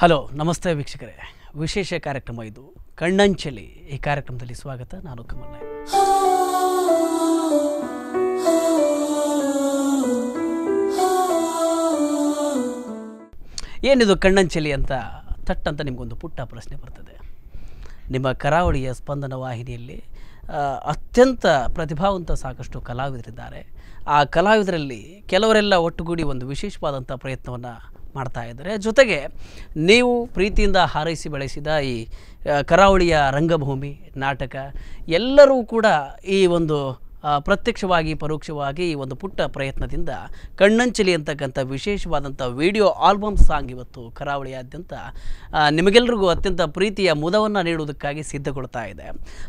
Hello ನಮಸ್ತೆ ವೀಕ್ಷಕರೇ ವಿಶೇಷ ಕಾರ್ಯಕ್ರಮ ಇದು ಕಣ್ಣಂಚಲಿ ಈ ಕಾರ್ಯಕ್ರಮದಲ್ಲಿ ಸ್ವಾಗತ ನಾನು ಕಮಲ್ ಏನಿದು ಕಣ್ಣಂಚಲಿ ಅಂತ ತಟ್ಟಂತ ನಿಮಗೊಂದು ಪುಟ್ಟ ಪ್ರಶ್ನೆ ಬರ್ತದೆ ನಿಮ್ಮ ಕರಾವಳಿಯ ಸ್ಪಂದನ ವಾಹಿನಿಯಲ್ಲಿ ಅತ್ಯಂತ ಪ್ರತಿಭಾವಂತ ಸಾಕಷ್ಟು ಕಲಾವಿದರಿದ್ದಾರೆ ಆ ಕಲಾವಿದರಲ್ಲಿ ಕೆಲವರೆಲ್ಲ ಒಟ್ಟುಗೂಡಿ ಒಂದು ವಿಶೇಷವಾದಂಥ ಪ್ರಯತ್ನವನ್ನು ಮಾಡ್ತಾ ಇದ್ದಾರೆ ಜೊತೆಗೆ ನೀವು ಪ್ರೀತಿಯಿಂದ ಹಾರೈಸಿ ಬೆಳೆಸಿದ ಈ ಕರಾವಳಿಯ ರಂಗಭೂಮಿ ನಾಟಕ ಎಲ್ಲರೂ ಕೂಡ ಈ ಒಂದು ಪ್ರತ್ಯಕ್ಷವಾಗಿ ಪರೋಕ್ಷವಾಗಿ ಈ ಒಂದು ಪುಟ್ಟ ಪ್ರಯತ್ನದಿಂದ ಕಣ್ಣಂಚಲಿ ಅಂತಕ್ಕಂಥ ವಿಶೇಷವಾದಂಥ ವಿಡಿಯೋ ಆಲ್ಬಮ್ ಸಾಂಗ್ ಇವತ್ತು ಕರಾವಳಿಯಾದ್ಯಂತ ನಿಮಗೆಲ್ಲರಿಗೂ ಅತ್ಯಂತ ಪ್ರೀತಿಯ ಮುದವನ್ನು ನೀಡುವುದಕ್ಕಾಗಿ ಸಿದ್ಧಗೊಳ್ತಾ ಇದೆ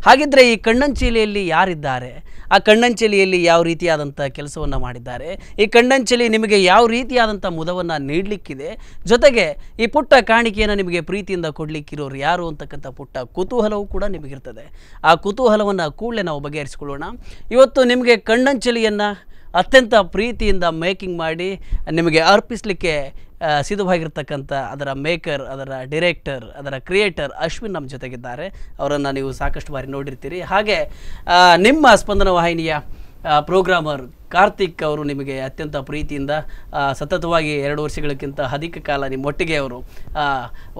ಹಾಗಿದ್ದರೆ ಈ ಕಣ್ಣಂಚಲಿಯಲ್ಲಿ ಯಾರಿದ್ದಾರೆ ಆ ಕಣ್ಣಂಚಲಿಯಲ್ಲಿ ಯಾವ ರೀತಿಯಾದಂಥ ಕೆಲಸವನ್ನು ಮಾಡಿದ್ದಾರೆ ಈ ಕಣ್ಣಂಚಲಿ ನಿಮಗೆ ಯಾವ ರೀತಿಯಾದಂಥ ಮುದವನ್ನು ನೀಡಲಿಕ್ಕಿದೆ ಜೊತೆಗೆ ಈ ಪುಟ್ಟ ಕಾಣಿಕೆಯನ್ನು ನಿಮಗೆ ಪ್ರೀತಿಯಿಂದ ಕೊಡಲಿಕ್ಕಿರೋರು ಯಾರು ಅಂತಕ್ಕಂಥ ಪುಟ್ಟ ಕುತೂಹಲವೂ ಕೂಡ ನಿಮಗಿರ್ತದೆ ಆ ಕುತೂಹಲವನ್ನು ಕೂಡಲೇ ನಾವು ಬಗೆಹರಿಸಿಕೊಳ್ಳೋಣ ಇವತ್ತು ನಿಮಗೆ ಕಣ್ಣಂಚಲಿಯನ್ನು ಅತ್ಯಂತ ಪ್ರೀತಿಯಿಂದ ಮೇಕಿಂಗ್ ಮಾಡಿ ನಿಮಗೆ ಅರ್ಪಿಸಲಿಕ್ಕೆ ಸಿದ್ಧವಾಗಿರ್ತಕ್ಕಂಥ ಅದರ ಮೇಕರ್ ಅದರ ಡಿರೆಕ್ಟರ್ ಅದರ ಕ್ರಿಯೇಟರ್ ಅಶ್ವಿನ್ ನಮ್ಮ ಜೊತೆಗಿದ್ದಾರೆ ಅವರನ್ನು ನೀವು ಸಾಕಷ್ಟು ಬಾರಿ ನೋಡಿರ್ತೀರಿ ಹಾಗೆ ನಿಮ್ಮ ಸ್ಪಂದನ ವಾಹಿನಿಯ ಪ್ರೋಗ್ರಾಮರ್ ಕಾರ್ತಿಕ್ ಅವರು ನಿಮಗೆ ಅತ್ಯಂತ ಪ್ರೀತಿಯಿಂದ ಸತತವಾಗಿ ಎರಡು ವರ್ಷಗಳಕ್ಕಿಂತ ಅಧಿಕ ಕಾಲ ನಿಮ್ಮೊಟ್ಟಿಗೆ ಅವರು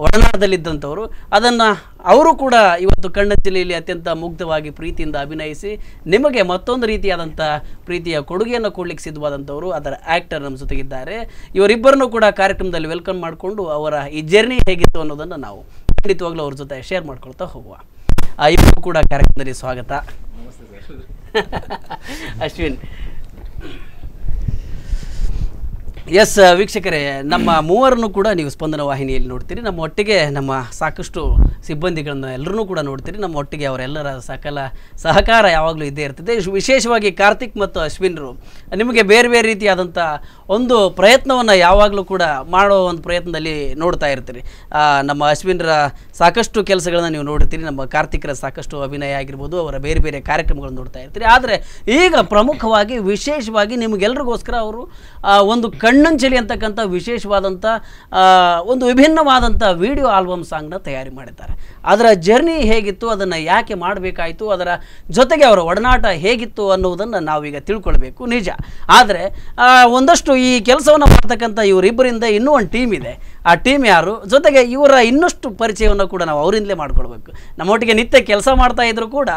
ಒಡನಾಟದಲ್ಲಿದ್ದಂಥವರು ಅದನ್ನು ಅವರು ಕೂಡ ಇವತ್ತು ಕಣ್ಣ ಜಿಲ್ಲೆಯಲ್ಲಿ ಅತ್ಯಂತ ಮುಗ್ಧವಾಗಿ ಪ್ರೀತಿಯಿಂದ ಅಭಿನಯಿಸಿ ನಿಮಗೆ ಮತ್ತೊಂದು ರೀತಿಯಾದಂಥ ಪ್ರೀತಿಯ ಕೊಡುಗೆಯನ್ನು ಕೊಡಲಿಕ್ಕೆ ಸಿದ್ಧವಾದಂಥವರು ಅದರ ಆ್ಯಕ್ಟರ್ ನಮ್ಮ ಜೊತೆಗಿದ್ದಾರೆ ಇವರಿಬ್ಬರನ್ನು ಕೂಡ ಕಾರ್ಯಕ್ರಮದಲ್ಲಿ ವೆಲ್ಕಮ್ ಮಾಡಿಕೊಂಡು ಅವರ ಈ ಜರ್ನಿ ಹೇಗಿತ್ತು ಅನ್ನೋದನ್ನು ನಾವು ಖಂಡಿತವಾಗ್ಲೂ ಅವ್ರ ಜೊತೆ ಶೇರ್ ಮಾಡ್ಕೊಳ್ತಾ ಹೋಗುವ ಇಬ್ಬರೂ ಕೂಡ ಕಾರ್ಯಕ್ರಮದಲ್ಲಿ ಸ್ವಾಗತ ಅಶ್ವಿನ್ ಎಸ್ ವೀಕ್ಷಕರೇ ನಮ್ಮ ಮೂವರನ್ನು ಕೂಡ ನೀವು ಸ್ಪಂದನ ವಾಹಿನಿಯಲ್ಲಿ ನೋಡ್ತೀರಿ ನಮ್ಮ ಒಟ್ಟಿಗೆ ನಮ್ಮ ಸಾಕಷ್ಟು ಸಿಬ್ಬಂದಿಗಳನ್ನು ಎಲ್ಲರೂ ಕೂಡ ನೋಡ್ತೀರಿ ನಮ್ಮ ಒಟ್ಟಿಗೆ ಅವರೆಲ್ಲರ ಸಕಲ ಸಹಕಾರ ಯಾವಾಗಲೂ ಇದ್ದೇ ಇರ್ತದೆ ವಿಶೇಷವಾಗಿ ಕಾರ್ತಿಕ್ ಮತ್ತು ಅಶ್ವಿನ್ರು ನಿಮಗೆ ಬೇರೆ ಬೇರೆ ರೀತಿಯಾದಂಥ ಒಂದು ಪ್ರಯತ್ನವನ್ನು ಯಾವಾಗಲೂ ಕೂಡ ಮಾಡೋ ಒಂದು ಪ್ರಯತ್ನದಲ್ಲಿ ನೋಡ್ತಾ ಇರ್ತೀರಿ ನಮ್ಮ ಅಶ್ವಿನ್ರ ಸಾಕಷ್ಟು ಕೆಲಸಗಳನ್ನು ನೀವು ನೋಡ್ತೀರಿ ನಮ್ಮ ಕಾರ್ತಿಕ್ರ ಸಾಕಷ್ಟು ಅಭಿನಯ ಆಗಿರ್ಬೋದು ಅವರ ಬೇರೆ ಬೇರೆ ಕಾರ್ಯಕ್ರಮಗಳನ್ನು ನೋಡ್ತಾ ಇರ್ತೀರಿ ಆದರೆ ಈಗ ಪ್ರಮುಖವಾಗಿ ವಿಶೇಷವಾಗಿ ನಿಮಗೆಲ್ರಿಗೋಸ್ಕರ ಅವರು ಒಂದು ಕ ಕಣ್ಣಂಚಲಿ ಅಂತಕ್ಕಂಥ ವಿಶೇಷವಾದಂಥ ಒಂದು ವಿಭಿನ್ನವಾದಂಥ ವಿಡಿಯೋ ಆಲ್ಬಮ್ ಸಾಂಗ್ನ ತಯಾರಿ ಮಾಡಿದ್ದಾರೆ ಅದರ ಜರ್ನಿ ಹೇಗಿತ್ತು ಅದನ್ನು ಯಾಕೆ ಮಾಡಬೇಕಾಯಿತು ಅದರ ಜೊತೆಗೆ ಅವರ ಒಡನಾಟ ಹೇಗಿತ್ತು ಅನ್ನುವುದನ್ನು ನಾವೀಗ ತಿಳ್ಕೊಳ್ಬೇಕು ನಿಜ ಆದರೆ ಒಂದಷ್ಟು ಈ ಕೆಲಸವನ್ನು ಮಾಡ್ತಕ್ಕಂಥ ಇವರಿಬ್ಬರಿಂದ ಇನ್ನೂ ಒಂದು ಟೀಮ್ ಇದೆ ಆ ಟೀಮ್ ಯಾರು ಜೊತೆಗೆ ಇವರ ಇನ್ನಷ್ಟು ಪರಿಚಯವನ್ನು ಕೂಡ ನಾವು ಅವರಿಂದಲೇ ಮಾಡ್ಕೊಳ್ಬೇಕು ನಮ್ಮೊಟ್ಟಿಗೆ ನಿತ್ಯ ಕೆಲಸ ಮಾಡ್ತಾ ಇದ್ದರೂ ಕೂಡ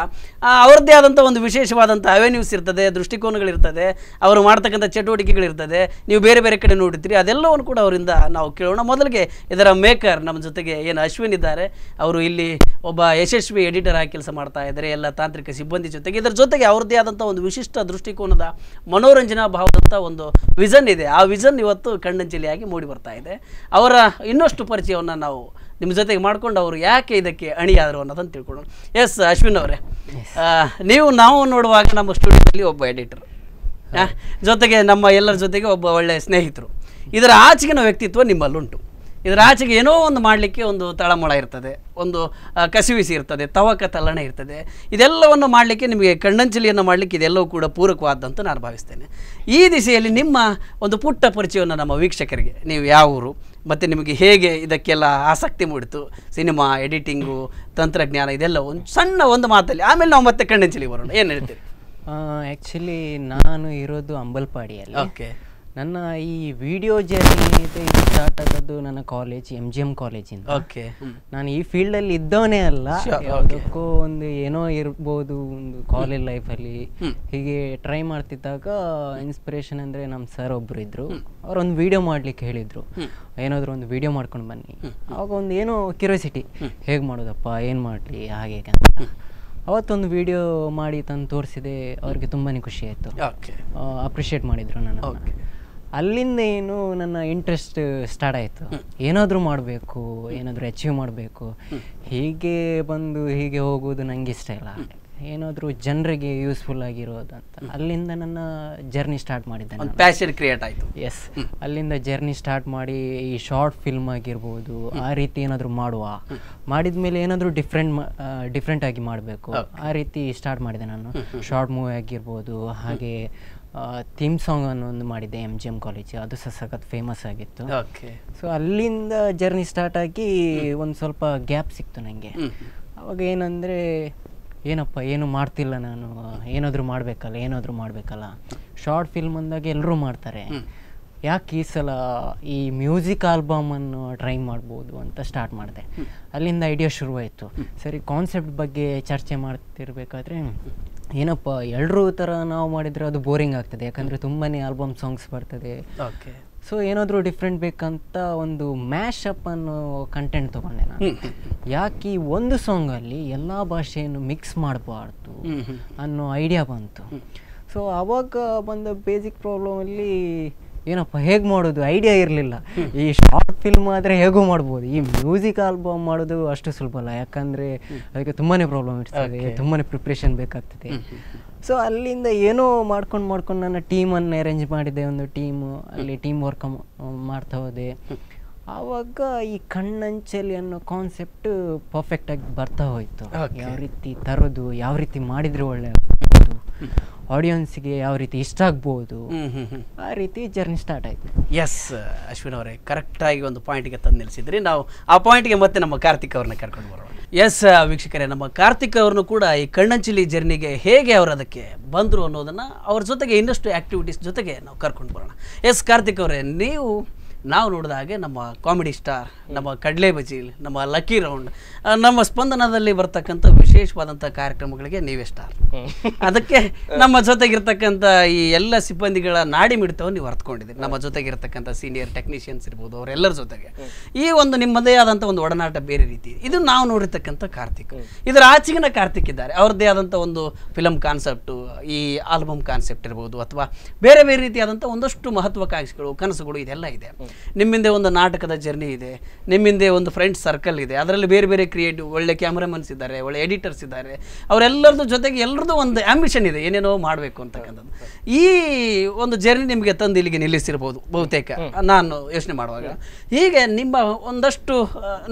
ಅವ್ರದ್ದೇ ಆದಂಥ ಒಂದು ವಿಶೇಷವಾದಂಥ ಅವೆನ್ಯೂಸ್ ಇರ್ತದೆ ದೃಷ್ಟಿಕೋನಗಳಿರ್ತದೆ ಅವರು ಮಾಡ್ತಕ್ಕಂಥ ಚಟುವಟಿಕೆಗಳಿರ್ತದೆ ನೀವು ಬೇರೆ ಬೇರೆ ಕಡೆ ನೋಡಿದ್ರಿ ಅದೆಲ್ಲವನ್ನು ಕೂಡ ಅವರಿಂದ ನಾವು ಕೇಳೋಣ ಮೊದಲಿಗೆ ಇದರ ಮೇಕರ್ ನಮ್ಮ ಜೊತೆಗೆ ಏನು ಅಶ್ವಿನ್ ಇದ್ದಾರೆ ಅವರು ಇಲ್ಲಿ ಒಬ್ಬ ಯಶಸ್ವಿ ಎಡಿಟರ್ ಆಗಿ ಕೆಲಸ ಮಾಡ್ತಾ ಇದ್ದಾರೆ ಎಲ್ಲ ತಾಂತ್ರಿಕ ಸಿಬ್ಬಂದಿ ಜೊತೆಗೆ ಇದರ ಜೊತೆಗೆ ಅವ್ರದ್ದೇ ಆದಂಥ ಒಂದು ವಿಶಿಷ್ಟ ದೃಷ್ಟಿಕೋನದ ಮನೋರಂಜನಾ ಭಾವದಂಥ ಒಂದು ವಿಷನ್ ಇದೆ ಆ ವಿಷನ್ ಇವತ್ತು ಕಣ್ಣಂಜಲಿಯಾಗಿ ಮೂಡಿ ಬರ್ತಾ ಇದೆ ಅವರ ಅವರ ಇನ್ನಷ್ಟು ಪರಿಚಯವನ್ನು ನಾವು ನಿಮ್ಮ ಜೊತೆಗೆ ಮಾಡ್ಕೊಂಡು ಅವರು ಯಾಕೆ ಇದಕ್ಕೆ ಅಣಿಯಾದರು ಅನ್ನೋದನ್ನು ತಿಳ್ಕೊಳ್ಳೋಣ ಎಸ್ ಅಶ್ವಿನ್ ಅವರೇ ನೀವು ನಾವು ನೋಡುವಾಗ ನಮ್ಮ ಸ್ಟುಡಿಯೋದಲ್ಲಿ ಒಬ್ಬ ಎಡಿಟರ್ ಜೊತೆಗೆ ನಮ್ಮ ಎಲ್ಲರ ಜೊತೆಗೆ ಒಬ್ಬ ಒಳ್ಳೆಯ ಸ್ನೇಹಿತರು ಇದರ ಆಚೆಗಿನ ವ್ಯಕ್ತಿತ್ವ ನಿಮ್ಮಲ್ಲುಂಟು ಇದರ ಆಚೆಗೆ ಏನೋ ಒಂದು ಮಾಡಲಿಕ್ಕೆ ಒಂದು ತಳಮಳ ಇರ್ತದೆ ಒಂದು ಕಸಿವಿಸಿ ಇರ್ತದೆ ತವಕ ತಲ್ಲಣೆ ಇರ್ತದೆ ಇದೆಲ್ಲವನ್ನು ಮಾಡಲಿಕ್ಕೆ ನಿಮಗೆ ಕಣ್ಣಂಚಲಿಯನ್ನು ಮಾಡಲಿಕ್ಕೆ ಇದೆಲ್ಲವೂ ಕೂಡ ಪೂರಕವಾದಂತ ನಾನು ಭಾವಿಸ್ತೇನೆ ಈ ದಿಸೆಯಲ್ಲಿ ನಿಮ್ಮ ಒಂದು ಪುಟ್ಟ ಪರಿಚಯವನ್ನು ನಮ್ಮ ವೀಕ್ಷಕರಿಗೆ ನೀವು ಯಾವ ಊರು ಮತ್ತು ನಿಮಗೆ ಹೇಗೆ ಇದಕ್ಕೆಲ್ಲ ಆಸಕ್ತಿ ಮೂಡಿತು ಸಿನಿಮಾ ಎಡಿಟಿಂಗು ತಂತ್ರಜ್ಞಾನ ಇದೆಲ್ಲ ಒಂದು ಸಣ್ಣ ಒಂದು ಮಾತಲ್ಲಿ ಆಮೇಲೆ ನಾವು ಮತ್ತೆ ಕಣ್ಣಂಚಲಿ ಬರೋಣ ಏನು ಹೇಳ್ತೀರಿ ಆ್ಯಕ್ಚುಲಿ ನಾನು ಇರೋದು ಅಂಬಲ್ಪಾಡಿಯಲ್ಲಿ ಓಕೆ ನನ್ನ ಈ ವಿಡಿಯೋ ಜರ್ನಿ ಇದು ಸ್ಟಾರ್ಟ್ ಆಗೋದು ನನ್ನ ಕಾಲೇಜ್ ಎಂ ಜಿ ಎಮ್ ಕಾಲೇಜಿಂದ ಓಕೆ ನಾನು ಈ ಫೀಲ್ಡ್ ಅಲ್ಲಿ ಇದ್ದವನೇ ಅಲ್ಲ ಅದಕ್ಕೂ ಒಂದು ಏನೋ ಇರ್ಬೋದು ಒಂದು ಕಾಲೇಜ್ ಅಲ್ಲಿ ಹೀಗೆ ಟ್ರೈ ಮಾಡ್ತಿದ್ದಾಗ ಇನ್ಸ್ಪಿರೇಷನ್ ಅಂದ್ರೆ ನಮ್ಮ ಸರ್ ಒಬ್ಬರು ಇದ್ದರು ಅವ್ರು ಒಂದು ವಿಡಿಯೋ ಮಾಡಲಿಕ್ಕೆ ಹೇಳಿದರು ಏನಾದರೂ ಒಂದು ವಿಡಿಯೋ ಮಾಡ್ಕೊಂಡು ಬನ್ನಿ ಅವಾಗ ಒಂದು ಏನೋ ಕ್ಯೂರಿಯಾಸಿಟಿ ಹೇಗೆ ಮಾಡೋದಪ್ಪ ಏನು ಮಾಡಲಿ ಹಾಗೆ ಅಂತ ಅವತ್ತೊಂದು ವಿಡಿಯೋ ಮಾಡಿ ತಂದು ತೋರಿಸಿದೆ ಅವ್ರಿಗೆ ತುಂಬಾ ಖುಷಿ ಆಯಿತು ಅಪ್ರಿಷಿಯೇಟ್ ಮಾಡಿದ್ರು ನಾನು ಅಲ್ಲಿಂದ ಏನು ನನ್ನ ಇಂಟ್ರೆಸ್ಟ್ ಸ್ಟಾರ್ಟ್ ಆಯಿತು ಏನಾದರೂ ಮಾಡಬೇಕು ಏನಾದರೂ ಅಚೀವ್ ಮಾಡಬೇಕು ಹೀಗೆ ಬಂದು ಹೀಗೆ ಹೋಗೋದು ನನಗೆ ಇಷ್ಟ ಇಲ್ಲ ಏನಾದರೂ ಜನರಿಗೆ ಯೂಸ್ಫುಲ್ ಆಗಿರೋದು ಅಂತ ಅಲ್ಲಿಂದ ನನ್ನ ಜರ್ನಿ ಸ್ಟಾರ್ಟ್ ಮಾಡಿದ್ದೆ ಕ್ರಿಯೇಟ್ ಆಯಿತು ಎಸ್ ಅಲ್ಲಿಂದ ಜರ್ನಿ ಸ್ಟಾರ್ಟ್ ಮಾಡಿ ಈ ಶಾರ್ಟ್ ಫಿಲ್ಮ್ ಆಗಿರ್ಬೋದು ಆ ರೀತಿ ಏನಾದರೂ ಮಾಡುವ ಮಾಡಿದ ಮೇಲೆ ಏನಾದರೂ ಡಿಫ್ರೆಂಟ್ ಡಿಫ್ರೆಂಟ್ ಆಗಿ ಮಾಡಬೇಕು ಆ ರೀತಿ ಸ್ಟಾರ್ಟ್ ಮಾಡಿದೆ ನಾನು ಶಾರ್ಟ್ ಮೂವಿ ಆಗಿರ್ಬೋದು ಹಾಗೆ ಥೀಮ್ ಸಾಂಗ್ ಅನ್ನೋ ಒಂದು ಮಾಡಿದ್ದೆ ಎಮ್ ಜಿ ಎಮ್ ಕಾಲೇಜ್ ಅದು ಸಹ ಸಖತ್ ಫೇಮಸ್ ಆಗಿತ್ತು ಸೊ ಅಲ್ಲಿಂದ ಜರ್ನಿ ಸ್ಟಾರ್ಟ್ ಆಗಿ ಒಂದು ಸ್ವಲ್ಪ ಗ್ಯಾಪ್ ಸಿಕ್ತು ನನಗೆ ಅವಾಗ ಏನಂದರೆ ಏನಪ್ಪ ಏನು ಮಾಡ್ತಿಲ್ಲ ನಾನು ಏನಾದರೂ ಮಾಡಬೇಕಲ್ಲ ಏನಾದರೂ ಮಾಡಬೇಕಲ್ಲ ಶಾರ್ಟ್ ಫಿಲ್ಮ್ ಅಂದಾಗ ಎಲ್ಲರೂ ಮಾಡ್ತಾರೆ ಯಾಕೆ ಈ ಸಲ ಈ ಮ್ಯೂಸಿಕ್ ಆಲ್ಬಮನ್ನು ಟ್ರೈ ಮಾಡ್ಬೋದು ಅಂತ ಸ್ಟಾರ್ಟ್ ಮಾಡಿದೆ ಅಲ್ಲಿಂದ ಐಡಿಯಾ ಶುರುವಾಯಿತು ಸರಿ ಕಾನ್ಸೆಪ್ಟ್ ಬಗ್ಗೆ ಚರ್ಚೆ ಮಾಡ್ತಿರ್ಬೇಕಾದ್ರೆ ಏನಪ್ಪ ಎಲ್ಲರೂ ಥರ ನಾವು ಮಾಡಿದರೆ ಅದು ಬೋರಿಂಗ್ ಆಗ್ತದೆ ಯಾಕಂದರೆ ತುಂಬಾ ಆಲ್ಬಮ್ ಸಾಂಗ್ಸ್ ಬರ್ತದೆ ಓಕೆ ಸೊ ಏನಾದರೂ ಡಿಫ್ರೆಂಟ್ ಬೇಕಂತ ಒಂದು ಮ್ಯಾಶ್ ಅಪ್ ಅನ್ನೋ ಕಂಟೆಂಟ್ ತೊಗೊಂಡೆ ನಾನು ಯಾಕೆ ಒಂದು ಸಾಂಗಲ್ಲಿ ಎಲ್ಲ ಭಾಷೆಯನ್ನು ಮಿಕ್ಸ್ ಮಾಡಬಾರ್ದು ಅನ್ನೋ ಐಡಿಯಾ ಬಂತು ಸೊ ಆವಾಗ ಬಂದ ಬೇಸಿಕ್ ಪ್ರಾಬ್ಲಮಲ್ಲಿ ಏನಪ್ಪ ಹೇಗೆ ಮಾಡೋದು ಐಡಿಯಾ ಇರಲಿಲ್ಲ ಈ ಶಾರ್ಟ್ ಫಿಲ್ಮ್ ಆದರೆ ಹೇಗೂ ಮಾಡ್ಬೋದು ಈ ಮ್ಯೂಸಿಕ್ ಆಲ್ಬಮ್ ಮಾಡೋದು ಅಷ್ಟು ಸುಲಭ ಅಲ್ಲ ಯಾಕಂದರೆ ಅದಕ್ಕೆ ತುಂಬಾ ಪ್ರಾಬ್ಲಮ್ ಇರ್ತದೆ ತುಂಬಾ ಪ್ರಿಪ್ರೇಷನ್ ಬೇಕಾಗ್ತದೆ ಸೊ ಅಲ್ಲಿಂದ ಏನೋ ಮಾಡ್ಕೊಂಡು ಮಾಡ್ಕೊಂಡು ನನ್ನ ಟೀಮನ್ನು ಅರೇಂಜ್ ಮಾಡಿದೆ ಒಂದು ಟೀಮು ಅಲ್ಲಿ ಟೀಮ್ ವರ್ಕ್ ಮಾಡ್ತಾ ಹೋದೆ ಆವಾಗ ಈ ಕಣ್ಣಂಚಲಿ ಅನ್ನೋ ಕಾನ್ಸೆಪ್ಟ್ ಪರ್ಫೆಕ್ಟಾಗಿ ಬರ್ತಾ ಹೋಯಿತು ಯಾವ ರೀತಿ ತರೋದು ಯಾವ ರೀತಿ ಮಾಡಿದರೆ ಒಳ್ಳೆ ಆಡಿಯನ್ಸ್ಗೆ ಯಾವ ರೀತಿ ಇಷ್ಟ ಆಗ್ಬೋದು ಆ ರೀತಿ ಜರ್ನಿ ಸ್ಟಾರ್ಟ್ ಆಯ್ತು ಎಸ್ ಅಶ್ವಿನ್ ಅವರೇ ಕರೆಕ್ಟಾಗಿ ಒಂದು ಪಾಯಿಂಟ್ಗೆ ತಂದು ನಿಲ್ಲಿಸಿದ್ರಿ ನಾವು ಆ ಪಾಯಿಂಟ್ಗೆ ಮತ್ತೆ ನಮ್ಮ ಕಾರ್ತಿಕ್ ಅವ್ರನ್ನ ಕರ್ಕೊಂಡು ಬರೋಣ ಎಸ್ ವೀಕ್ಷಕರೇ ನಮ್ಮ ಕಾರ್ತಿಕ್ ಅವ್ರನ್ನು ಕೂಡ ಈ ಕಣ್ಣಂಚಲಿ ಜರ್ನಿಗೆ ಹೇಗೆ ಅವರು ಅದಕ್ಕೆ ಬಂದರು ಅನ್ನೋದನ್ನು ಅವ್ರ ಜೊತೆಗೆ ಇನ್ನಷ್ಟು ಆ್ಯಕ್ಟಿವಿಟೀಸ್ ಜೊತೆಗೆ ನಾವು ಕರ್ಕೊಂಡು ಬರೋಣ ಎಸ್ ಕಾರ್ತಿಕ್ ಅವರೇ ನೀವು ನಾವು ನೋಡಿದ ಹಾಗೆ ನಮ್ಮ ಕಾಮಿಡಿ ಸ್ಟಾರ್ ನಮ್ಮ ಕಡಲೆ ಬಜೀಲ್ ನಮ್ಮ ಲಕ್ಕಿ ರೌಂಡ್ ನಮ್ಮ ಸ್ಪಂದನದಲ್ಲಿ ಬರ್ತಕ್ಕಂಥ ವಿಶೇಷವಾದಂಥ ಕಾರ್ಯಕ್ರಮಗಳಿಗೆ ನೀವೇ ಸ್ಟಾರ್ ಅದಕ್ಕೆ ನಮ್ಮ ಜೊತೆಗಿರ್ತಕ್ಕಂಥ ಈ ಎಲ್ಲ ಸಿಬ್ಬಂದಿಗಳ ನಾಡಿ ಮಿಡಿತವನ್ನು ನೀವು ಹರ್ತ್ಕೊಂಡಿದ್ದೀರಿ ನಮ್ಮ ಜೊತೆಗಿರ್ತಕ್ಕಂಥ ಸೀನಿಯರ್ ಟೆಕ್ನಿಷಿಯನ್ಸ್ ಇರ್ಬೋದು ಅವರೆಲ್ಲರ ಜೊತೆಗೆ ಈ ಒಂದು ನಿಮ್ಮದೇ ಆದಂಥ ಒಂದು ಒಡನಾಟ ಬೇರೆ ರೀತಿ ಇದು ನಾವು ನೋಡಿರ್ತಕ್ಕಂಥ ಕಾರ್ತಿಕ್ ಇದರ ಆಚೆಗಿನ ಕಾರ್ತಿಕ್ ಇದ್ದಾರೆ ಅವ್ರದ್ದೇ ಆದಂಥ ಒಂದು ಫಿಲಮ್ ಕಾನ್ಸೆಪ್ಟು ಈ ಆಲ್ಬಮ್ ಕಾನ್ಸೆಪ್ಟ್ ಇರ್ಬೋದು ಅಥವಾ ಬೇರೆ ಬೇರೆ ರೀತಿಯಾದಂಥ ಒಂದಷ್ಟು ಮಹತ್ವಾಕಾಂಕ್ಷಿಗಳು ಕನಸುಗಳು ಇದೆಲ್ಲ ಇದೆ ನಿಮ್ಮಿಂದೆ ಒಂದು ನಾಟಕದ ಜರ್ನಿ ಇದೆ ನಿಮ್ಮಿಂದೆ ಒಂದು ಫ್ರೆಂಡ್ಸ್ ಸರ್ಕಲ್ ಇದೆ ಅದರಲ್ಲಿ ಬೇರೆ ಬೇರೆ ಕ್ರಿಯೇಟಿವ್ ಒಳ್ಳೆ ಕ್ಯಾಮ್ರಾಮನ್ಸ್ ಇದ್ದಾರೆ ಒಳ್ಳೆ ಎಡಿಟರ್ಸ್ ಇದ್ದಾರೆ ಅವರೆಲ್ಲರದ್ದು ಜೊತೆಗೆ ಎಲ್ಲರದ್ದು ಒಂದು ಆಂಬಿಷನ್ ಇದೆ ಏನೇನೋ ಮಾಡಬೇಕು ಅಂತಕ್ಕಂಥದ್ದು ಈ ಒಂದು ಜರ್ನಿ ನಿಮಗೆ ತಂದು ಇಲ್ಲಿಗೆ ನಿಲ್ಲಿಸಿರ್ಬೋದು ಬಹುತೇಕ ನಾನು ಯೋಚನೆ ಮಾಡುವಾಗ ಹೀಗೆ ನಿಮ್ಮ ಒಂದಷ್ಟು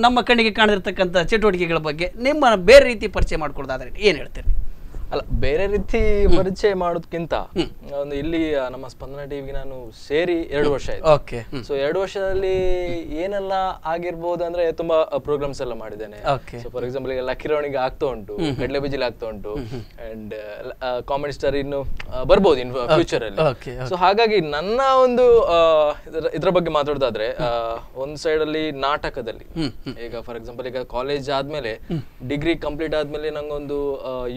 ನಮ್ಮ ಕಣ್ಣಿಗೆ ಕಾಣದಿರ್ತಕ್ಕಂಥ ಚಟುವಟಿಕೆಗಳ ಬಗ್ಗೆ ನಿಮ್ಮ ಬೇರೆ ರೀತಿ ಪರಿಚಯ ಮಾಡಿಕೊಡೋದಾದರೆ ಏನು ಹೇಳ್ತೀರಿ ಅಲ್ಲ ಬೇರೆ ರೀತಿ ಪರಿಚಯ ಮಾಡೋದ್ಕಿಂತ ಒಂದು ಇಲ್ಲಿ ನಮ್ಮ ಸ್ಪಂದನ ಟಿವಿಗೆ ನಾನು ಸೇರಿ ಎರಡು ವರ್ಷ ಆಯ್ತು ಓಕೆ ಸೊ ಎರಡು ವರ್ಷದಲ್ಲಿ ಏನೆಲ್ಲ ಆಗಿರ್ಬೋದು ಅಂದ್ರೆ ತುಂಬಾ ಪ್ರೋಗ್ರಾಮ್ಸ್ ಎಲ್ಲ ಮಾಡಿದ್ದೇನೆ ಫಾರ್ ಎಕ್ಸಾಂಪಲ್ ಈಗ ಲಕ್ಕಿರವಣಿಗೆ ಆಗ್ತಾ ಉಂಟು ಕಡಲೆ ಬಿಜಿಲ್ ಆಗ್ತಾ ಉಂಟು ಅಂಡ್ ಕಾಮಿಡಿ ಸ್ಟಾರ್ ಇನ್ನು ಬರ್ಬೋದು ಇನ್ ಫ್ಯೂಚರ್ ಅಲ್ಲಿ ಸೊ ಹಾಗಾಗಿ ನನ್ನ ಒಂದು ಇದ್ರ ಬಗ್ಗೆ ಮಾತಾಡೋದಾದ್ರೆ ಒಂದ್ ಸೈಡ್ ಅಲ್ಲಿ ನಾಟಕದಲ್ಲಿ ಈಗ ಫಾರ್ ಎಕ್ಸಾಂಪಲ್ ಈಗ ಕಾಲೇಜ್ ಆದ್ಮೇಲೆ ಡಿಗ್ರಿ ಕಂಪ್ಲೀಟ್ ಆದ್ಮೇಲೆ ನಂಗೊಂದು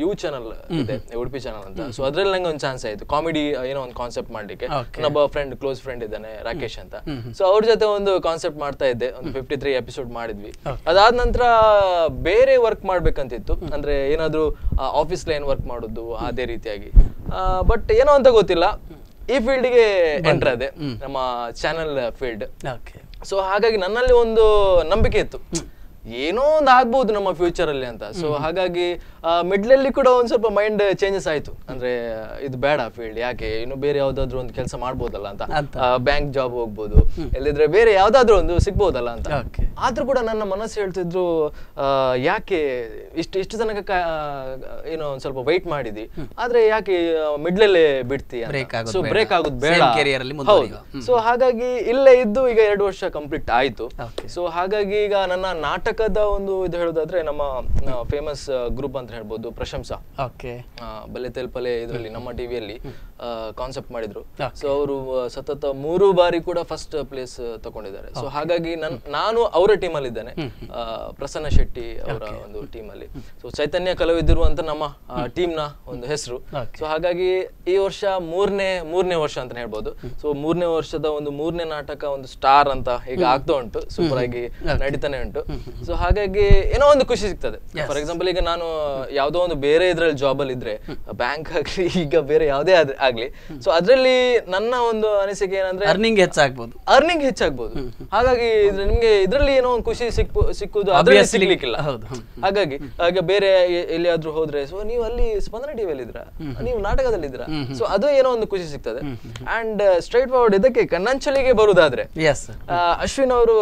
ಯು ಚಾನಲ್ ಇದೆ ಉಡುಪಿ ಚಾನಲ್ ಅಂತ ಸೊ ಅದ್ರಲ್ಲಿ ನಂಗೆ ಒಂದು ಚಾನ್ಸ್ ಆಯ್ತು ಕಾಮಿಡಿ ಏನೋ ಒಂದು ಕಾನ್ಸೆಪ್ಟ್ ಮಾಡ್ಲಿಕ್ಕೆ ನನ್ನೊಬ್ಬ ಫ್ರೆಂಡ್ ಕ್ಲೋಸ್ ಫ್ರೆಂಡ್ ಇದ್ದಾನೆ ರಾಕೇಶ್ ಅಂತ ಸೊ ಅವ್ರ ಜೊತೆ ಒಂದು ಕಾನ್ಸೆಪ್ಟ್ ಮಾಡ್ತಾ ಇದ್ದೆ ಒಂದು ಫಿಫ್ಟಿ ತ್ರೀ ಎಪಿಸೋಡ್ ಮಾಡಿದ್ವಿ ಅದಾದ ನಂತರ ಬೇರೆ ವರ್ಕ್ ಮಾಡ್ಬೇಕಂತಿತ್ತು ಅಂದ್ರೆ ಏನಾದ್ರು ಆಫೀಸ್ ಲೈನ್ ವರ್ಕ್ ಮಾಡುದು ಅದೇ ರೀತಿಯಾಗಿ ಬಟ್ ಏನೋ ಅಂತ ಗೊತ್ತಿಲ್ಲ ಈ ಫೀಲ್ಡ್ಗೆ ಎಂಟರ್ ಅದೇ ನಮ್ಮ ಚಾನಲ್ ಫೀಲ್ಡ್ ಸೊ ಹಾಗಾಗಿ ನನ್ನಲ್ಲಿ ಒಂದು ನಂಬಿಕೆ ಇತ್ತು ಏನೋ ಒಂದು ಆಗ್ಬೋದು ನಮ್ಮ ಫ್ಯೂಚರ್ ಅಲ್ಲಿ ಅಂತ ಸೊ ಹಾಗಾಗಿ ಮಿಡ್ಲ್ ಅಲ್ಲಿ ಕೂಡ ಒಂದು ಸ್ವಲ್ಪ ಮೈಂಡ್ ಚೇಂಜಸ್ ಆಯ್ತು ಅಂದ್ರೆ ಇದು ಬೇಡ ಫೀಲ್ಡ್ ಯಾಕೆ ಇನ್ನು ಬೇರೆ ಯಾವುದಾದ್ರೂ ಒಂದು ಕೆಲಸ ಮಾಡ್ಬೋದಲ್ಲ ಅಂತ ಬ್ಯಾಂಕ್ ಜಾಬ್ ಹೋಗ್ಬೋದು ಇಲ್ಲದ್ರೆ ಬೇರೆ ಯಾವ್ದಾದ್ರು ಒಂದು ಸಿಗ್ಬೋದಲ್ಲ ಅಂತ ಆದ್ರೂ ಕೂಡ ನನ್ನ ಮನಸ್ಸು ಹೇಳ್ತಿದ್ರು ಯಾಕೆ ಇಷ್ಟು ಇಷ್ಟು ತನಕ ಏನೋ ಒಂದು ಸ್ವಲ್ಪ ವೈಟ್ ಮಾಡಿದಿ ಆದ್ರೆ ಯಾಕೆ ಮಿಡ್ಲ್ ಅಲ್ಲೇ ಬಿಡ್ತಿ ಸೊ ಬ್ರೇಕ್ ಆಗೋದು ಬೇಡ ಹೌದು ಸೊ ಹಾಗಾಗಿ ಇಲ್ಲೇ ಇದ್ದು ಈಗ ಎರಡು ವರ್ಷ ಕಂಪ್ಲೀಟ್ ಆಯ್ತು ಸೊ ಹಾಗಾಗಿ ಈಗ ನನ್ನ ನಾಟಕ ಕರ್ನಾಟಕದ ಒಂದು ಇದು ಹೇಳೋದಾದ್ರೆ ನಮ್ಮ ಫೇಮಸ್ ಗ್ರೂಪ್ ಅಂತ ಹೇಳ್ಬೋದು ಪ್ರಶಂಸಾ ಓಕೆ ಬಲ್ಲೆ ಪಲೆ ಇದರಲ್ಲಿ ನಮ್ಮ ಟಿವಿಯಲ್ಲಿ ಕಾನ್ಸೆಪ್ಟ್ ಮಾಡಿದ್ರು ಸೊ ಅವರು ಸತತ ಮೂರು ಬಾರಿ ಕೂಡ ಫಸ್ಟ್ ಪ್ಲೇಸ್ ತಗೊಂಡಿದ್ದಾರೆ ಸೊ ಹಾಗಾಗಿ ನನ್ ನಾನು ಅವರ ಟೀಮ್ ಅಲ್ಲಿ ಇದ್ದೇನೆ ಪ್ರಸನ್ನ ಶೆಟ್ಟಿ ಅವರ ಒಂದು ಟೀಮ್ ಅಲ್ಲಿ ಸೊ ಚೈತನ್ಯ ಕಲಾವಿದರು ಅಂತ ನಮ್ಮ ಟೀಮ್ ನ ಒಂದು ಹೆಸರು ಸೊ ಹಾಗಾಗಿ ಈ ವರ್ಷ ಮೂರನೇ ಮೂರನೇ ವರ್ಷ ಅಂತ ಹೇಳ್ಬೋದು ಸೊ ಮೂರನೇ ವರ್ಷದ ಒಂದು ಮೂರನೇ ನಾಟಕ ಒಂದು ಸ್ಟಾರ್ ಅಂತ ಈಗ ಆಗ್ತಾ ಉಂಟು ಸೂಪರ್ ಆಗಿ ನಡೀತಾನೆ ಉಂಟು ಸೊ ಹಾಗಾಗಿ ಏನೋ ಒಂದು ಖುಷಿ ಸಿಗ್ತದೆ ಫಾರ್ ಎಕ್ಸಾಂಪಲ್ ಈಗ ನಾನು ಯಾವುದೋ ಒಂದು ಬೇರೆ ಇದ್ರಲ್ಲಿ ಅಲ್ಲಿ ಇದ್ರೆ ಬ್ಯಾಂಕ್ ಆಗ್ಲಿ ಈಗ ಬೇರೆ ಯಾವುದೇ ಆಗ್ಲಿ ಸೊ ಅದರಲ್ಲಿ ನನ್ನ ಒಂದು ಅನಿಸಿಕೆ ಏನಂದ್ರೆ ಅರ್ನಿಂಗ್ ಹೆಚ್ಚಾಗ್ಬೋದು ಅರ್ನಿಂಗ್ ಹೆಚ್ಚಾಗ್ಬೋದು ಹಾಗಾಗಿ ನಿಮ್ಗೆ ಇದರಲ್ಲಿ ಏನೋ ಒಂದು ಖುಷಿ ಸಿಕ್ಕು ಸಿಕ್ಕುದು ಸಿಗ್ಲಿಕ್ಕಿಲ್ಲ ಹಾಗಾಗಿ ಈಗ ಬೇರೆ ಎಲ್ಲಿಯಾದ್ರೂ ಹೋದ್ರೆ ಸೊ ನೀವು ಅಲ್ಲಿ ಸ್ಪಂದನ ಅಲ್ಲಿ ಇದ್ರ ನೀವು ನಾಟಕದಲ್ಲಿ ಇದ್ರ ಸೊ ಅದು ಏನೋ ಒಂದು ಖುಷಿ ಸಿಗ್ತದೆ ಅಂಡ್ ಸ್ಟ್ರೈಟ್ ಫಾರ್ವರ್ಡ್ ಇದಕ್ಕೆ ಕನ್ನಂಚಲಿಗೆ ಬರುದಾದ್ರೆ ಅಶ್ವಿನ್ ಅವರು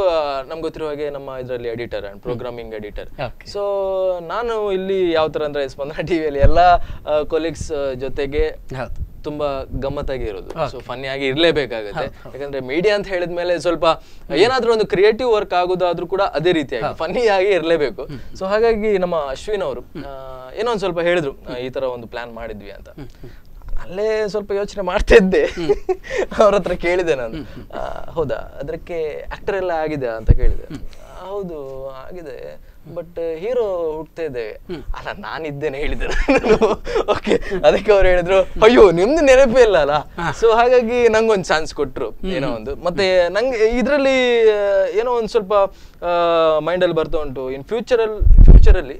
ನಮ್ಗೆ ಗೊತ್ತಿರೋ ಹಾಗೆ ನಮ್ಮ ಇದರಲ್ಲಿ editor editor and programming editor so ನಾನು ಇಲ್ಲಿ ಯಾವ ತರ ಅಂದ್ರೆ ಸ್ಪಂದನ ಟಿವಿಯಲ್ಲಿ ಎಲ್ಲ ಕೊಲೀಗ್ಸ್ ಜೊತೆಗೆ ತುಂಬಾ ಗಮ್ಮತ್ತಾಗಿ ಇರೋದು ಸೊ ಫನ್ನಿ ಆಗಿ ಇರಲೇಬೇಕಾಗುತ್ತೆ ಯಾಕಂದ್ರೆ ಮೀಡಿಯಾ ಅಂತ ಹೇಳಿದ ಮೇಲೆ ಸ್ವಲ್ಪ ಏನಾದ್ರೂ ಒಂದು ಕ್ರಿಯೇಟಿವ್ ವರ್ಕ್ ಆಗೋದಾದ್ರೂ ಕೂಡ ಅದೇ ರೀತಿಯಾಗಿ ಫನ್ನಿ ಆಗಿ ಇರಲೇಬೇಕು ಸೊ ಹಾಗಾಗಿ ನಮ್ಮ ಅಶ್ವಿನ್ ಅವರು ಏನೋ ಒಂದ್ ಸ್ವಲ್ಪ ಹೇಳಿದ್ರು ಈ ತರ ಒಂದು ಪ್ಲಾನ್ ಮಾಡಿದ್ವಿ ಅಂತ ಅಲ್ಲೇ ಸ್ವಲ್ಪ ಯೋಚನೆ ಇದ್ದೆ ಅವ್ರ ಹತ್ರ ಕೇಳಿದೆ ನಾನು ಹೌದಾ ಅದಕ್ಕೆ ಆಕ್ಟರ್ ಎಲ್ಲ ಆಗಿದೆ ಅಂತ ಕೇಳಿದೆ ಹೌದು ಆಗಿದೆ ಬಟ್ ಹೀರೋ ಹುಡ್ತಾ ಇದ್ದೇವೆ ಅಲ್ಲ ನಾನಿದ್ದೇನೆ ಹೇಳಿದ್ರು ಓಕೆ ಅದಕ್ಕೆ ಅವ್ರು ಹೇಳಿದ್ರು ಅಯ್ಯೋ ನಿಮ್ದು ನೆನಪೇ ಇಲ್ಲ ಅಲ್ಲ ಸೊ ಹಾಗಾಗಿ ನಂಗೊಂದು ಚಾನ್ಸ್ ಕೊಟ್ರು ಏನೋ ಒಂದು ಮತ್ತೆ ನಂಗೆ ಇದರಲ್ಲಿ uh, ಏನೋ ಒಂದು ಸ್ವಲ್ಪ ಮೈಂಡಲ್ಲಿ ಬರ್ತಾ ಉಂಟು ಇನ್ ಫ್ಯೂಚರಲ್ಲಿ ಫ್ಯೂಚರಲ್ಲಿ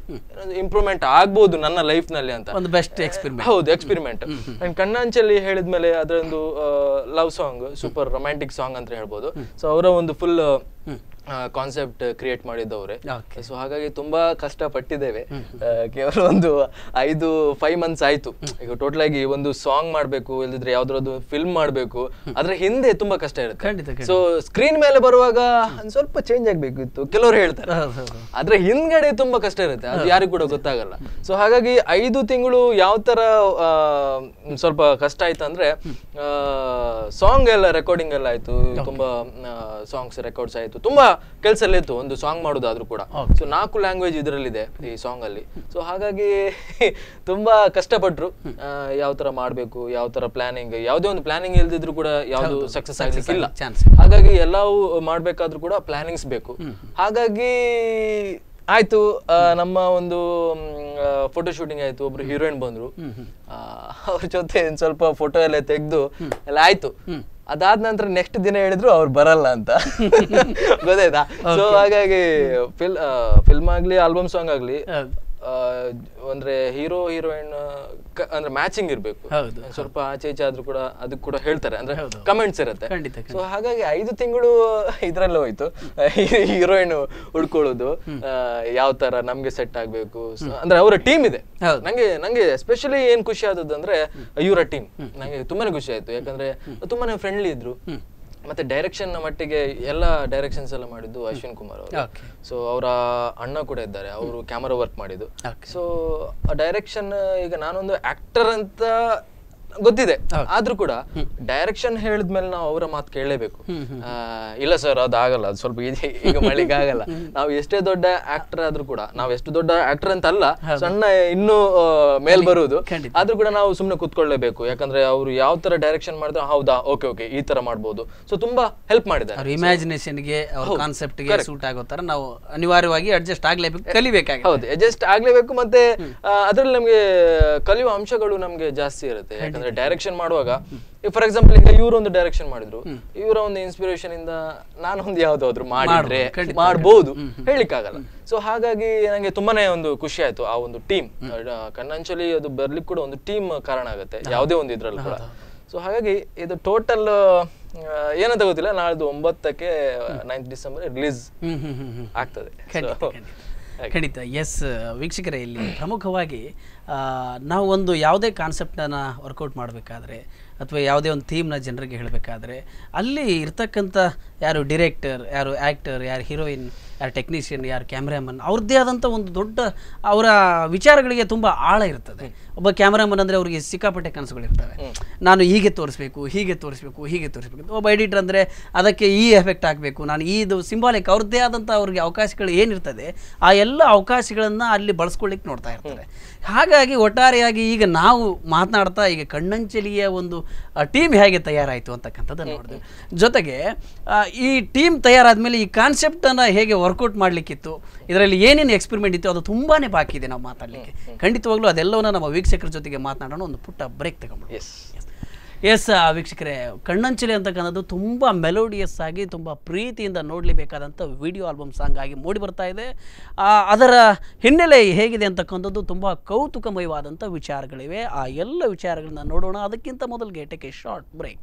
ಇಂಪ್ರೂವ್ಮೆಂಟ್ ಆಗ್ಬೋದು ನನ್ನ ಲೈಫ್ ನಲ್ಲಿ ಅಂತ ಒಂದು ಬೆಸ್ಟ್ ಎಕ್ಸ್ಪೆರಿಮೆಂಟ್ ಹೌದು ಎಕ್ಸ್ಪೆರಿಮೆಂಟ್ ಆ್ಯಂಡ್ ಕಣ್ಣಾಂಚಲ್ಲಿ ಹೇಳಿದ್ಮೇಲೆ ಒಂದು love song super romantic song ಅಂತ ಹೇಳ್ಬೋದು ಸೊ ಅವರ ಒಂದು ಫುಲ್ ಕಾನ್ಸೆಪ್ಟ್ ಕ್ರಿಯೇಟ್ ಮಾಡಿದ್ದವ್ರೆ ಸೊ ಹಾಗಾಗಿ ತುಂಬಾ ಕಷ್ಟ ಪಟ್ಟಿದ್ದೇವೆ ಕೇವಲ ಒಂದು ಐದು ಫೈವ್ ಮಂತ್ಸ್ ಆಯ್ತು ಈಗ ಟೋಟಲ್ ಆಗಿ ಒಂದು ಸಾಂಗ್ ಮಾಡ್ಬೇಕು ಇಲ್ದಿದ್ರೆ ಯಾವ್ದ್ರದ್ದು ಫಿಲ್ಮ್ ಮಾಡ್ಬೇಕು ಅದ್ರ ಹಿಂದೆ ತುಂಬಾ ಕಷ್ಟ ಇರುತ್ತೆ ಸೊ ಸ್ಕ್ರೀನ್ ಮೇಲೆ ಬರುವಾಗ ಸ್ವಲ್ಪ ಚೇಂಜ್ ಆಗ್ಬೇಕಿತ್ತು ಕೆಲವರು ಹೇಳ್ತಾರೆ ಅದ್ರ ಹಿಂದ್ಗಡೆ ತುಂಬಾ ಕಷ್ಟ ಇರುತ್ತೆ ಅದು ಯಾರಿಗೂ ಕೂಡ ಗೊತ್ತಾಗಲ್ಲ ಸೊ ಹಾಗಾಗಿ ಐದು ತಿಂಗಳು ಯಾವ ತರ ಸ್ವಲ್ಪ ಕಷ್ಟ ಆಯ್ತು ಅಂದ್ರೆ ಸಾಂಗ್ ಎಲ್ಲ ರೆಕಾರ್ಡಿಂಗ್ ಎಲ್ಲ ಆಯ್ತು ತುಂಬಾ ಸಾಂಗ್ಸ್ ರೆಕಾರ್ಡ್ಸ್ ಆಯ್ತು ತುಂಬಾ ಇತ್ತು ಒಂದು ಸಾಂಗ್ ಮಾಡೋದಾದ್ರೂ ಕೂಡ ಸೊ ನಾಲ್ಕು ಲ್ಯಾಂಗ್ವೇಜ್ ಇದರಲ್ಲಿದೆ ಈ ಸಾಂಗ್ ಅಲ್ಲಿ ಸೊ ಹಾಗಾಗಿ ತುಂಬಾ ಕಷ್ಟಪಟ್ರು ಯಾವ ತರ ಮಾಡಬೇಕು ಯಾವ ತರ ಪ್ಲಾನಿಂಗ್ ಯಾವುದೇ ಒಂದು ಪ್ಲಾನಿಂಗ್ ಇಲ್ದಿದ್ರು ಕೂಡ ಯಾವುದು ಸಕ್ಸಸ್ ಚಾನ್ಸ್ ಹಾಗಾಗಿ ಎಲ್ಲವೂ ಮಾಡಬೇಕಾದ್ರೂ ಕೂಡ ಪ್ಲಾನಿಂಗ್ಸ್ ಬೇಕು ಹಾಗಾಗಿ ಆಯ್ತು ನಮ್ಮ ಒಂದು ಫೋಟೋ ಶೂಟಿಂಗ್ ಆಯ್ತು ಒಬ್ರು ಹೀರೋಯಿನ್ ಬಂದ್ರು ಅವ್ರ ಜೊತೆ ಸ್ವಲ್ಪ ಫೋಟೋ ಎಲ್ಲ ತೆಗೆದು ಎಲ್ಲ ಆಯ್ತು ಅದಾದ ನಂತರ ನೆಕ್ಸ್ಟ್ ದಿನ ಹೇಳಿದ್ರು ಅವ್ರು ಬರಲ್ಲ ಅಂತ ಗೊತ್ತಾಯ್ತಾ ಸೊ ಹಾಗಾಗಿ ಫಿಲ್ ಫಿಲ್ಮ್ ಆಗ್ಲಿ ಆಲ್ಬಮ್ ಸಾಂಗ್ ಆಗ್ಲಿ ಅಂದ್ರೆ ಹೀರೋ ಹೀರೋಯಿನ್ ಅಂದ್ರೆ ಮ್ಯಾಚಿಂಗ್ ಇರಬೇಕು ಸ್ವಲ್ಪ ಆಚೆ ಈಚೆ ಆದ್ರೂ ಕೂಡ ಅದಕ್ಕೆ ಕೂಡ ಹೇಳ್ತಾರೆ ಅಂದ್ರೆ ಕಮೆಂಟ್ಸ್ ಇರುತ್ತೆ ಸೊ ಹಾಗಾಗಿ ಐದು ತಿಂಗಳು ಇದ್ರಲ್ಲೂ ಹೋಯ್ತು ಹೀರೋಯಿನ್ ಉಡ್ಕೊಳ್ಳೋದು ಯಾವ ತರ ನಮ್ಗೆ ಸೆಟ್ ಆಗ್ಬೇಕು ಅಂದ್ರೆ ಅವರ ಟೀಮ್ ಇದೆ ನಂಗೆ ನಂಗೆ ಎಸ್ಪೆಷಲಿ ಏನ್ ಖುಷಿ ಆದದ್ದು ಅಂದ್ರೆ ಇವರ ಟೀಮ್ ನಂಗೆ ತುಂಬಾನೇ ಖುಷಿ ಆಯ್ತು ಯಾಕಂದ್ರೆ ತುಂಬಾನೇ ಫ್ರೆಂಡ್ಲಿ ಇದ್ರು ಮತ್ತೆ ಡೈರೆಕ್ಷನ್ ಮಟ್ಟಿಗೆ ಎಲ್ಲ ಡೈರೆಕ್ಷನ್ಸ್ ಎಲ್ಲ ಮಾಡಿದ್ದು ಅಶ್ವಿನ್ ಕುಮಾರ್ ಅವರು ಸೊ ಅವರ ಅಣ್ಣ ಕೂಡ ಇದ್ದಾರೆ ಅವರು ಕ್ಯಾಮರಾ ವರ್ಕ್ ಮಾಡಿದ್ದು ಸೊ ಡೈರೆಕ್ಷನ್ ಈಗ ನಾನೊಂದು ಆಕ್ಟರ್ ಅಂತ ಗೊತ್ತಿದೆ ಆದ್ರೂ ಕೂಡ ಡೈರೆಕ್ಷನ್ ಹೇಳಿದ್ಮೇಲೆ ನಾವು ಅವರ ಮಾತು ಕೇಳಲೇಬೇಕು ಇಲ್ಲ ಸರ್ ಅದಾಗಲ್ಲ ಅದು ಸ್ವಲ್ಪ ಈಗ ಮಳಿಗೆ ಆಗಲ್ಲ ನಾವು ಎಷ್ಟೇ ದೊಡ್ಡ ಆಕ್ಟರ್ ಆದ್ರೂ ಕೂಡ ನಾವು ಎಷ್ಟು ದೊಡ್ಡ ಆಕ್ಟರ್ ಅಂತ ಅಲ್ಲ ಸಣ್ಣ ಇನ್ನೂ ಮೇಲ್ ಬರುವುದು ಆದ್ರೂ ಕೂಡ ನಾವು ಸುಮ್ಮನೆ ಕುತ್ಕೊಳ್ಳೇಬೇಕು ಯಾಕಂದ್ರೆ ಅವರು ಯಾವ ತರ ಡೈರೆಕ್ಷನ್ ಮಾಡಿದ್ರೆ ಹೌದಾ ಓಕೆ ಓಕೆ ಈ ತರ ಮಾಡ್ಬೋದು ಸೊ ತುಂಬಾ ಹೆಲ್ಪ್ ಮಾಡಿದ್ದಾರೆ ಕಾನ್ಸೆಪ್ಟ್ ಗೆ ಸೂಟ್ ಆಗೋ ತರ ನಾವು ಅನಿವಾರ್ಯವಾಗಿ ಅಡ್ಜಸ್ಟ್ ಆಗ್ಲೇಬೇಕು ಕಲಿಬೇಕಾಗಿ ಹೌದು ಅಡ್ಜಸ್ಟ್ ಆಗ್ಲೇಬೇಕು ಮತ್ತೆ ಅದ್ರಲ್ಲಿ ನಮ್ಗೆ ಕಲಿಯುವ ಅಂಶಗಳು ನಮ್ಗೆ ಜಾಸ್ತಿ ಇರುತ್ತೆ ಯಾಕಂದ್ರೆ ಅಂದ್ರೆ ಡೈರೆಕ್ಷನ್ ಮಾಡುವಾಗ ಫಾರ್ ಎಕ್ಸಾಂಪಲ್ ಈಗ ಇವರು ಒಂದು ಡೈರೆಕ್ಷನ್ ಮಾಡಿದ್ರು ಇವರ ಒಂದು ಇನ್ಸ್ಪಿರೇಷನ್ ಇಂದ ನಾನೊಂದು ಯಾವ್ದಾದ್ರು ಮಾಡಿದ್ರೆ ಮಾಡಬಹುದು ಹೇಳಿಕ್ಕಾಗಲ್ಲ ಸೊ ಹಾಗಾಗಿ ನಂಗೆ ತುಂಬಾನೇ ಒಂದು ಖುಷಿ ಆಯ್ತು ಆ ಒಂದು ಟೀಮ್ ಕಣ್ಣಂಚಲಿ ಅದು ಬರ್ಲಿಕ್ಕೆ ಕೂಡ ಒಂದು ಟೀಮ್ ಕಾರಣ ಆಗುತ್ತೆ ಯಾವುದೇ ಒಂದು ಇದ್ರಲ್ಲಿ ಕೂಡ ಸೊ ಹಾಗಾಗಿ ಇದು ಟೋಟಲ್ ಏನಂತ ಗೊತ್ತಿಲ್ಲ ನಾಳ್ದು ಒಂಬತ್ತಕ್ಕೆ ನೈನ್ತ್ ಡಿಸೆಂಬರ್ ರಿಲೀಸ್ ಆಗ್ತದೆ ಖಂಡಿತ ಎಸ್ ವೀಕ್ಷಕರೇ ಇಲ್ಲಿ ಪ್ರಮುಖವಾಗಿ ನಾವು ಒಂದು ಯಾವುದೇ ಕಾನ್ಸೆಪ್ಟನ್ನು ವರ್ಕೌಟ್ ಮಾಡಬೇಕಾದ್ರೆ ಅಥವಾ ಯಾವುದೇ ಒಂದು ಥೀಮ್ನ ಜನರಿಗೆ ಹೇಳಬೇಕಾದ್ರೆ ಅಲ್ಲಿ ಇರ್ತಕ್ಕಂಥ ಯಾರು ಡಿರೆಕ್ಟರ್ ಯಾರು ಆ್ಯಕ್ಟರ್ ಯಾರು ಹೀರೋಯಿನ್ ಯಾರು ಟೆಕ್ನಿಷಿಯನ್ ಯಾರು ಕ್ಯಾಮ್ರಾಮನ್ ಅವ್ರದ್ದೇ ಆದಂಥ ಒಂದು ದೊಡ್ಡ ಅವರ ವಿಚಾರಗಳಿಗೆ ತುಂಬ ಆಳ ಇರ್ತದೆ ಒಬ್ಬ ಕ್ಯಾಮ್ರಾಮನ್ ಅಂದರೆ ಅವರಿಗೆ ಸಿಕ್ಕಾಪಟ್ಟೆ ಕನಸುಗಳಿರ್ತವೆ ನಾನು ಹೀಗೆ ತೋರಿಸ್ಬೇಕು ಹೀಗೆ ತೋರಿಸ್ಬೇಕು ಹೀಗೆ ತೋರಿಸ್ಬೇಕು ಒಬ್ಬ ಎಡಿಟರ್ ಅಂದರೆ ಅದಕ್ಕೆ ಈ ಎಫೆಕ್ಟ್ ಆಗಬೇಕು ನಾನು ಇದು ಸಿಂಬಾಲಿಕ್ ಅವ್ರದ್ದೇ ಆದಂಥ ಅವ್ರಿಗೆ ಅವಕಾಶಗಳು ಏನಿರ್ತದೆ ಆ ಎಲ್ಲ ಅವಕಾಶಗಳನ್ನು ಅಲ್ಲಿ ಬಳಸ್ಕೊಳ್ಳಿಕ್ಕೆ ನೋಡ್ತಾ ಇರ್ತಾರೆ ಹಾಗಾಗಿ ಒಟ್ಟಾರೆಯಾಗಿ ಈಗ ನಾವು ಮಾತನಾಡ್ತಾ ಈಗ ಕಣ್ಣಂಚಲಿಯ ಒಂದು ಟೀಮ್ ಹೇಗೆ ತಯಾರಾಯಿತು ಅಂತಕ್ಕಂಥದ್ದನ್ನು ನೋಡಿದೆ ಜೊತೆಗೆ ಈ ಟೀಮ್ ತಯಾರಾದ ಮೇಲೆ ಈ ಕಾನ್ಸೆಪ್ಟನ್ನು ಹೇಗೆ ವರ್ಕ್ ವರ್ಕೌಟ್ ಮಾಡಲಿಕ್ಕಿತ್ತು ಇದರಲ್ಲಿ ಏನೇನು ಎಕ್ಸ್ಪೆರಿಮೆಂಟ್ ಇತ್ತು ಅದು ತುಂಬಾ ಬಾಕಿ ಇದೆ ನಾವು ಮಾತಾಡಲಿಕ್ಕೆ ಖಂಡಿತವಾಗ್ಲೂ ಅದೆಲ್ಲವನ್ನ ನಮ್ಮ ವೀಕ್ಷಕರ ಜೊತೆಗೆ ಮಾತನಾಡೋಣ ಒಂದು ಪುಟ್ಟ ಬ್ರೇಕ್ ತಗೊಂಡು ಎಸ್ ಎಸ್ ವೀಕ್ಷಕರೇ ಕಣ್ಣಂಚಲಿ ಅಂತಕ್ಕಂಥದ್ದು ತುಂಬ ಮೆಲೋಡಿಯಸ್ ಆಗಿ ತುಂಬ ಪ್ರೀತಿಯಿಂದ ನೋಡಲೇಬೇಕಾದಂಥ ವಿಡಿಯೋ ಆಲ್ಬಮ್ ಸಾಂಗ್ ಆಗಿ ಮೂಡಿ ಬರ್ತಾ ಇದೆ ಅದರ ಹಿನ್ನೆಲೆ ಹೇಗಿದೆ ಅಂತಕ್ಕಂಥದ್ದು ತುಂಬ ಕೌತುಕಮಯವಾದಂಥ ವಿಚಾರಗಳಿವೆ ಆ ಎಲ್ಲ ವಿಚಾರಗಳನ್ನ ನೋಡೋಣ ಅದಕ್ಕಿಂತ ಮೊದಲಿಗೆ take a short break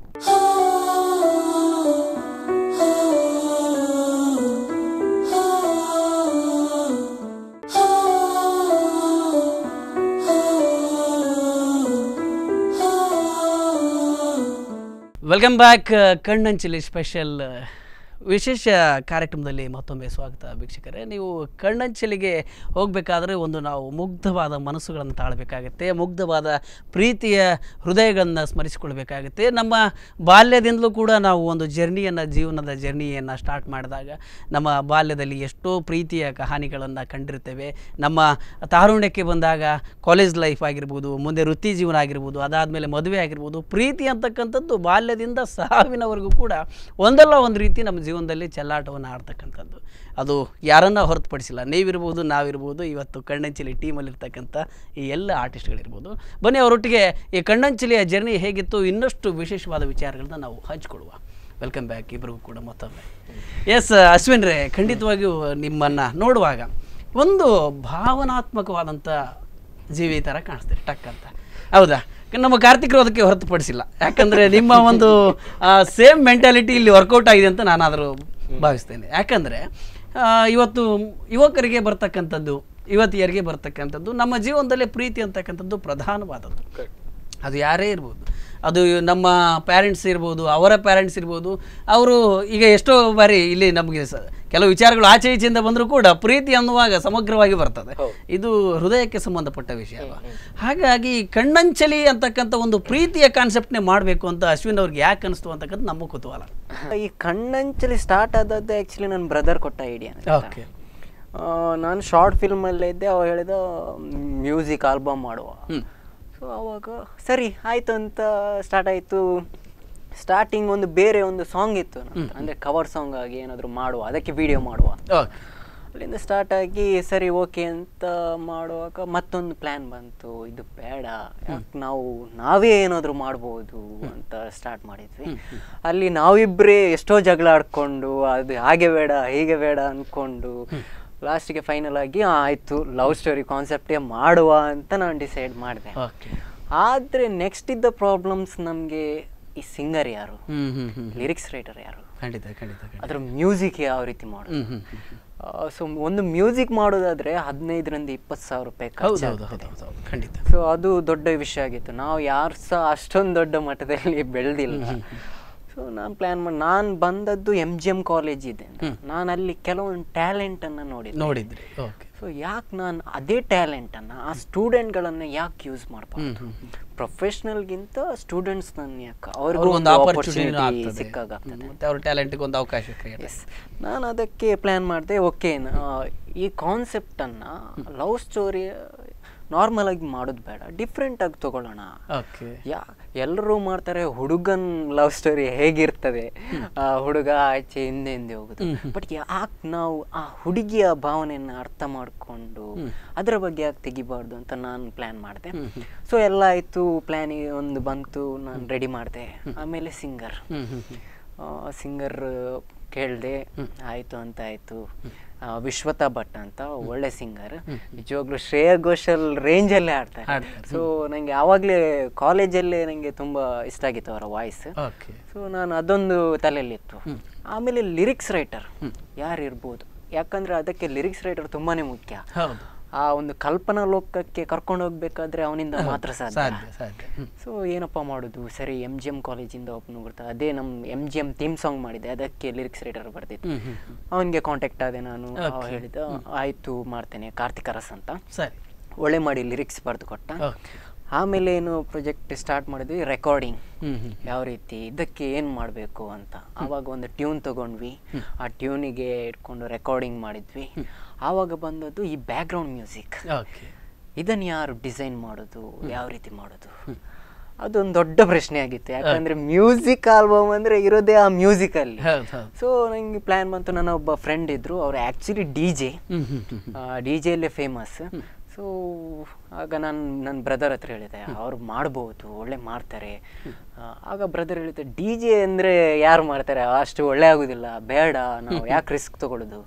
Welcome back, Kundan uh, Kandanchili special. Uh, ವಿಶೇಷ ಕಾರ್ಯಕ್ರಮದಲ್ಲಿ ಮತ್ತೊಮ್ಮೆ ಸ್ವಾಗತ ವೀಕ್ಷಕರೇ ನೀವು ಕಣ್ಣಂಚಲಿಗೆ ಹೋಗಬೇಕಾದ್ರೆ ಒಂದು ನಾವು ಮುಗ್ಧವಾದ ಮನಸ್ಸುಗಳನ್ನು ತಾಳಬೇಕಾಗುತ್ತೆ ಮುಗ್ಧವಾದ ಪ್ರೀತಿಯ ಹೃದಯಗಳನ್ನು ಸ್ಮರಿಸಿಕೊಳ್ಬೇಕಾಗುತ್ತೆ ನಮ್ಮ ಬಾಲ್ಯದಿಂದಲೂ ಕೂಡ ನಾವು ಒಂದು ಜರ್ನಿಯನ್ನು ಜೀವನದ ಜರ್ನಿಯನ್ನು ಸ್ಟಾರ್ಟ್ ಮಾಡಿದಾಗ ನಮ್ಮ ಬಾಲ್ಯದಲ್ಲಿ ಎಷ್ಟೋ ಪ್ರೀತಿಯ ಕಹಾನಿಗಳನ್ನು ಕಂಡಿರ್ತೇವೆ ನಮ್ಮ ತಾರುಣ್ಯಕ್ಕೆ ಬಂದಾಗ ಕಾಲೇಜ್ ಲೈಫ್ ಆಗಿರ್ಬೋದು ಮುಂದೆ ವೃತ್ತಿ ಜೀವನ ಆಗಿರ್ಬೋದು ಅದಾದಮೇಲೆ ಮದುವೆ ಆಗಿರ್ಬೋದು ಪ್ರೀತಿ ಅಂತಕ್ಕಂಥದ್ದು ಬಾಲ್ಯದಿಂದ ಸಾವಿನವರೆಗೂ ಕೂಡ ಒಂದಲ್ಲ ಒಂದು ರೀತಿ ನಮ್ಮ ಜೀವನ ಜೀವನದಲ್ಲಿ ಚೆಲ್ಲಾಟವನ್ನು ಆಡ್ತಕ್ಕಂಥದ್ದು ಅದು ಯಾರನ್ನ ಹೊರತುಪಡಿಸಿಲ್ಲ ನೀವಿರ್ಬೋದು ನಾವಿರ್ಬೋದು ಇವತ್ತು ಕಣ್ಣಂಚಿಲಿ ಟೀಮಲ್ಲಿರ್ತಕ್ಕಂಥ ಈ ಎಲ್ಲ ಆರ್ಟಿಸ್ಟ್ಗಳಿರ್ಬೋದು ಬನ್ನಿ ಅವರೊಟ್ಟಿಗೆ ಈ ಕಣ್ಣಂಚಲಿಯ ಜರ್ನಿ ಹೇಗಿತ್ತು ಇನ್ನಷ್ಟು ವಿಶೇಷವಾದ ವಿಚಾರಗಳನ್ನ ನಾವು ಹಂಚಿಕೊಳ್ಳುವ ವೆಲ್ಕಮ್ ಬ್ಯಾಕ್ ಇಬ್ಬರಿಗೂ ಕೂಡ ಮತ್ತೊಮ್ಮೆ ಎಸ್ ಅಶ್ವಿನ್ ರೇ ಖಂಡಿತವಾಗಿಯೂ ನಿಮ್ಮನ್ನು ನೋಡುವಾಗ ಒಂದು ಭಾವನಾತ್ಮಕವಾದಂಥ ಜೀವಿ ಥರ ಕಾಣಿಸ್ತೀರಿ ಟಕ್ ಅಂತ ಹೌದಾ ನಮ್ಮ ಕಾರ್ತಿಕರು ಅದಕ್ಕೆ ಹೊರತುಪಡಿಸಿಲ್ಲ ಯಾಕಂದರೆ ನಿಮ್ಮ ಒಂದು ಸೇಮ್ ಮೆಂಟಾಲಿಟಿ ಇಲ್ಲಿ ವರ್ಕೌಟ್ ಆಗಿದೆ ಅಂತ ನಾನಾದರೂ ಭಾವಿಸ್ತೇನೆ ಯಾಕಂದರೆ ಇವತ್ತು ಯುವಕರಿಗೆ ಬರ್ತಕ್ಕಂಥದ್ದು ಯುವತಿಯರಿಗೆ ಬರ್ತಕ್ಕಂಥದ್ದು ನಮ್ಮ ಜೀವನದಲ್ಲಿ ಪ್ರೀತಿ ಅಂತಕ್ಕಂಥದ್ದು ಪ್ರಧಾನವಾದದ್ದು ಅದು ಯಾರೇ ಇರ್ಬೋದು ಅದು ನಮ್ಮ ಪ್ಯಾರೆಂಟ್ಸ್ ಇರ್ಬೋದು ಅವರ ಪ್ಯಾರೆಂಟ್ಸ್ ಇರ್ಬೋದು ಅವರು ಈಗ ಎಷ್ಟೋ ಬಾರಿ ಇಲ್ಲಿ ನಮಗೆ ಕೆಲವು ವಿಚಾರಗಳು ಆಚೆ ಈಚೆಯಿಂದ ಬಂದರೂ ಕೂಡ ಪ್ರೀತಿ ಅನ್ನುವಾಗ ಸಮಗ್ರವಾಗಿ ಬರ್ತದೆ ಇದು ಹೃದಯಕ್ಕೆ ಸಂಬಂಧಪಟ್ಟ ವಿಷಯ ಅಲ್ವಾ ಹಾಗಾಗಿ ಕಣ್ಣಂಚಲಿ ಅಂತಕ್ಕಂಥ ಒಂದು ಪ್ರೀತಿಯ ಕಾನ್ಸೆಪ್ಟ್ನೇ ಮಾಡಬೇಕು ಅಂತ ಅಶ್ವಿನ್ ಅವ್ರಿಗೆ ಯಾಕೆ ಅನಿಸ್ತು ಅಂತಕ್ಕಂಥ ನಮ್ಮ ಕುತೂಹಲ ಈ ಕಣ್ಣಂಚಲಿ ಸ್ಟಾರ್ಟ್ ಆದದ್ದು ಆ್ಯಕ್ಚುಲಿ ನನ್ನ ಬ್ರದರ್ ಕೊಟ್ಟ ಐಡಿಯಾ ಓಕೆ ನಾನು ಶಾರ್ಟ್ ಫಿಲ್ಮಲ್ಲೇ ಇದ್ದೆ ಹೇಳಿದ ಮ್ಯೂಸಿಕ್ ಆಲ್ಬಮ್ ಮಾಡುವ ಸೊ ಅವಾಗ ಸರಿ ಆಯಿತು ಅಂತ ಸ್ಟಾರ್ಟ್ ಆಯಿತು ಸ್ಟಾರ್ಟಿಂಗ್ ಒಂದು ಬೇರೆ ಒಂದು ಸಾಂಗ್ ಇತ್ತು ಅಂದರೆ ಕವರ್ ಸಾಂಗ್ ಆಗಿ ಏನಾದರೂ ಮಾಡುವ ಅದಕ್ಕೆ ವಿಡಿಯೋ ಮಾಡುವ ಅಲ್ಲಿಂದ ಸ್ಟಾರ್ಟ್ ಆಗಿ ಸರಿ ಓಕೆ ಅಂತ ಮಾಡುವಾಗ ಮತ್ತೊಂದು ಪ್ಲ್ಯಾನ್ ಬಂತು ಇದು ಬೇಡ ಯಾಕೆ ನಾವು ನಾವೇ ಏನಾದರೂ ಮಾಡ್ಬೋದು ಅಂತ ಸ್ಟಾರ್ಟ್ ಮಾಡಿದ್ವಿ ಅಲ್ಲಿ ನಾವಿಬ್ಬರೇ ಎಷ್ಟೋ ಜಗಳ ಆಡ್ಕೊಂಡು ಅದು ಹಾಗೆ ಬೇಡ ಹೀಗೆ ಬೇಡ ಅಂದ್ಕೊಂಡು ಲಾಸ್ಟಿಗೆ ಫೈನಲ್ ಆಗಿ ಆಯಿತು ಲವ್ ಸ್ಟೋರಿ ಕಾನ್ಸೆಪ್ಟೇ ಮಾಡುವ ಅಂತ ನಾನು ಡಿಸೈಡ್ ಮಾಡಿದೆ ಆದರೆ ನೆಕ್ಸ್ಟ್ ಇದ್ದ ಪ್ರಾಬ್ಲಮ್ಸ್ ನಮಗೆ ಈ ಸಿಂಗರ್ ಯಾರು ಲಿರಿಕ್ಸ್ ರೈಟರ್ ಯಾರು ಖಂಡಿತ ಖಂಡಿತ ಮ್ಯೂಸಿಕ್ ಯಾವ ರೀತಿ ಮಾಡ ಸೊ ಒಂದು ಮ್ಯೂಸಿಕ್ ಮಾಡೋದಾದ್ರೆ ಹದಿನೈದರಿಂದ ಇಪ್ಪತ್ತು ಸಾವಿರ ರೂಪಾಯಿ ಖಂಡಿತ ಸೊ ಅದು ದೊಡ್ಡ ವಿಷಯ ಆಗಿತ್ತು ನಾವು ಯಾರು ಸಹ ಅಷ್ಟೊಂದು ದೊಡ್ಡ ಮಟ್ಟದಲ್ಲಿ ಬೆಳೆದಿಲ್ಲ ಸೊ ನಾನು ಪ್ಲ್ಯಾನ್ ಮಾಡಿ ನಾನು ಬಂದದ್ದು ಎಂ ಜಿ ಎಮ್ ಕಾಲೇಜ್ ಇದೆ ನಾನು ಅಲ್ಲಿ ಕೆಲವೊಂದು ಟ್ಯಾಲೆಂಟನ್ನು ನೋಡಿದ್ದೆ ನೋಡಿದ್ರಿ ಓಕೆ ಸೊ ಯಾಕೆ ನಾನು ಅದೇ ಟ್ಯಾಲೆಂಟನ್ನು ಆ ಸ್ಟೂಡೆಂಟ್ಗಳನ್ನು ಯಾಕೆ ಯೂಸ್ ಮಾಡಬಾರ್ದು ಪ್ರೊಫೆಷ್ನಲ್ಗಿಂತ ಸ್ಟೂಡೆಂಟ್ಸ್ ನನ್ನ ಯಾಕೆ ಅವ್ರಿಗೂ ಒಂದು ಆಪರ್ಚುನಿಟಿ ಸಿಕ್ಕಾಗ್ತದೆ ಅವ್ರ ಟ್ಯಾಲೆಂಟ್ಗೆ ಒಂದು ಅವಕಾಶ ಎಸ್ ನಾನು ಅದಕ್ಕೆ ಪ್ಲ್ಯಾನ್ ಮಾಡಿದೆ ಓಕೆ ಈ ಕಾನ್ಸೆಪ್ಟನ್ನು ಲವ್ ಸ್ಟೋರಿ ನಾರ್ಮಲ್ ಆಗಿ ಮಾಡೋದು ಬೇಡ ಡಿಫ್ರೆಂಟ್ ಆಗಿ ತಗೊಳ್ಳೋಣ ಯಾ ಎಲ್ಲರೂ ಮಾಡ್ತಾರೆ ಹುಡುಗನ್ ಲವ್ ಸ್ಟೋರಿ ಹೇಗಿರ್ತದೆ ಆ ಹುಡುಗ ಆಚೆ ಹಿಂದೆ ಹಿಂದೆ ಹೋಗುದು ಬಟ್ ಯಾಕೆ ನಾವು ಆ ಹುಡುಗಿಯ ಭಾವನೆಯನ್ನ ಅರ್ಥ ಮಾಡಿಕೊಂಡು ಅದರ ಬಗ್ಗೆ ಯಾಕೆ ತೆಗಿಬಾರ್ದು ಅಂತ ನಾನು ಪ್ಲ್ಯಾನ್ ಮಾಡಿದೆ ಸೊ ಎಲ್ಲ ಆಯ್ತು ಪ್ಲಾನ್ ಒಂದು ಬಂತು ನಾನು ರೆಡಿ ಮಾಡಿದೆ ಆಮೇಲೆ ಸಿಂಗರ್ ಸಿಂಗರ್ ಕೇಳಿದೆ ಆಯ್ತು ಅಂತ ಆಯ್ತು ವಿಶ್ವತಾ ಭಟ್ ಅಂತ ಒಳ್ಳೆ ಸಿಂಗರ್ ನಿಜವಾಗ್ಲೂ ಶ್ರೇಯಾ ಘೋಷಲ್ ರೇಂಜಲ್ಲೇ ಆಡ್ತಾರೆ ಸೊ ನನಗೆ ಆವಾಗಲೇ ಕಾಲೇಜಲ್ಲೇ ನನಗೆ ತುಂಬಾ ಇಷ್ಟ ಆಗಿತ್ತು ಅವರ ವಾಯ್ಸ್ ಸೊ ನಾನು ಅದೊಂದು ತಲೆಯಲ್ಲಿತ್ತು ಆಮೇಲೆ ಲಿರಿಕ್ಸ್ ರೈಟರ್ ಯಾರು ಇರ್ಬೋದು ಯಾಕಂದ್ರೆ ಅದಕ್ಕೆ ಲಿರಿಕ್ಸ್ ರೈಟರ್ ತುಂಬಾನೇ ಮುಖ್ಯ ಆ ಒಂದು ಕಲ್ಪನಾ ಲೋಕಕ್ಕೆ ಕರ್ಕೊಂಡು ಹೋಗ್ಬೇಕಾದ್ರೆ ಅವನಿಂದ ಮಾತ್ರ ಸಾಧ್ಯ ಸೊ ಏನಪ್ಪ ಮಾಡೋದು ಸರಿ ಎಮ್ ಜಿ ಎಮ್ ಕಾಲೇಜಿಂದ ಒಬ್ಬನು ಬರ್ತಾ ಅದೇ ನಮ್ಮ M G M theme song ಮಾಡಿದೆ ಅದಕ್ಕೆ ಲಿರಿಕ್ಸ್ ರೈಟರ್ ಬರ್ತಿತ್ತು ಅವನಿಗೆ ಕಾಂಟ್ಯಾಕ್ಟ್ ಆದೆ ನಾನು ಹೇಳಿದ ಆಯಿತು ಮಾಡ್ತೇನೆ ಕಾರ್ತಿಕ ರಸ್ ಅಂತ ಒಳ್ಳೆ ಮಾಡಿ ಲಿರಿಕ್ಸ್ ಬರೆದು ಕೊಟ್ಟ ಆಮೇಲೆ ಏನು ಪ್ರೊಜೆಕ್ಟ್ ಸ್ಟಾರ್ಟ್ ಮಾಡಿದ್ವಿ ರೆಕಾರ್ಡಿಂಗ್ ಯಾವ ರೀತಿ ಇದಕ್ಕೆ ಏನು ಮಾಡಬೇಕು ಅಂತ ಅವಾಗ ಒಂದು ಟ್ಯೂನ್ ತಗೊಂಡ್ವಿ ಆ ಟ್ಯೂನಿಗೆ ಇಟ್ಕೊಂಡು ರೆಕಾರ್ಡಿಂಗ್ ಮಾಡಿದ್ವಿ ಆವಾಗ ಬಂದದ್ದು ಈ ಬ್ಯಾಕ್ಗ್ರೌಂಡ್ ಮ್ಯೂಸಿಕ್ ಇದನ್ನು ಯಾರು ಡಿಸೈನ್ ಮಾಡೋದು ಯಾವ ರೀತಿ ಮಾಡೋದು ಅದೊಂದು ದೊಡ್ಡ ಪ್ರಶ್ನೆ ಆಗಿತ್ತು ಯಾಕಂದ್ರೆ ಮ್ಯೂಸಿಕ್ ಆಲ್ಬಮ್ ಅಂದ್ರೆ ಇರೋದೇ ಆ ಮ್ಯೂಸಿಕ್ ಅಲ್ಲಿ ಸೊ ನಂಗೆ ಪ್ಲಾನ್ ಬಂತು ನನ್ನ ಒಬ್ಬ ಫ್ರೆಂಡ್ ಇದ್ರು ಅವ್ರು ಆಕ್ಚುಲಿ ಡಿ ಜೆ ಡಿ ಅಲ್ಲೇ ಫೇಮಸ್ ಸೊ ಆಗ ನಾನು ನನ್ನ ಬ್ರದರ್ ಹತ್ರ ಹೇಳಿದೆ ಅವ್ರು ಮಾಡ್ಬೋದು ಒಳ್ಳೆ ಮಾಡ್ತಾರೆ ಆಗ ಬ್ರದರ್ ಹೇಳಿದ್ದೆ ಡಿ ಜೆ ಅಂದರೆ ಯಾರು ಮಾಡ್ತಾರೆ ಅಷ್ಟು ಒಳ್ಳೆ ಆಗೋದಿಲ್ಲ ಬೇಡ ನಾವು ಯಾಕೆ ರಿಸ್ಕ್ ತೊಗೊಳೋದು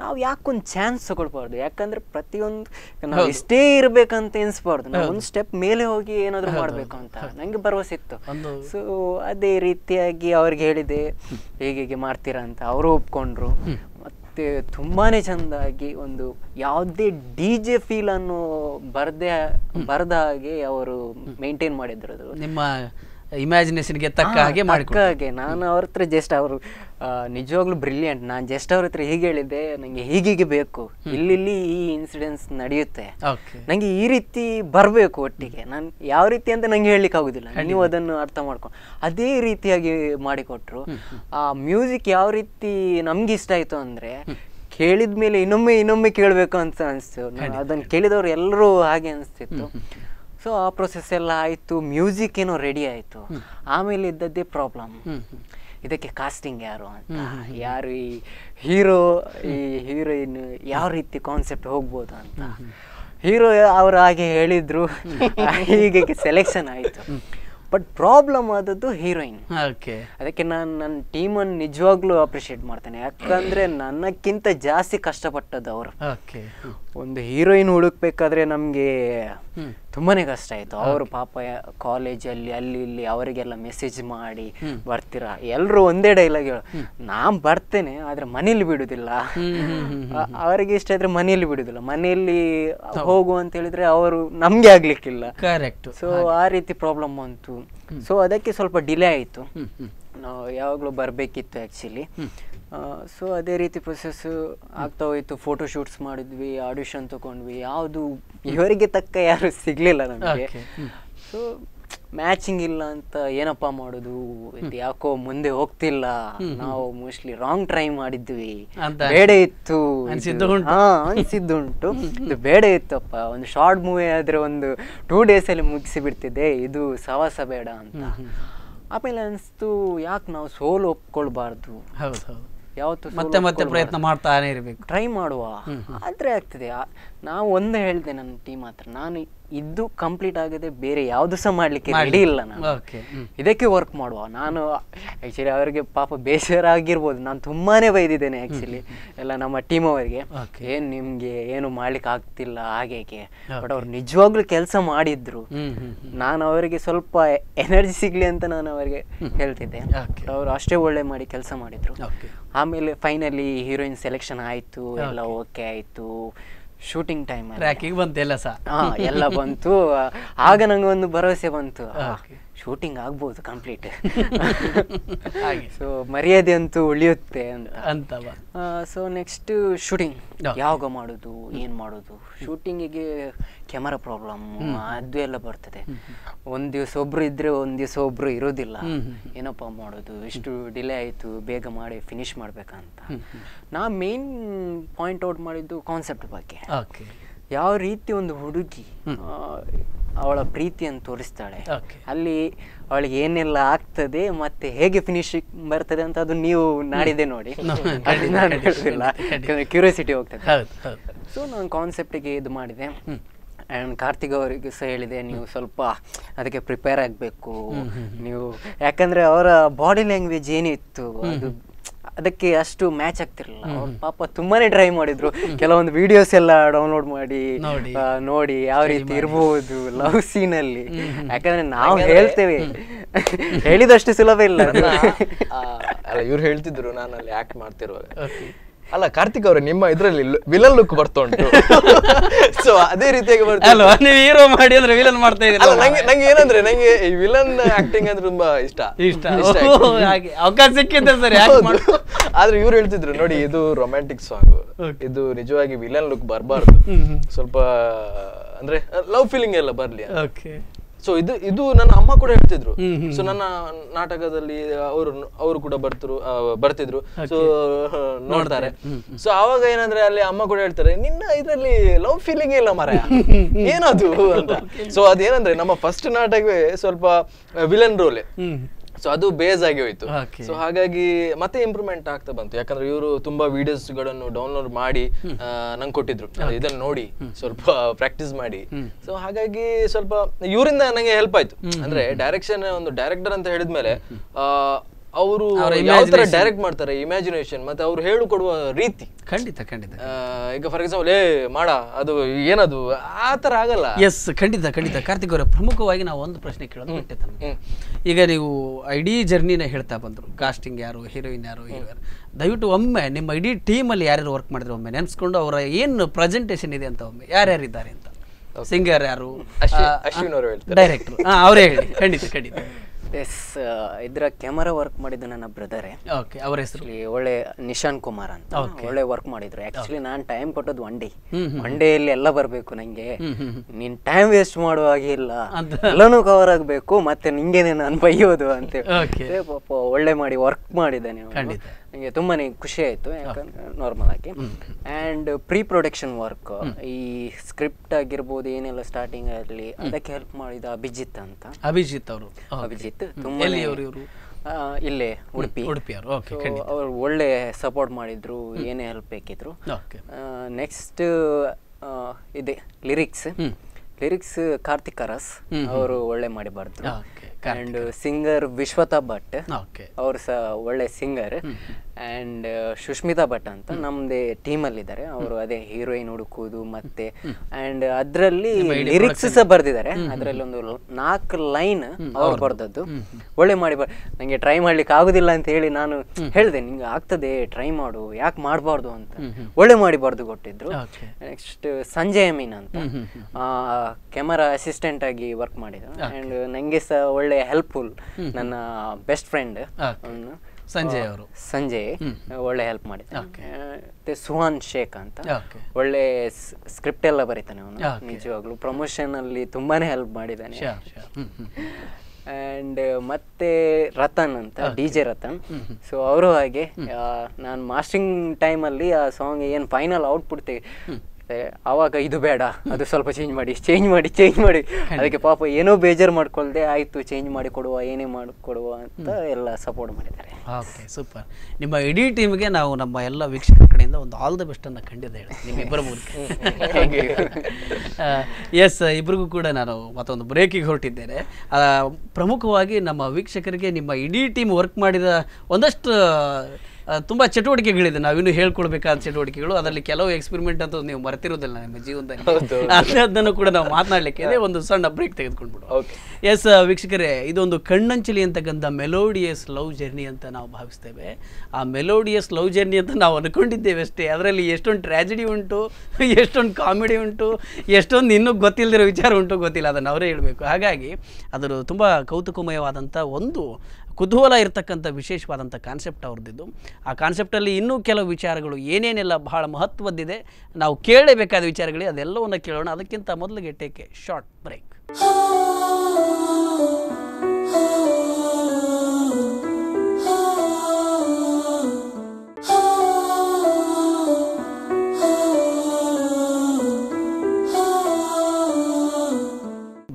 ನಾವು ಯಾಕೊಂದು ಚಾನ್ಸ್ ತೊಗೊಳ್ಬಾರ್ದು ಯಾಕಂದ್ರೆ ಪ್ರತಿಯೊಂದು ನಾವು ಇಷ್ಟೇ ಇರಬೇಕಂತ ಎನಿಸ್ಬಾರ್ದು ನಾವು ಒಂದು ಸ್ಟೆಪ್ ಮೇಲೆ ಹೋಗಿ ಏನಾದರೂ ಮಾಡಬೇಕು ಅಂತ ನನಗೆ ಭರವಸೆ ಇತ್ತು ಸೊ ಅದೇ ರೀತಿಯಾಗಿ ಅವ್ರಿಗೆ ಹೇಳಿದೆ ಹೇಗೆ ಮಾಡ್ತೀರಾ ಅಂತ ಅವರು ಒಪ್ಕೊಂಡ್ರು ಮತ್ತು ತುಂಬಾ ಚೆಂದಾಗಿ ಒಂದು ಯಾವುದೇ ಡಿ ಜೆ ಅನ್ನು ಬರದೆ ಬರದ ಹಾಗೆ ಅವರು ಮೇಂಟೈನ್ ಮಾಡಿದ್ರು ನಿಮ್ಮ ಇಮ್ಯಾಜಿನೇಷನ್ಗೆ ತಕ್ಕ ಹಾಗೆ ತಕ್ಕ ಹಾಗೆ ನಾನು ಅವ್ರ ಹತ್ರ ಜಸ್ಟ್ ಅವರು ನಿಜವಾಗ್ಲೂ ಬ್ರಿಲಿಯಂಟ್ ನಾನು ಜಸ್ಟ್ ಅವ್ರ ಹತ್ರ ಹೀಗೆ ಹೇಳಿದ್ದೆ ನಂಗೆ ಹೀಗೀಗೆ ಬೇಕು ಇಲ್ಲಿ ಈ ಇನ್ಸಿಡೆನ್ಸ್ ನಡೆಯುತ್ತೆ ನಂಗೆ ಈ ರೀತಿ ಬರಬೇಕು ಒಟ್ಟಿಗೆ ನಾನು ಯಾವ ರೀತಿ ಅಂತ ನಂಗೆ ಹೇಳಲಿಕ್ಕೆ ಆಗುದಿಲ್ಲ ನೀವು ಅದನ್ನು ಅರ್ಥ ಮಾಡ್ಕೊಂಡು ಅದೇ ರೀತಿಯಾಗಿ ಮಾಡಿಕೊಟ್ರು ಆ ಮ್ಯೂಸಿಕ್ ಯಾವ ರೀತಿ ನಮ್ಗೆ ಇಷ್ಟ ಆಯ್ತು ಅಂದ್ರೆ ಕೇಳಿದ ಮೇಲೆ ಇನ್ನೊಮ್ಮೆ ಇನ್ನೊಮ್ಮೆ ಕೇಳಬೇಕು ಅಂತ ಅನಿಸ್ತು ಅದನ್ನು ಕೇಳಿದವರು ಎಲ್ಲರೂ ಹಾಗೆ ಅನಿಸ್ತಿತ್ತು ಸೊ ಆ ಪ್ರೊಸೆಸ್ ಎಲ್ಲ ಆಯಿತು ಮ್ಯೂಸಿಕ್ ಏನೋ ರೆಡಿ ಆಯಿತು ಆಮೇಲೆ ಇದ್ದದ್ದೇ ಪ್ರಾಬ್ಲಮ್ ಇದಕ್ಕೆ ಕಾಸ್ಟಿಂಗ್ ಯಾರು ಅಂತ ಯಾರು ಈ ಹೀರೋ ಈ ಹೀರೋಯಿನ್ ಯಾವ ರೀತಿ ಕಾನ್ಸೆಪ್ಟ್ ಹೋಗ್ಬೋದು ಅಂತ ಹೀರೋ ಅವರು ಹಾಗೆ ಹೇಳಿದ್ರು ಹೀಗೆ ಸೆಲೆಕ್ಷನ್ ಆಯಿತು ಬಟ್ ಪ್ರಾಬ್ಲಮ್ ಆದದ್ದು ಹೀರೋಯಿನ್ ಅದಕ್ಕೆ ನಾನು ನನ್ನ ಟೀಮನ್ನು ನಿಜವಾಗ್ಲೂ ಅಪ್ರಿಷಿಯೇಟ್ ಮಾಡ್ತೇನೆ ಯಾಕಂದ್ರೆ ನನ್ನಕ್ಕಿಂತ ಜಾಸ್ತಿ ಕಷ್ಟಪಟ್ಟದ್ದು ಅವರು ಒಂದು ಹೀರೋಯಿನ್ ಹುಡುಕ್ಬೇಕಾದ್ರೆ ನಮಗೆ ತುಂಬಾನೇ ಕಷ್ಟ ಆಯಿತು ಅವರು ಪಾಪ ಕಾಲೇಜಲ್ಲಿ ಅಲ್ಲಿ ಇಲ್ಲಿ ಅವರಿಗೆಲ್ಲ ಮೆಸೇಜ್ ಮಾಡಿ ಬರ್ತೀರಾ ಎಲ್ಲರೂ ಒಂದೇ ಡೈಲಾಗ್ ಹೇಳು ನಾನು ಬರ್ತೇನೆ ಆದ್ರೆ ಮನೇಲಿ ಬಿಡುದಿಲ್ಲ ಅವರಿಗೆ ಇಷ್ಟ ಆದರೆ ಮನೆಯಲ್ಲಿ ಬಿಡುವುದಿಲ್ಲ ಮನೆಯಲ್ಲಿ ಹೋಗು ಅಂತ ಹೇಳಿದ್ರೆ ಅವರು ನಮಗೆ ಆಗ್ಲಿಕ್ಕಿಲ್ಲ ಕರೆಕ್ಟ್ ಸೊ ಆ ರೀತಿ ಪ್ರಾಬ್ಲಮ್ ಬಂತು ಸೊ ಅದಕ್ಕೆ ಸ್ವಲ್ಪ ಡಿಲೇ ಆಯಿತು ನಾವು ಯಾವಾಗಲೂ ಬರಬೇಕಿತ್ತು ಆಕ್ಚುಲಿ ಸೊ ಅದೇ ರೀತಿ ಪ್ರೊಸೆಸ್ಸು ಆಗ್ತಾ ಹೋಯಿತು ಫೋಟೋ ಶೂಟ್ಸ್ ಮಾಡಿದ್ವಿ ಆಡಿಷನ್ ತಗೊಂಡ್ವಿ ಯಾವುದು ಇವರಿಗೆ ತಕ್ಕ ಯಾರು ಸಿಗ್ಲಿಲ್ಲ ನಮಗೆ ಸೊ ಮ್ಯಾಚಿಂಗ್ ಇಲ್ಲ ಅಂತ ಏನಪ್ಪ ಮಾಡೋದು ಯಾಕೋ ಮುಂದೆ ಹೋಗ್ತಿಲ್ಲ ನಾವು ಮೋಸ್ಟ್ಲಿ ರಾಂಗ್ ಟ್ರೈ ಮಾಡಿದ್ವಿ ಬೇಡ ಇತ್ತು ಅನ್ಸಿದ್ದುಂಟು ಇದು ಬೇಡ ಇತ್ತಪ್ಪ ಒಂದು ಶಾರ್ಟ್ ಮೂವಿ ಆದ್ರೆ ಒಂದು ಟೂ ಡೇಸ್ ಅಲ್ಲಿ ಮುಗಿಸಿ ಬಿಡ್ತಿದ್ದೆ ಇದು ಸವಾಸ ಬೇಡ ಅಂತ ಆಮೇಲೆ ಅನಿಸ್ತು ಯಾಕೆ ನಾವು ಸೋಲು ಒಪ್ಕೊಳ್ಬಾರ್ದು ಹೌದು ಯಾವತ್ತು ಮತ್ತೆ ಮತ್ತೆ ಪ್ರಯತ್ನ ಮಾಡ್ತಾನೆ ಇರಬೇಕು ಟ್ರೈ ಮಾಡುವ ಆದರೆ ಆಗ್ತದೆ ನಾವು ಒಂದು ಹೇಳಿದೆ ನನ್ನ ಟೀಮ್ ಹತ್ರ ನಾನು ಇದು ಕಂಪ್ಲೀಟ್ ಆಗದೆ ಬೇರೆ ಯಾವುದು ಸಹ ಮಾಡ್ಲಿಕ್ಕೆ ರೆಡಿ ಇಲ್ಲ ನಾನು ಇದಕ್ಕೆ ವರ್ಕ್ ಮಾಡುವ ನಾನು ಆಕ್ಚುಲಿ ಅವರಿಗೆ ಪಾಪ ಬೇಸರ ಆಗಿರ್ಬೋದು ನಾನು ತುಂಬಾನೇ ಬೈದಿದ್ದೇನೆ ಆಕ್ಚುಲಿ ಎಲ್ಲ ನಮ್ಮ ಟೀಮ್ ಅವರಿಗೆ ಏನ್ ನಿಮ್ಗೆ ಏನು ಮಾಡ್ಲಿಕ್ಕೆ ಆಗ್ತಿಲ್ಲ ಹಾಗೆ ಬಟ್ ಅವ್ರು ನಿಜವಾಗ್ಲೂ ಕೆಲಸ ಮಾಡಿದ್ರು ನಾನು ಅವರಿಗೆ ಸ್ವಲ್ಪ ಎನರ್ಜಿ ಸಿಗ್ಲಿ ಅಂತ ನಾನು ಅವರಿಗೆ ಹೇಳ್ತಿದ್ದೆ ಅವರು ಅಷ್ಟೇ ಒಳ್ಳೆ ಮಾಡಿ ಕೆಲಸ ಮಾಡಿದ್ರು ಆಮೇಲೆ ಫೈನಲಿ ಹೀರೋಯಿನ್ ಸೆಲೆಕ್ಷನ್ ಆಯ್ತು ಎಲ್ಲ ಓಕೆ ಆಯ್ತು ಶೂಟಿಂಗ್ ಟೈಮ್ ಬಂತು ಎಲ್ಲ ಸಹ ಎಲ್ಲ ಬಂತು ಆಗ ಒಂದು ಭರವಸೆ ಬಂತು ಶೂಟಿಂಗ್ ಆಗ್ಬೋದು ಕಂಪ್ಲೀಟ್ ಸೊ ಮರ್ಯಾದೆ ಅಂತೂ ಉಳಿಯುತ್ತೆ ಅಂತ ಸೊ ನೆಕ್ಸ್ಟ್ ಶೂಟಿಂಗ್ ಯಾವಾಗ ಮಾಡೋದು ಏನು ಮಾಡೋದು ಶೂಟಿಂಗಿಗೆ ಕ್ಯಾಮರಾ ಪ್ರಾಬ್ಲಮ್ ಅದು ಎಲ್ಲ ಬರ್ತದೆ ಒಂದು ದಿವಸ ಒಬ್ರು ಇದ್ರೆ ಒಂದು ದಿವಸ ಒಬ್ರು ಇರೋದಿಲ್ಲ ಏನಪ್ಪ ಮಾಡೋದು ಎಷ್ಟು ಡಿಲೇ ಆಯಿತು ಬೇಗ ಮಾಡಿ ಫಿನಿಶ್ ಮಾಡಬೇಕಂತ ನಾ ಮೇನ್ ಪಾಯಿಂಟ್ ಔಟ್ ಮಾಡಿದ್ದು ಕಾನ್ಸೆಪ್ಟ್ ಬಗ್ಗೆ ಯಾವ ರೀತಿ ಒಂದು ಹುಡುಗಿ ಅವಳ ಪ್ರೀತಿಯನ್ನು ತೋರಿಸ್ತಾಳೆ ಅಲ್ಲಿ ಅವಳಿಗೆ ಏನೆಲ್ಲ ಆಗ್ತದೆ ಮತ್ತೆ ಹೇಗೆ ಫಿನಿಶಿಂಗ್ ಬರ್ತದೆ ಅಂತ ಅದು ನೀವು ನಾಡಿದೆ ನೋಡಿ ಕ್ಯೂರಿಯಾಸಿಟಿ ಹೋಗ್ತದೆ ಸೊ ನಾನು ಕಾನ್ಸೆಪ್ಟಿಗೆ ಇದು ಮಾಡಿದೆ ಆ್ಯಂಡ್ ಕಾರ್ತಿಕ್ ಅವರಿಗೆ ಸಹ ಹೇಳಿದೆ ನೀವು ಸ್ವಲ್ಪ ಅದಕ್ಕೆ ಪ್ರಿಪೇರ್ ಆಗಬೇಕು ನೀವು ಯಾಕಂದ್ರೆ ಅವರ ಬಾಡಿ ಲ್ಯಾಂಗ್ವೇಜ್ ಏನಿತ್ತು ಅದು ಅದಕ್ಕೆ ಅಷ್ಟು ಮ್ಯಾಚ್ ಆಗ್ತಿರ್ಲಿಲ್ಲ ಪಾಪ ತುಂಬಾನೇ ಟ್ರೈ ಮಾಡಿದ್ರು ಕೆಲವೊಂದು ವಿಡಿಯೋಸ್ ಎಲ್ಲ ಡೌನ್ಲೋಡ್ ಮಾಡಿ ನೋಡಿ ಯಾವ ರೀತಿ ಇರ್ಬೋದು ಲವ್ ಸೀನ್ ಅಲ್ಲಿ ಯಾಕಂದ್ರೆ ನಾವು ಹೇಳ್ತೇವೆ ಹೇಳಿದಷ್ಟು ಸುಲಭ ಇಲ್ಲ ಅಲ್ಲ ಇವ್ರು ಹೇಳ್ತಿದ್ರು ನಾನು ಅಲ್ಲಿ ಆಕ್ಟ್ ಮಾಡ್ತಿರುವಾಗ ಅಲ್ಲ ಕಾರ್ತಿಕ್ ಅವರು ನಿಮ್ಮ ಇದರಲ್ಲಿ ವಿಲನ್ ಲುಕ್ ಬರ್ತಾ ಉಂಟು ಸೊ ಅದೇ ರೀತಿಯಾಗಿ ಅಲ್ವಾ ನೀವು ಹೀರೋ ಮಾಡಿ ಅಂದ್ರೆ ವಿಲನ್ ಮಾಡ್ತಾ ಇದ್ದೀರಾ ನಂಗೆ ನಂಗೆ ಏನಂದ್ರೆ ನಂಗೆ ಈ ವಿಲನ್ ಆಕ್ಟಿಂಗ್ ಅಂದ್ರೆ ತುಂಬಾ ಇಷ್ಟ ಇಷ್ಟ ಅವಕಾಶ ಸಿಕ್ಕಿದ್ದೆ ಸರ್ ಆದ್ರೆ ಇವ್ರು ಹೇಳ್ತಿದ್ರು ನೋಡಿ ಇದು ರೊಮ್ಯಾಂಟಿಕ್ ಸಾಂಗ್ ಇದು ನಿಜವಾಗಿ ವಿಲನ್ ಲುಕ್ ಬರಬಾರ್ದು ಸ್ವಲ್ಪ ಅಂದ್ರೆ ಲವ್ ಫೀಲಿಂಗ್ ಎಲ್ಲ ಬರ್ಲಿ ಸೊ ಇದು ಇದು ನನ್ನ ಅಮ್ಮ ಕೂಡ ಹೇಳ್ತಿದ್ರು ಸೊ ನನ್ನ ನಾಟಕದಲ್ಲಿ ಅವರು ಅವರು ಕೂಡ ಬರ್ತರು ಬರ್ತಿದ್ರು ಸೊ ನೋಡ್ತಾರೆ ಸೊ ಆವಾಗ ಏನಂದ್ರೆ ಅಲ್ಲಿ ಅಮ್ಮ ಕೂಡ ಹೇಳ್ತಾರೆ ನಿನ್ನ ಇದರಲ್ಲಿ ಲವ್ ಫೀಲಿಂಗ್ ಇಲ್ಲ ಮರ ಏನದು ಅಂತ ಸೊ ಅದೇನಂದ್ರೆ ನಮ್ಮ ಫಸ್ಟ್ ನಾಟಕವೇ ಸ್ವಲ್ಪ ವಿಲನ್ ರೋಲೆ ಸೊ ಅದು ಬೇಸ್ ಆಗಿ ಹೋಯ್ತು ಸೊ ಹಾಗಾಗಿ ಮತ್ತೆ ಇಂಪ್ರೂವ್ಮೆಂಟ್ ಆಗ್ತಾ ಬಂತು ಯಾಕಂದ್ರೆ ಇವರು ತುಂಬಾ ವಿಡಿಯೋಸ್ ಗಳನ್ನು ಡೌನ್ಲೋಡ್ ಮಾಡಿ ನಂಗೆ ಕೊಟ್ಟಿದ್ರು ಇದನ್ನು ನೋಡಿ ಸ್ವಲ್ಪ ಪ್ರಾಕ್ಟೀಸ್ ಮಾಡಿ ಸೊ ಹಾಗಾಗಿ ಸ್ವಲ್ಪ ಇವರಿಂದ ನನಗೆ ಹೆಲ್ಪ್ ಆಯ್ತು ಅಂದ್ರೆ ಡೈರೆಕ್ಷನ್ ಒಂದು ಡೈರೆಕ್ಟರ್ ಅಂತ ಹೇಳಿದ್ಮೇಲೆ ಅವರು ಡೈರೆಕ್ಟ್ ಮಾಡ್ತಾರೆ ಇಮ್ಯಾಜಿನೇಷನ್ ಮತ್ತೆ ಅವ್ರು ಹೇಳಿಕೊಡುವ ರೀತಿ ಖಂಡಿತ ಖಂಡಿತ ಈಗ ಫಾರ್ ಎಕ್ಸಾಂಪಲ್ ಏ ಮಾಡ ಅದು ಏನದು ಆ ಥರ ಆಗಲ್ಲ ಎಸ್ ಖಂಡಿತ ಖಂಡಿತ ಕಾರ್ತಿಕ್ ಅವರ ಪ್ರಮುಖವಾಗಿ ನಾವು ಒಂದು ಪ್ರಶ್ನೆ ಕೇಳೋದು ಬಿಟ್ಟೆ ಈಗ ನೀವು ಐಡಿ ಜರ್ನಿನ ಹೇಳ್ತಾ ಬಂದರು ಕಾಸ್ಟಿಂಗ್ ಯಾರು ಹೀರೋಯಿನ್ ಯಾರು ದಯವಿಟ್ಟು ಒಮ್ಮೆ ನಿಮ್ಮ ಇಡೀ ಟೀಮಲ್ಲಿ ಯಾರ್ಯಾರು ವರ್ಕ್ ಮಾಡಿದ್ರು ಒಮ್ಮೆ ನೆನೆಸ್ಕೊಂಡು ಅವರ ಏನು ಪ್ರೆಸೆಂಟೇಷನ್ ಇದೆ ಅಂತ ಒಮ್ಮೆ ಇದ್ದಾರೆ ಅಂತ ಸಿಂಗರ್ ಯಾರು ಅಶ್ವಿನ್ ಅವರು ಡೈರೆಕ್ಟ್ರು ಹಾಂ ಅವರೇ ಹೇಳಿ ಖಂಡಿತ ಖಂಡಿತ ಎಸ್ ಇದರ ಕ್ಯಾಮರಾ ವರ್ಕ್ ಮಾಡಿದ್ದು ನನ್ನ ಬ್ರದರ್ ಓಕೆ ಅವರ ಹೆಸರು ಒಳ್ಳೆ ನಿಶಾಂತ್ ಕುಮಾರ್ ಅಂತ ಒಳ್ಳೆ ವರ್ಕ್ ಮಾಡಿದ್ರು ಆಕ್ಚುಲಿ ನಾನು ಟೈಮ್ ಕೊಟ್ಟದ್ದು ಒನ್ ಡೇ ಎಲ್ಲ ಬರಬೇಕು ನನಗೆ ನೀನ್ ಟೈಮ್ ವೇಸ್ಟ್ ಮಾಡುವ ಹಾಗೆ ಇಲ್ಲ ಎಲ್ಲಾನು ಕವರ್ ಆಗಬೇಕು ಮತ್ತೆ ನಿಂಗೆ ನಾನು ಬೈಯೋದು ಅಂತ ಪಾಪ ಒಳ್ಳೆ ಮಾಡಿ ವರ್ಕ್ ಮಾಡಿದ್ದಾನೆ ನನಗೆ ತುಂಬಾ ಖುಷಿ ಆಯಿತು ಯಾಕಂದ್ರೆ ನಾರ್ಮಲ್ ಆಗಿ ಆ್ಯಂಡ್ ಪ್ರೀ ಪ್ರೊಡಕ್ಷನ್ ವರ್ಕ್ ಈ ಸ್ಕ್ರಿಪ್ಟ್ ಆಗಿರ್ಬೋದು ಏನೆಲ್ಲ ಸ್ಟಾರ್ಟಿಂಗ್ ಆಗಲಿ ಅದಕ್ಕೆ ಹೆಲ್ಪ್ ಮಾಡಿದ ಅಭಿಜಿತ್ ಅಂತ ಅಭಿಜಿತ್ ಅವರು ಅಭಿಜಿತ್ ತುಂಬ ಇಲ್ಲೇ ಉಡುಪಿ ಉಡುಪಿ ಅವರು ಒಳ್ಳೆ ಸಪೋರ್ಟ್ ಮಾಡಿದ್ರು ಏನೇ ಹೆಲ್ಪ್ ಬೇಕಿದ್ರು ನೆಕ್ಸ್ಟ್ ಇದೆ ಲಿರಿಕ್ಸ್ ಲಿರಿಕ್ಸ್ ಕಾರ್ತಿಕ್ ಅರಸ್ ಅವರು ಒಳ್ಳೆ ಮಾಡಿ okay and singer Vishwatha Bhat ಅವರು ಸಹ ಒಳ್ಳೆ ಸಿಂಗರ್ ಅಂಡ್ ಸುಷ್ಮಿತಾ ಭಟ್ ಅಂತ ನಮ್ದೇ ಟೀಮಲ್ಲಿದ್ದಾರೆ ಅವರು ಅದೇ ಹೀರೋಯಿನ್ ಹುಡುಕೋದು ಮತ್ತೆ ಅಂಡ್ ಅದರಲ್ಲಿ ಲಿರಿಕ್ಸ್ ಸಹ ಬರ್ದಿದ್ದಾರೆ ಅದರಲ್ಲಿ ಒಂದು ನಾಲ್ಕು ಲೈನ್ ಅವ್ರು ಬರ್ದದ್ದು ಒಳ್ಳೆ ಮಾಡಿ ನಂಗೆ ನನಗೆ ಟ್ರೈ ಮಾಡ್ಲಿಕ್ಕೆ ಆಗುದಿಲ್ಲ ಅಂತ ಹೇಳಿ ನಾನು ಹೇಳಿದೆ ನಿಂಗೆ ಆಗ್ತದೆ ಟ್ರೈ ಮಾಡು ಯಾಕೆ ಮಾಡಬಾರ್ದು ಅಂತ ಒಳ್ಳೆ ಮಾಡಿ ಬರ್ದು ಕೊಟ್ಟಿದ್ರು ನೆಕ್ಸ್ಟ್ ಸಂಜಯ ಮೀನ್ ಅಂತ ಕ್ಯಾಮರಾ ಅಸಿಸ್ಟೆಂಟ್ ಆಗಿ ವರ್ಕ್ ಮಾಡಿದ್ರು ಅಂಡ್ ನಂಗೆ ಸಹ ಒಳ್ಳೆ ಒಳ್ಳೆಯ ಹೆಲ್ಪ್ಫುಲ್ ನನ್ನ ಬೆಸ್ಟ್ ಫ್ರೆಂಡ್ ಸಂಜಯ್ ಅವರು ಸಂಜಯ್ ಒಳ್ಳೆ ಹೆಲ್ಪ್ ಮಾಡಿದ್ದಾನೆ ಮತ್ತೆ ಸುಹಾನ್ ಶೇಖ್ ಅಂತ ಒಳ್ಳೆ ಸ್ಕ್ರಿಪ್ಟ್ ಎಲ್ಲ ಬರೀತಾನೆ ಅವನು ನಿಜವಾಗ್ಲು ಪ್ರಮೋಷನ್ ಅಲ್ಲಿ ತುಂಬಾನೇ ಹೆಲ್ಪ್ ಮಾಡಿದ್ದಾನೆ ಅಂಡ್ ಮತ್ತೆ ರತನ್ ಅಂತ ಡಿ ಜೆ ರತನ್ ಸೊ ಅವರು ಹಾಗೆ ನಾನು ಮಾಸ್ಟಿಂಗ್ ಟೈಮಲ್ಲಿ ಆ ಸಾಂಗ್ ಏನು ಫೈನಲ್ ಔಟ್ಪುಟ್ ಆವಾಗ ಇದು ಬೇಡ ಅದು ಸ್ವಲ್ಪ ಚೇಂಜ್ ಮಾಡಿ ಚೇಂಜ್ ಮಾಡಿ ಚೇಂಜ್ ಮಾಡಿ ಅದಕ್ಕೆ ಪಾಪ ಏನೋ ಬೇಜಾರು ಮಾಡ್ಕೊಳ್ದೆ ಆಯಿತು ಚೇಂಜ್ ಮಾಡಿ ಕೊಡುವ ಏನೇ ಮಾಡಿಕೊಡುವ ಅಂತ ಎಲ್ಲ ಸಪೋರ್ಟ್ ಮಾಡಿದ್ದಾರೆ ಓಕೆ ಸೂಪರ್ ನಿಮ್ಮ ಇಡೀ ಟೀಮ್ಗೆ ನಾವು ನಮ್ಮ ಎಲ್ಲ ವೀಕ್ಷಕರ ಕಡೆಯಿಂದ ಒಂದು ಆಲ್ ದ ಬೆಸ್ಟನ್ನು ಖಂಡಿತ ಹೇಳಿ ನಿಮ್ಮಿಬ್ಬರ ಮೂಲಕ ಎಸ್ ಇಬ್ಬರಿಗೂ ಕೂಡ ನಾನು ಮತ್ತೊಂದು ಬ್ರೇಕಿಗೆ ಹೊರಟಿದ್ದೇನೆ ಪ್ರಮುಖವಾಗಿ ನಮ್ಮ ವೀಕ್ಷಕರಿಗೆ ನಿಮ್ಮ ಇಡೀ ಟೀಮ್ ವರ್ಕ್ ಮಾಡಿದ ಒಂದಷ್ಟು ತುಂಬ ಚಟುವಟಿಕೆಗಳಿದೆ ನಾವಿನ್ನು ಹೇಳ್ಕೊಡ್ಬೇಕಾದ ಚಟುವಟಿಕೆಗಳು ಅದರಲ್ಲಿ ಕೆಲವು ಎಕ್ಸ್ಪೆರಿಮೆಂಟ್ ಅಂತ ನೀವು ಮರೆತಿರೋದಿಲ್ಲ ನಿಮ್ಮ ಜೀವನದಲ್ಲಿ ಅದನ್ನು ಕೂಡ ನಾವು ಮಾತನಾಡಲಿಕ್ಕೆ ಒಂದು ಸಣ್ಣ ಬ್ರೇಕ್ ತೆಗೆದುಕೊಂಡ್ಬಿಡು ಎಸ್ ವೀಕ್ಷಕರೇ ಇದೊಂದು ಕಣ್ಣಂಚಲಿ ಅಂತಕ್ಕಂಥ ಮೆಲೋಡಿಯಸ್ ಲವ್ ಜರ್ನಿ ಅಂತ ನಾವು ಭಾವಿಸ್ತೇವೆ ಆ ಮೆಲೋಡಿಯಸ್ ಲವ್ ಜರ್ನಿ ಅಂತ ನಾವು ಅಂದ್ಕೊಂಡಿದ್ದೇವೆ ಅಷ್ಟೇ ಅದರಲ್ಲಿ ಎಷ್ಟೊಂದು ಟ್ರಾಜಿಡಿ ಉಂಟು ಎಷ್ಟೊಂದು ಕಾಮಿಡಿ ಉಂಟು ಎಷ್ಟೊಂದು ಇನ್ನೂ ಗೊತ್ತಿಲ್ಲದಿರೋ ವಿಚಾರ ಉಂಟು ಗೊತ್ತಿಲ್ಲ ಅದನ್ನು ಅವರೇ ಹೇಳಬೇಕು ಹಾಗಾಗಿ ಅದರ ತುಂಬ ಕೌತುಕಮಯವಾದಂಥ ಒಂದು ಕುತೂಹಲ ಇರತಕ್ಕಂಥ ವಿಶೇಷವಾದಂಥ ಕಾನ್ಸೆಪ್ಟ್ ಅವ್ರದ್ದಿದ್ದು ಆ ಕಾನ್ಸೆಪ್ಟಲ್ಲಿ ಇನ್ನೂ ಕೆಲವು ವಿಚಾರಗಳು ಏನೇನೆಲ್ಲ ಬಹಳ ಮಹತ್ವದ್ದಿದೆ ನಾವು ಕೇಳಲೇಬೇಕಾದ ವಿಚಾರಗಳೇ ಅದೆಲ್ಲವನ್ನು ಕೇಳೋಣ ಅದಕ್ಕಿಂತ ಮೊದಲಿಗೆ ಟೇಕೆ ಶಾರ್ಟ್ ಬ್ರೇಕ್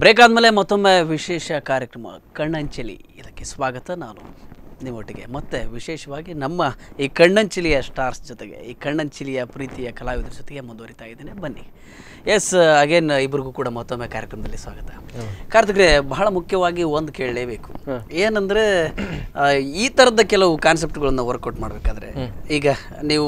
ಬ್ರೇಕ್ ಆದಮೇಲೆ ಮತ್ತೊಮ್ಮೆ ವಿಶೇಷ ಕಾರ್ಯಕ್ರಮ ಕಣ್ಣಂಚಲಿ ಇದಕ್ಕೆ ಸ್ವಾಗತ ನಾನು ನಿಮ್ಮೊಟ್ಟಿಗೆ ಮತ್ತೆ ವಿಶೇಷವಾಗಿ ನಮ್ಮ ಈ ಕಣ್ಣಂಚಿಲಿಯ ಸ್ಟಾರ್ಸ್ ಜೊತೆಗೆ ಈ ಕಣ್ಣಂಚಿಲಿಯ ಪ್ರೀತಿಯ ಕಲಾವಿದರ ಜೊತೆಗೆ ಮುಂದುವರಿತಾ ಇದ್ದೇನೆ ಬನ್ನಿ ಎಸ್ ಅಗೇನ್ ಇಬ್ರಿಗೂ ಕೂಡ ಮತ್ತೊಮ್ಮೆ ಕಾರ್ಯಕ್ರಮದಲ್ಲಿ ಸ್ವಾಗತ ಕಾರ್ತಿಕ್ರೆ ಬಹಳ ಮುಖ್ಯವಾಗಿ ಒಂದು ಕೇಳಲೇಬೇಕು ಏನಂದರೆ ಈ ಥರದ ಕೆಲವು ಕಾನ್ಸೆಪ್ಟ್ಗಳನ್ನು ವರ್ಕೌಟ್ ಮಾಡಬೇಕಾದ್ರೆ ಈಗ ನೀವು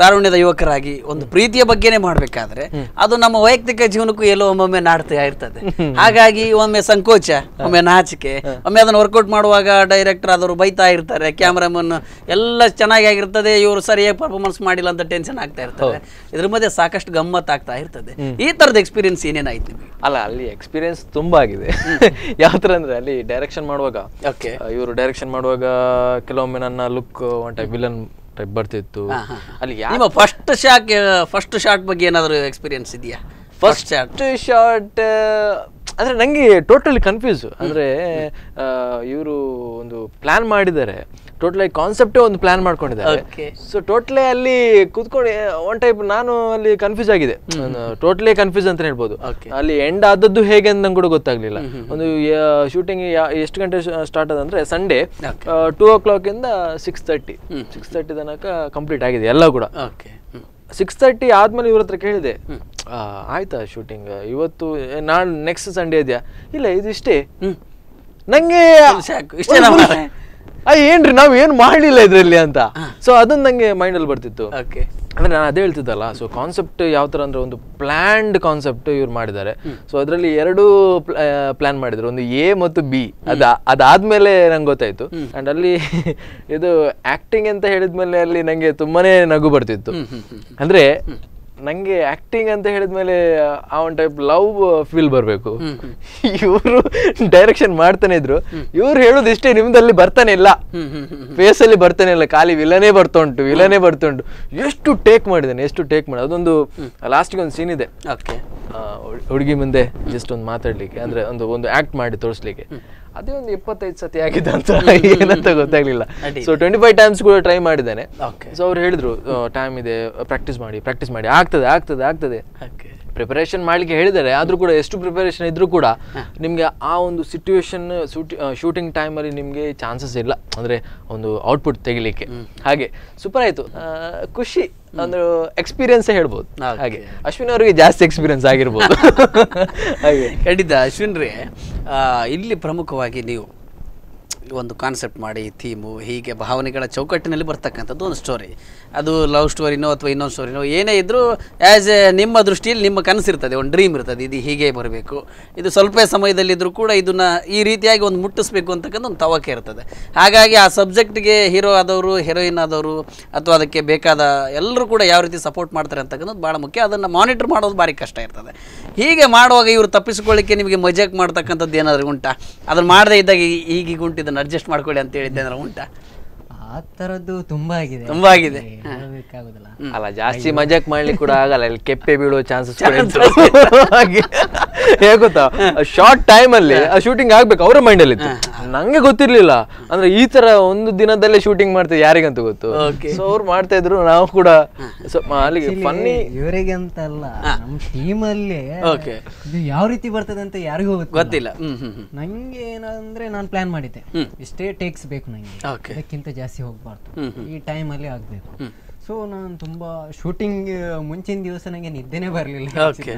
ತಾರುಣ್ಯದ ಯುವಕರಾಗಿ ಒಂದು ಪ್ರೀತಿಯ ಬಗ್ಗೆನೆ ಮಾಡ್ಬೇಕಾದ್ರೆ ಅದು ನಮ್ಮ ವೈಯಕ್ತಿಕ ಜೀವನಕ್ಕೂ ಎಲ್ಲೋ ಒಮ್ಮೊಮ್ಮೆ ನಾಡ್ತಾ ಇರ್ತದೆ ಹಾಗಾಗಿ ಒಮ್ಮೆ ಸಂಕೋಚ ಒಮ್ಮೆ ನಾಚಿಕೆ ಒಮ್ಮೆ ಅದನ್ನು ವರ್ಕೌಟ್ ಮಾಡುವಾಗ ಡೈರೆಕ್ಟರ್ ಆದವರು ಬೈತಾ ಇರ್ತಾರೆ ಕ್ಯಾಮ್ರಾಮನ್ ಎಲ್ಲ ಚೆನ್ನಾಗಿ ಆಗಿರ್ತದೆ ಇವರು ಸರಿಯಾಗಿ ಪರ್ಫಾರ್ಮೆನ್ಸ್ ಮಾಡಿಲ್ಲ ಅಂತ ಟೆನ್ಷನ್ ಆಗ್ತಾ ಇರ್ತಾರೆ ಇದ್ರ ಮಧ್ಯೆ ಸಾಕಷ್ಟು ಗಮ್ಮತ್ ಆಗ್ತಾ ಇರ್ತದೆ ಈ ತರದ ಎಕ್ಸ್ಪೀರಿಯನ್ಸ್ ಏನೇನಾಯ್ತು ನಿಮಗೆ ಅಲ್ಲ ಅಲ್ಲಿ ಎಕ್ಸ್ಪೀರಿಯನ್ಸ್ ತುಂಬಾ ಆಗಿದೆ ಯಾವ ಥರ ಅಂದ್ರೆ ಅಲ್ಲಿ ಡೈರೆಕ್ಷನ್ ಮಾಡುವಾಗ ಓಕೆ ಇವರು ಡೈರೆಕ್ಷನ್ ಮಾಡುವಾಗ ಕೆಲವೊಮ್ಮೆ ನನ್ನ look one type villain type ಬರ್ತಿತ್ತು ಅಲ್ಲಿ ನಿಮ್ಮ ಫಸ್ಟ್ ಶಾಕ್ ಫಸ್ಟ್ ಶಾಟ್ ಬಗ್ಗೆ ಏನಾದರೂ ಎಕ್ಸ್ಪೀರಿಯನ್ಸ್ ಇದೆಯಾ ಫಸ್ಟ್ ಶಾಟ್ ಶಾಟ್ ಅಂದರೆ ನನಗೆ ಟೋಟಲಿ ಕನ್ಫ್ಯೂಸ್ ಅಂದರೆ ಇವರು ಒಂದು ಪ್ಲ್ಯಾನ್ ಮಾಡಿದ್ದಾರೆ ಟೋಟಲ್ ಆಗಿ ಕಾನ್ಸೆಪ್ಟೇ ಒಂದು ಪ್ಲಾನ್ ಮಾಡ್ಕೊಂಡಿದ್ದಾರೆ ಸೊ ಟೋಟಲಿ ಅಲ್ಲಿ ಕೂತ್ಕೊಂಡು ಒನ್ ಟೈಪ್ ನಾನು ಅಲ್ಲಿ ಕನ್ಫ್ಯೂಸ್ ಆಗಿದೆ ಟೋಟಲಿ ಕನ್ಫ್ಯೂಸ್ ಅಂತ ಹೇಳ್ಬೋದು ಅಲ್ಲಿ ಎಂಡ್ ಆದದ್ದು ಹೇಗೆ ಅಂತ ನಂಗೆ ಕೂಡ ಗೊತ್ತಾಗ್ಲಿಲ್ಲ ಒಂದು ಶೂಟಿಂಗ್ ಎಷ್ಟು ಗಂಟೆ ಸ್ಟಾರ್ಟ್ ಅದಂದ್ರೆ ಸಂಡೇ ಟೂ ಓ ಕ್ಲಾಕ್ ಇಂದ ಸಿಕ್ಸ್ ತರ್ಟಿ ಸಿಕ್ಸ್ ತರ್ಟಿ ತನಕ ಕಂಪ್ಲೀಟ್ ಆಗಿದೆ ಎಲ್ಲ ಕೂಡ ಸಿಕ್ಸ್ ತರ್ಟಿ ಆದ್ಮೇಲೆ ಇವ್ರ ಹತ್ರ ಕೇಳಿದೆ ಆಯ್ತಾ ಶೂಟಿಂಗ್ ಇವತ್ತು ನಾನು ನೆಕ್ಸ್ಟ್ ಸಂಡೇ ಇದೆಯಾ ಇಲ್ಲ ಇದು ಇಷ್ಟೇ ನಂಗೆ ಏನ್ರಿ ನಾವ್ ಏನ್ ಮಾಡಲಿಲ್ಲ ಇದ್ರಲ್ಲಿ ಅಂತ ಸೊ ಅದನ್ನ ನಂಗೆ ಮೈಂಡ್ ಅಲ್ಲಿ ಬರ್ತಿತ್ತು ಅಂದ್ರೆ ನಾನು ಅದೇ ಹೇಳ್ತಿದ್ದಲ್ಲ ಸೊ ಕಾನ್ಸೆಪ್ಟ್ ಯಾವ ತರ ಅಂದ್ರೆ ಒಂದು ಪ್ಲಾನ್ಡ್ ಕಾನ್ಸೆಪ್ಟ್ ಇವ್ರು ಮಾಡಿದ್ದಾರೆ ಸೊ ಅದರಲ್ಲಿ ಎರಡು ಪ್ಲಾನ್ ಮಾಡಿದ್ರು ಒಂದು ಎ ಮತ್ತು ಬಿ ಅದ ಅದಾದ್ಮೇಲೆ ನಂಗೆ ಗೊತ್ತಾಯ್ತು ಅಂಡ್ ಅಲ್ಲಿ ಇದು ಆಕ್ಟಿಂಗ್ ಅಂತ ಹೇಳಿದ್ಮೇಲೆ ಅಲ್ಲಿ ನಂಗೆ ತುಂಬಾನೇ ನಗು ಬರ್ತಿತ್ತು ಅಂದ್ರೆ ನನಗೆ ಆಕ್ಟಿಂಗ್ ಅಂತ ಹೇಳಿದ್ಮೇಲೆ ಆ ಒನ್ ಟೈಪ್ ಲವ್ ಫೀಲ್ ಬರಬೇಕು ಇವರು ಡೈರೆಕ್ಷನ್ ಮಾಡ್ತಾನೆ ಇದ್ರು ಇವ್ರು ಹೇಳೋದು ಇಷ್ಟೇ ನಿಮ್ದಲ್ಲಿ ಬರ್ತಾನೆ ಇಲ್ಲ ಫೇಸ್ ಅಲ್ಲಿ ಬರ್ತಾನೆ ಇಲ್ಲ ಖಾಲಿ ವಿಲನೇ ಬರ್ತಾ ಉಂಟು ವಿಲನೇ ಬರ್ತಾ ಉಂಟು ಎಷ್ಟು ಟೇಕ್ ಮಾಡಿದ್ದಾನೆ ಎಷ್ಟು ಟೇಕ್ ಮಾಡಿ ಅದೊಂದು ಗೆ ಒಂದು ಸೀನ್ ಇದೆ ಹುಡುಗಿ ಮುಂದೆ ಜಸ್ಟ್ ಒಂದು ಮಾತಾಡ್ಲಿಕ್ಕೆ ಅಂದ್ರೆ ಒಂದು ಒಂದು ಆಕ್ಟ್ ಮಾಡಿ ತೋರಿಸ್ಲಿಕ್ಕೆ ಅದೇ ಒಂದು ಇಪ್ಪತ್ತೈದು ಸತಿ ಆಗಿದೆ ಅಂತ ಏನಂತ ಗೊತ್ತಾಗ್ಲಿಲ್ಲ ಸೊ ಟ್ವೆಂಟಿ ಫೈವ್ ಟೈಮ್ಸ್ ಕೂಡ ಟ್ರೈ ಮಾಡಿದ್ದೇನೆ ಸೊ ಅವ್ರು ಹೇಳಿದ್ರು ಟೈಮ್ ಇದೆ ಪ್ರಾಕ್ಟೀಸ್ ಮಾಡಿ ಪ್ರಾಕ್ಟೀಸ್ ಮಾಡಿ ಆಗ್ತದೆ ಆಗ್ತದೆ ಆಗ್ತದೆ ಪ್ರಿಪರೇಷನ್ ಮಾಡಲಿಕ್ಕೆ ಹೇಳಿದ್ದಾರೆ ಆದರೂ ಕೂಡ ಎಷ್ಟು ಪ್ರಿಪರೇಷನ್ ಇದ್ದರೂ ಕೂಡ ನಿಮಗೆ ಆ ಒಂದು ಶೂಟಿ ಶೂಟಿಂಗ್ ಟೈಮಲ್ಲಿ ನಿಮಗೆ ಚಾನ್ಸಸ್ ಇಲ್ಲ ಅಂದರೆ ಒಂದು ಔಟ್ಪುಟ್ ತೆಗಿಲಿಕ್ಕೆ ಹಾಗೆ ಸೂಪರ್ ಆಯಿತು ಖುಷಿ ಅಂದ್ರೆ ಎಕ್ಸ್ಪೀರಿಯನ್ಸ್ ಹೇಳ್ಬೋದು ಹಾಗೆ ಅಶ್ವಿನ್ ಅವರಿಗೆ ಜಾಸ್ತಿ ಎಕ್ಸ್ಪೀರಿಯನ್ಸ್ ಆಗಿರ್ಬೋದು ಹಾಗೆ ಖಂಡಿತ ಅಶ್ವಿನ್ ಇಲ್ಲಿ ಪ್ರಮುಖವಾಗಿ ನೀವು ಒಂದು ಕಾನ್ಸೆಪ್ಟ್ ಮಾಡಿ ಥೀಮು ಹೀಗೆ ಭಾವನೆಗಳ ಚೌಕಟ್ಟಿನಲ್ಲಿ ಬರ್ತಕ್ಕಂಥದ್ದು ಒಂದು ಸ್ಟೋರಿ ಅದು ಲವ್ ಸ್ಟೋರಿನೋ ಅಥವಾ ಇನ್ನೊಂದು ಸ್ಟೋರಿನೋ ಏನೇ ಇದ್ದರೂ ಆ್ಯಸ್ ಎ ನಿಮ್ಮ ದೃಷ್ಟಿಯಲ್ಲಿ ನಿಮ್ಮ ಕನಸಿರ್ತದೆ ಒಂದು ಡ್ರೀಮ್ ಇರ್ತದೆ ಇದು ಹೀಗೆ ಬರಬೇಕು ಇದು ಸ್ವಲ್ಪ ಸಮಯದಲ್ಲಿದ್ದರೂ ಕೂಡ ಇದನ್ನು ಈ ರೀತಿಯಾಗಿ ಒಂದು ಮುಟ್ಟಿಸ್ಬೇಕು ಅಂತಕ್ಕಂಥ ಒಂದು ತವಕೆ ಇರ್ತದೆ ಹಾಗಾಗಿ ಆ ಸಬ್ಜೆಕ್ಟ್ಗೆ ಹೀರೋ ಆದವರು ಹೀರೋಯಿನ್ ಆದವರು ಅಥವಾ ಅದಕ್ಕೆ ಬೇಕಾದ ಎಲ್ಲರೂ ಕೂಡ ಯಾವ ರೀತಿ ಸಪೋರ್ಟ್ ಮಾಡ್ತಾರೆ ಅಂತಕ್ಕಂಥದ್ದು ಭಾಳ ಮುಖ್ಯ ಅದನ್ನು ಮಾನಿಟರ್ ಮಾಡೋದು ಭಾರಿ ಕಷ್ಟ ಇರ್ತದೆ ಹೀಗೆ ಮಾಡುವಾಗ ಇವರು ತಪ್ಪಿಸಿಕೊಳ್ಳಿಕ್ಕೆ ನಿಮಗೆ ಮಜಾಕ್ ಮಾಡ್ತಕ್ಕಂಥದ್ದು ಏನಾದರೂ ಉಂಟಾ ಅದನ್ನು ಮಾಡದೇ ಇದ್ದಾಗ ಈಗ ಈಗ ಅಡ್ಜಸ್ಟ್ ಮಾಡ್ಕೊಳ್ಳಿ ಅಂತ ಹೇಳಿದ್ದೆ ಅಂದ್ರೆ ಉಂಟಾ ಆ ತರದ್ದು ತುಂಬಾ ಆಗಿದೆ ತುಂಬಾ ಆಗಿದೆ ಅಲ್ಲ ಜಾಸ್ತಿ ಮಜಾಕ್ ಮಾಡ್ಲಿಕ್ಕೆ ಕೂಡ ಆಗಲ್ಲ ಇಲ್ಲಿ ಕೆಪ್ಪೆ ಬೀಳೋ ಚಾನ್ಸಸ್ ಹೇಗೆ ಗೊತ್ತಾ ಶಾರ್ಟ್ ಟೈಮ್ ಅಲ್ಲಿ ಆ ಶೂಟಿಂಗ್ ಆಗ್ಬೇಕು ಅವರ ಮೈಂಡ್ ಅಲ್ಲಿ ನಂಗೆ ಗೊತ್ತಿರ್ಲಿಲ್ಲ ಅಂದ್ರೆ ಈ ತರ ಒಂದು ದಿನದಲ್ಲೇ ಶೂಟಿಂಗ್ ಮಾಡ್ತಾರೆ ಯಾರಿಗಂತ ಗೊತ್ತು ಸೊ ಅವ್ರು ಮಾಡ್ತಾ ಇದ್ರು ನಾವು ಕೂಡ ಅಲ್ಲಿಗೆ ಫನ್ನಿ ಇವರಿಗೆ ಅಂತ ಅಲ್ಲ ನಮ್ಮ ಟೀಮ್ ಯಾವ ರೀತಿ ಬರ್ತದೆ ಅಂತ ಯಾರಿಗೂ ಗೊತ್ತಿಲ್ಲ ನಂಗೆ ಏನಂದ್ರೆ ನಾನು ಪ್ಲಾನ್ ಮಾಡಿದ್ದೆ ಇಷ್ಟೇ ಟೇಕ್ಸ್ ಬೇಕು ನಂಗೆ ಅದಕ್ಕಿಂತ ಜಾಸ್ತಿ ಜಾಸ್ತಿ ಹೋಗಬಾರ್ದು ಈ ಟೈಮಲ್ಲಿ ಆಗಬೇಕು ಸೊ ನಾನು ತುಂಬ ಶೂಟಿಂಗ್ ಮುಂಚಿನ ದಿವಸ ನನಗೆ ನಿದ್ದೆನೆ ಬರಲಿಲ್ಲ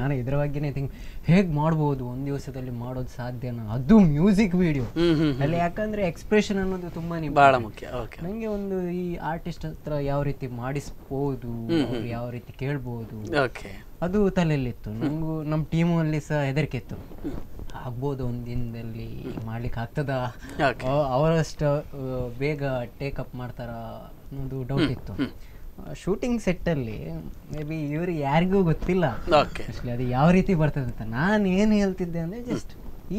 ನಾನು ಇದ್ರ ಬಗ್ಗೆನೇ ಥಿಂಕ್ ಹೇಗೆ ಮಾಡ್ಬೋದು ಒಂದು ದಿವಸದಲ್ಲಿ ಮಾಡೋದು ಸಾಧ್ಯನಾ ಅದು ಮ್ಯೂಸಿಕ್ ವಿಡಿಯೋ ಅಲ್ಲಿ ಯಾಕಂದ್ರೆ ಎಕ್ಸ್ಪ್ರೆಷನ್ ಅನ್ನೋದು ತುಂಬಾನೇ ಬಹಳ ಮುಖ್ಯ ನನಗೆ ಒಂದು ಈ ಆರ್ಟಿಸ್ಟ್ ಹತ್ರ ಯಾವ ರೀತಿ ಮಾಡಿಸ್ಬೋದು ಯಾವ ರೀತಿ ಕೇಳ್ಬೋದು ಅದು ತಲೆಯಲ್ಲಿತ್ತು ನಮಗೂ ನಮ್ಮ ಟೀಮಲ್ಲಿ ಸಹ ಹೆದರಿಕೆ ಇತ್ತು ಆಗ್ಬೋದು ಒಂದು ದಿನದಲ್ಲಿ ಮಾಡ್ಲಿಕ್ಕೆ ಆಗ್ತದ ಅವರಷ್ಟು ಬೇಗ ಅಪ್ ಮಾಡ್ತಾರ ಅನ್ನೋದು ಡೌಟ್ ಇತ್ತು ಶೂಟಿಂಗ್ ಸೆಟ್ಟಲ್ಲಿ ಮೇ ಬಿ ಇವ್ರಿಗೆ ಯಾರಿಗೂ ಗೊತ್ತಿಲ್ಲ ಅದು ಯಾವ ರೀತಿ ಬರ್ತದೆ ಅಂತ ನಾನು ಏನು ಹೇಳ್ತಿದ್ದೆ ಅಂದರೆ ಜಸ್ಟ್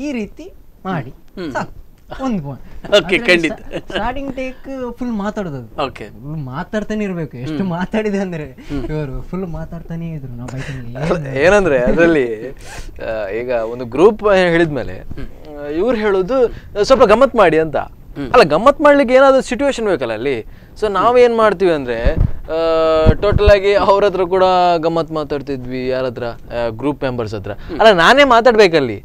ಈ ರೀತಿ ಮಾಡಿ ಸಾಕು ಒಂದು ಪಾಯಿಂಟ್ ಓಕೆ ಖಂಡಿತ ಸ್ಟಾರ್ಟಿಂಗ್ ಟೇಕ್ ಫುಲ್ ಮಾತಾಡೋದು ಓಕೆ ಮಾತಾಡ್ತಾನೆ ಇರಬೇಕು ಎಷ್ಟು ಮಾತಾಡಿದೆ ಅಂದ್ರೆ ಇವರು ಫುಲ್ ಮಾತಾಡ್ತಾನೆ ಇದ್ರು ನಾವು ಬೈಕ್ ಏನಂದ್ರೆ ಅದರಲ್ಲಿ ಈಗ ಒಂದು ಗ್ರೂಪ್ ಹೇಳಿದ್ಮೇಲೆ ಇವ್ರು ಹೇಳೋದು ಸ್ವಲ್ಪ ಗಮ್ಮತ್ ಮಾಡಿ ಅಂತ ಅಲ್ಲ ಗಮ್ಮತ್ ಮಾಡ್ಲಿಕ್ಕೆ ಏನಾದ್ರು ಸಿಚುವೇಶನ್ ಬೇಕಲ್ಲ ಅಲ್ಲಿ ಸೊ ನಾವೇನು ಮಾಡ್ತೀವಿ ಅಂದ್ರೆ ಟೋಟಲ್ ಆಗಿ ಅವ್ರ ಹತ್ರ ಕೂಡ ಗಮ್ಮತ್ ಮಾತಾಡ್ತಿದ್ವಿ ಯಾರ ಹತ್ರ ಗ್ರೂಪ್ ಮೆಂಬರ್ಸ್ ಹತ್ರ ಅಲ್ಲ ನಾನೇ ಮಾತಾಡ್ಬೇಕಲ್ಲಿ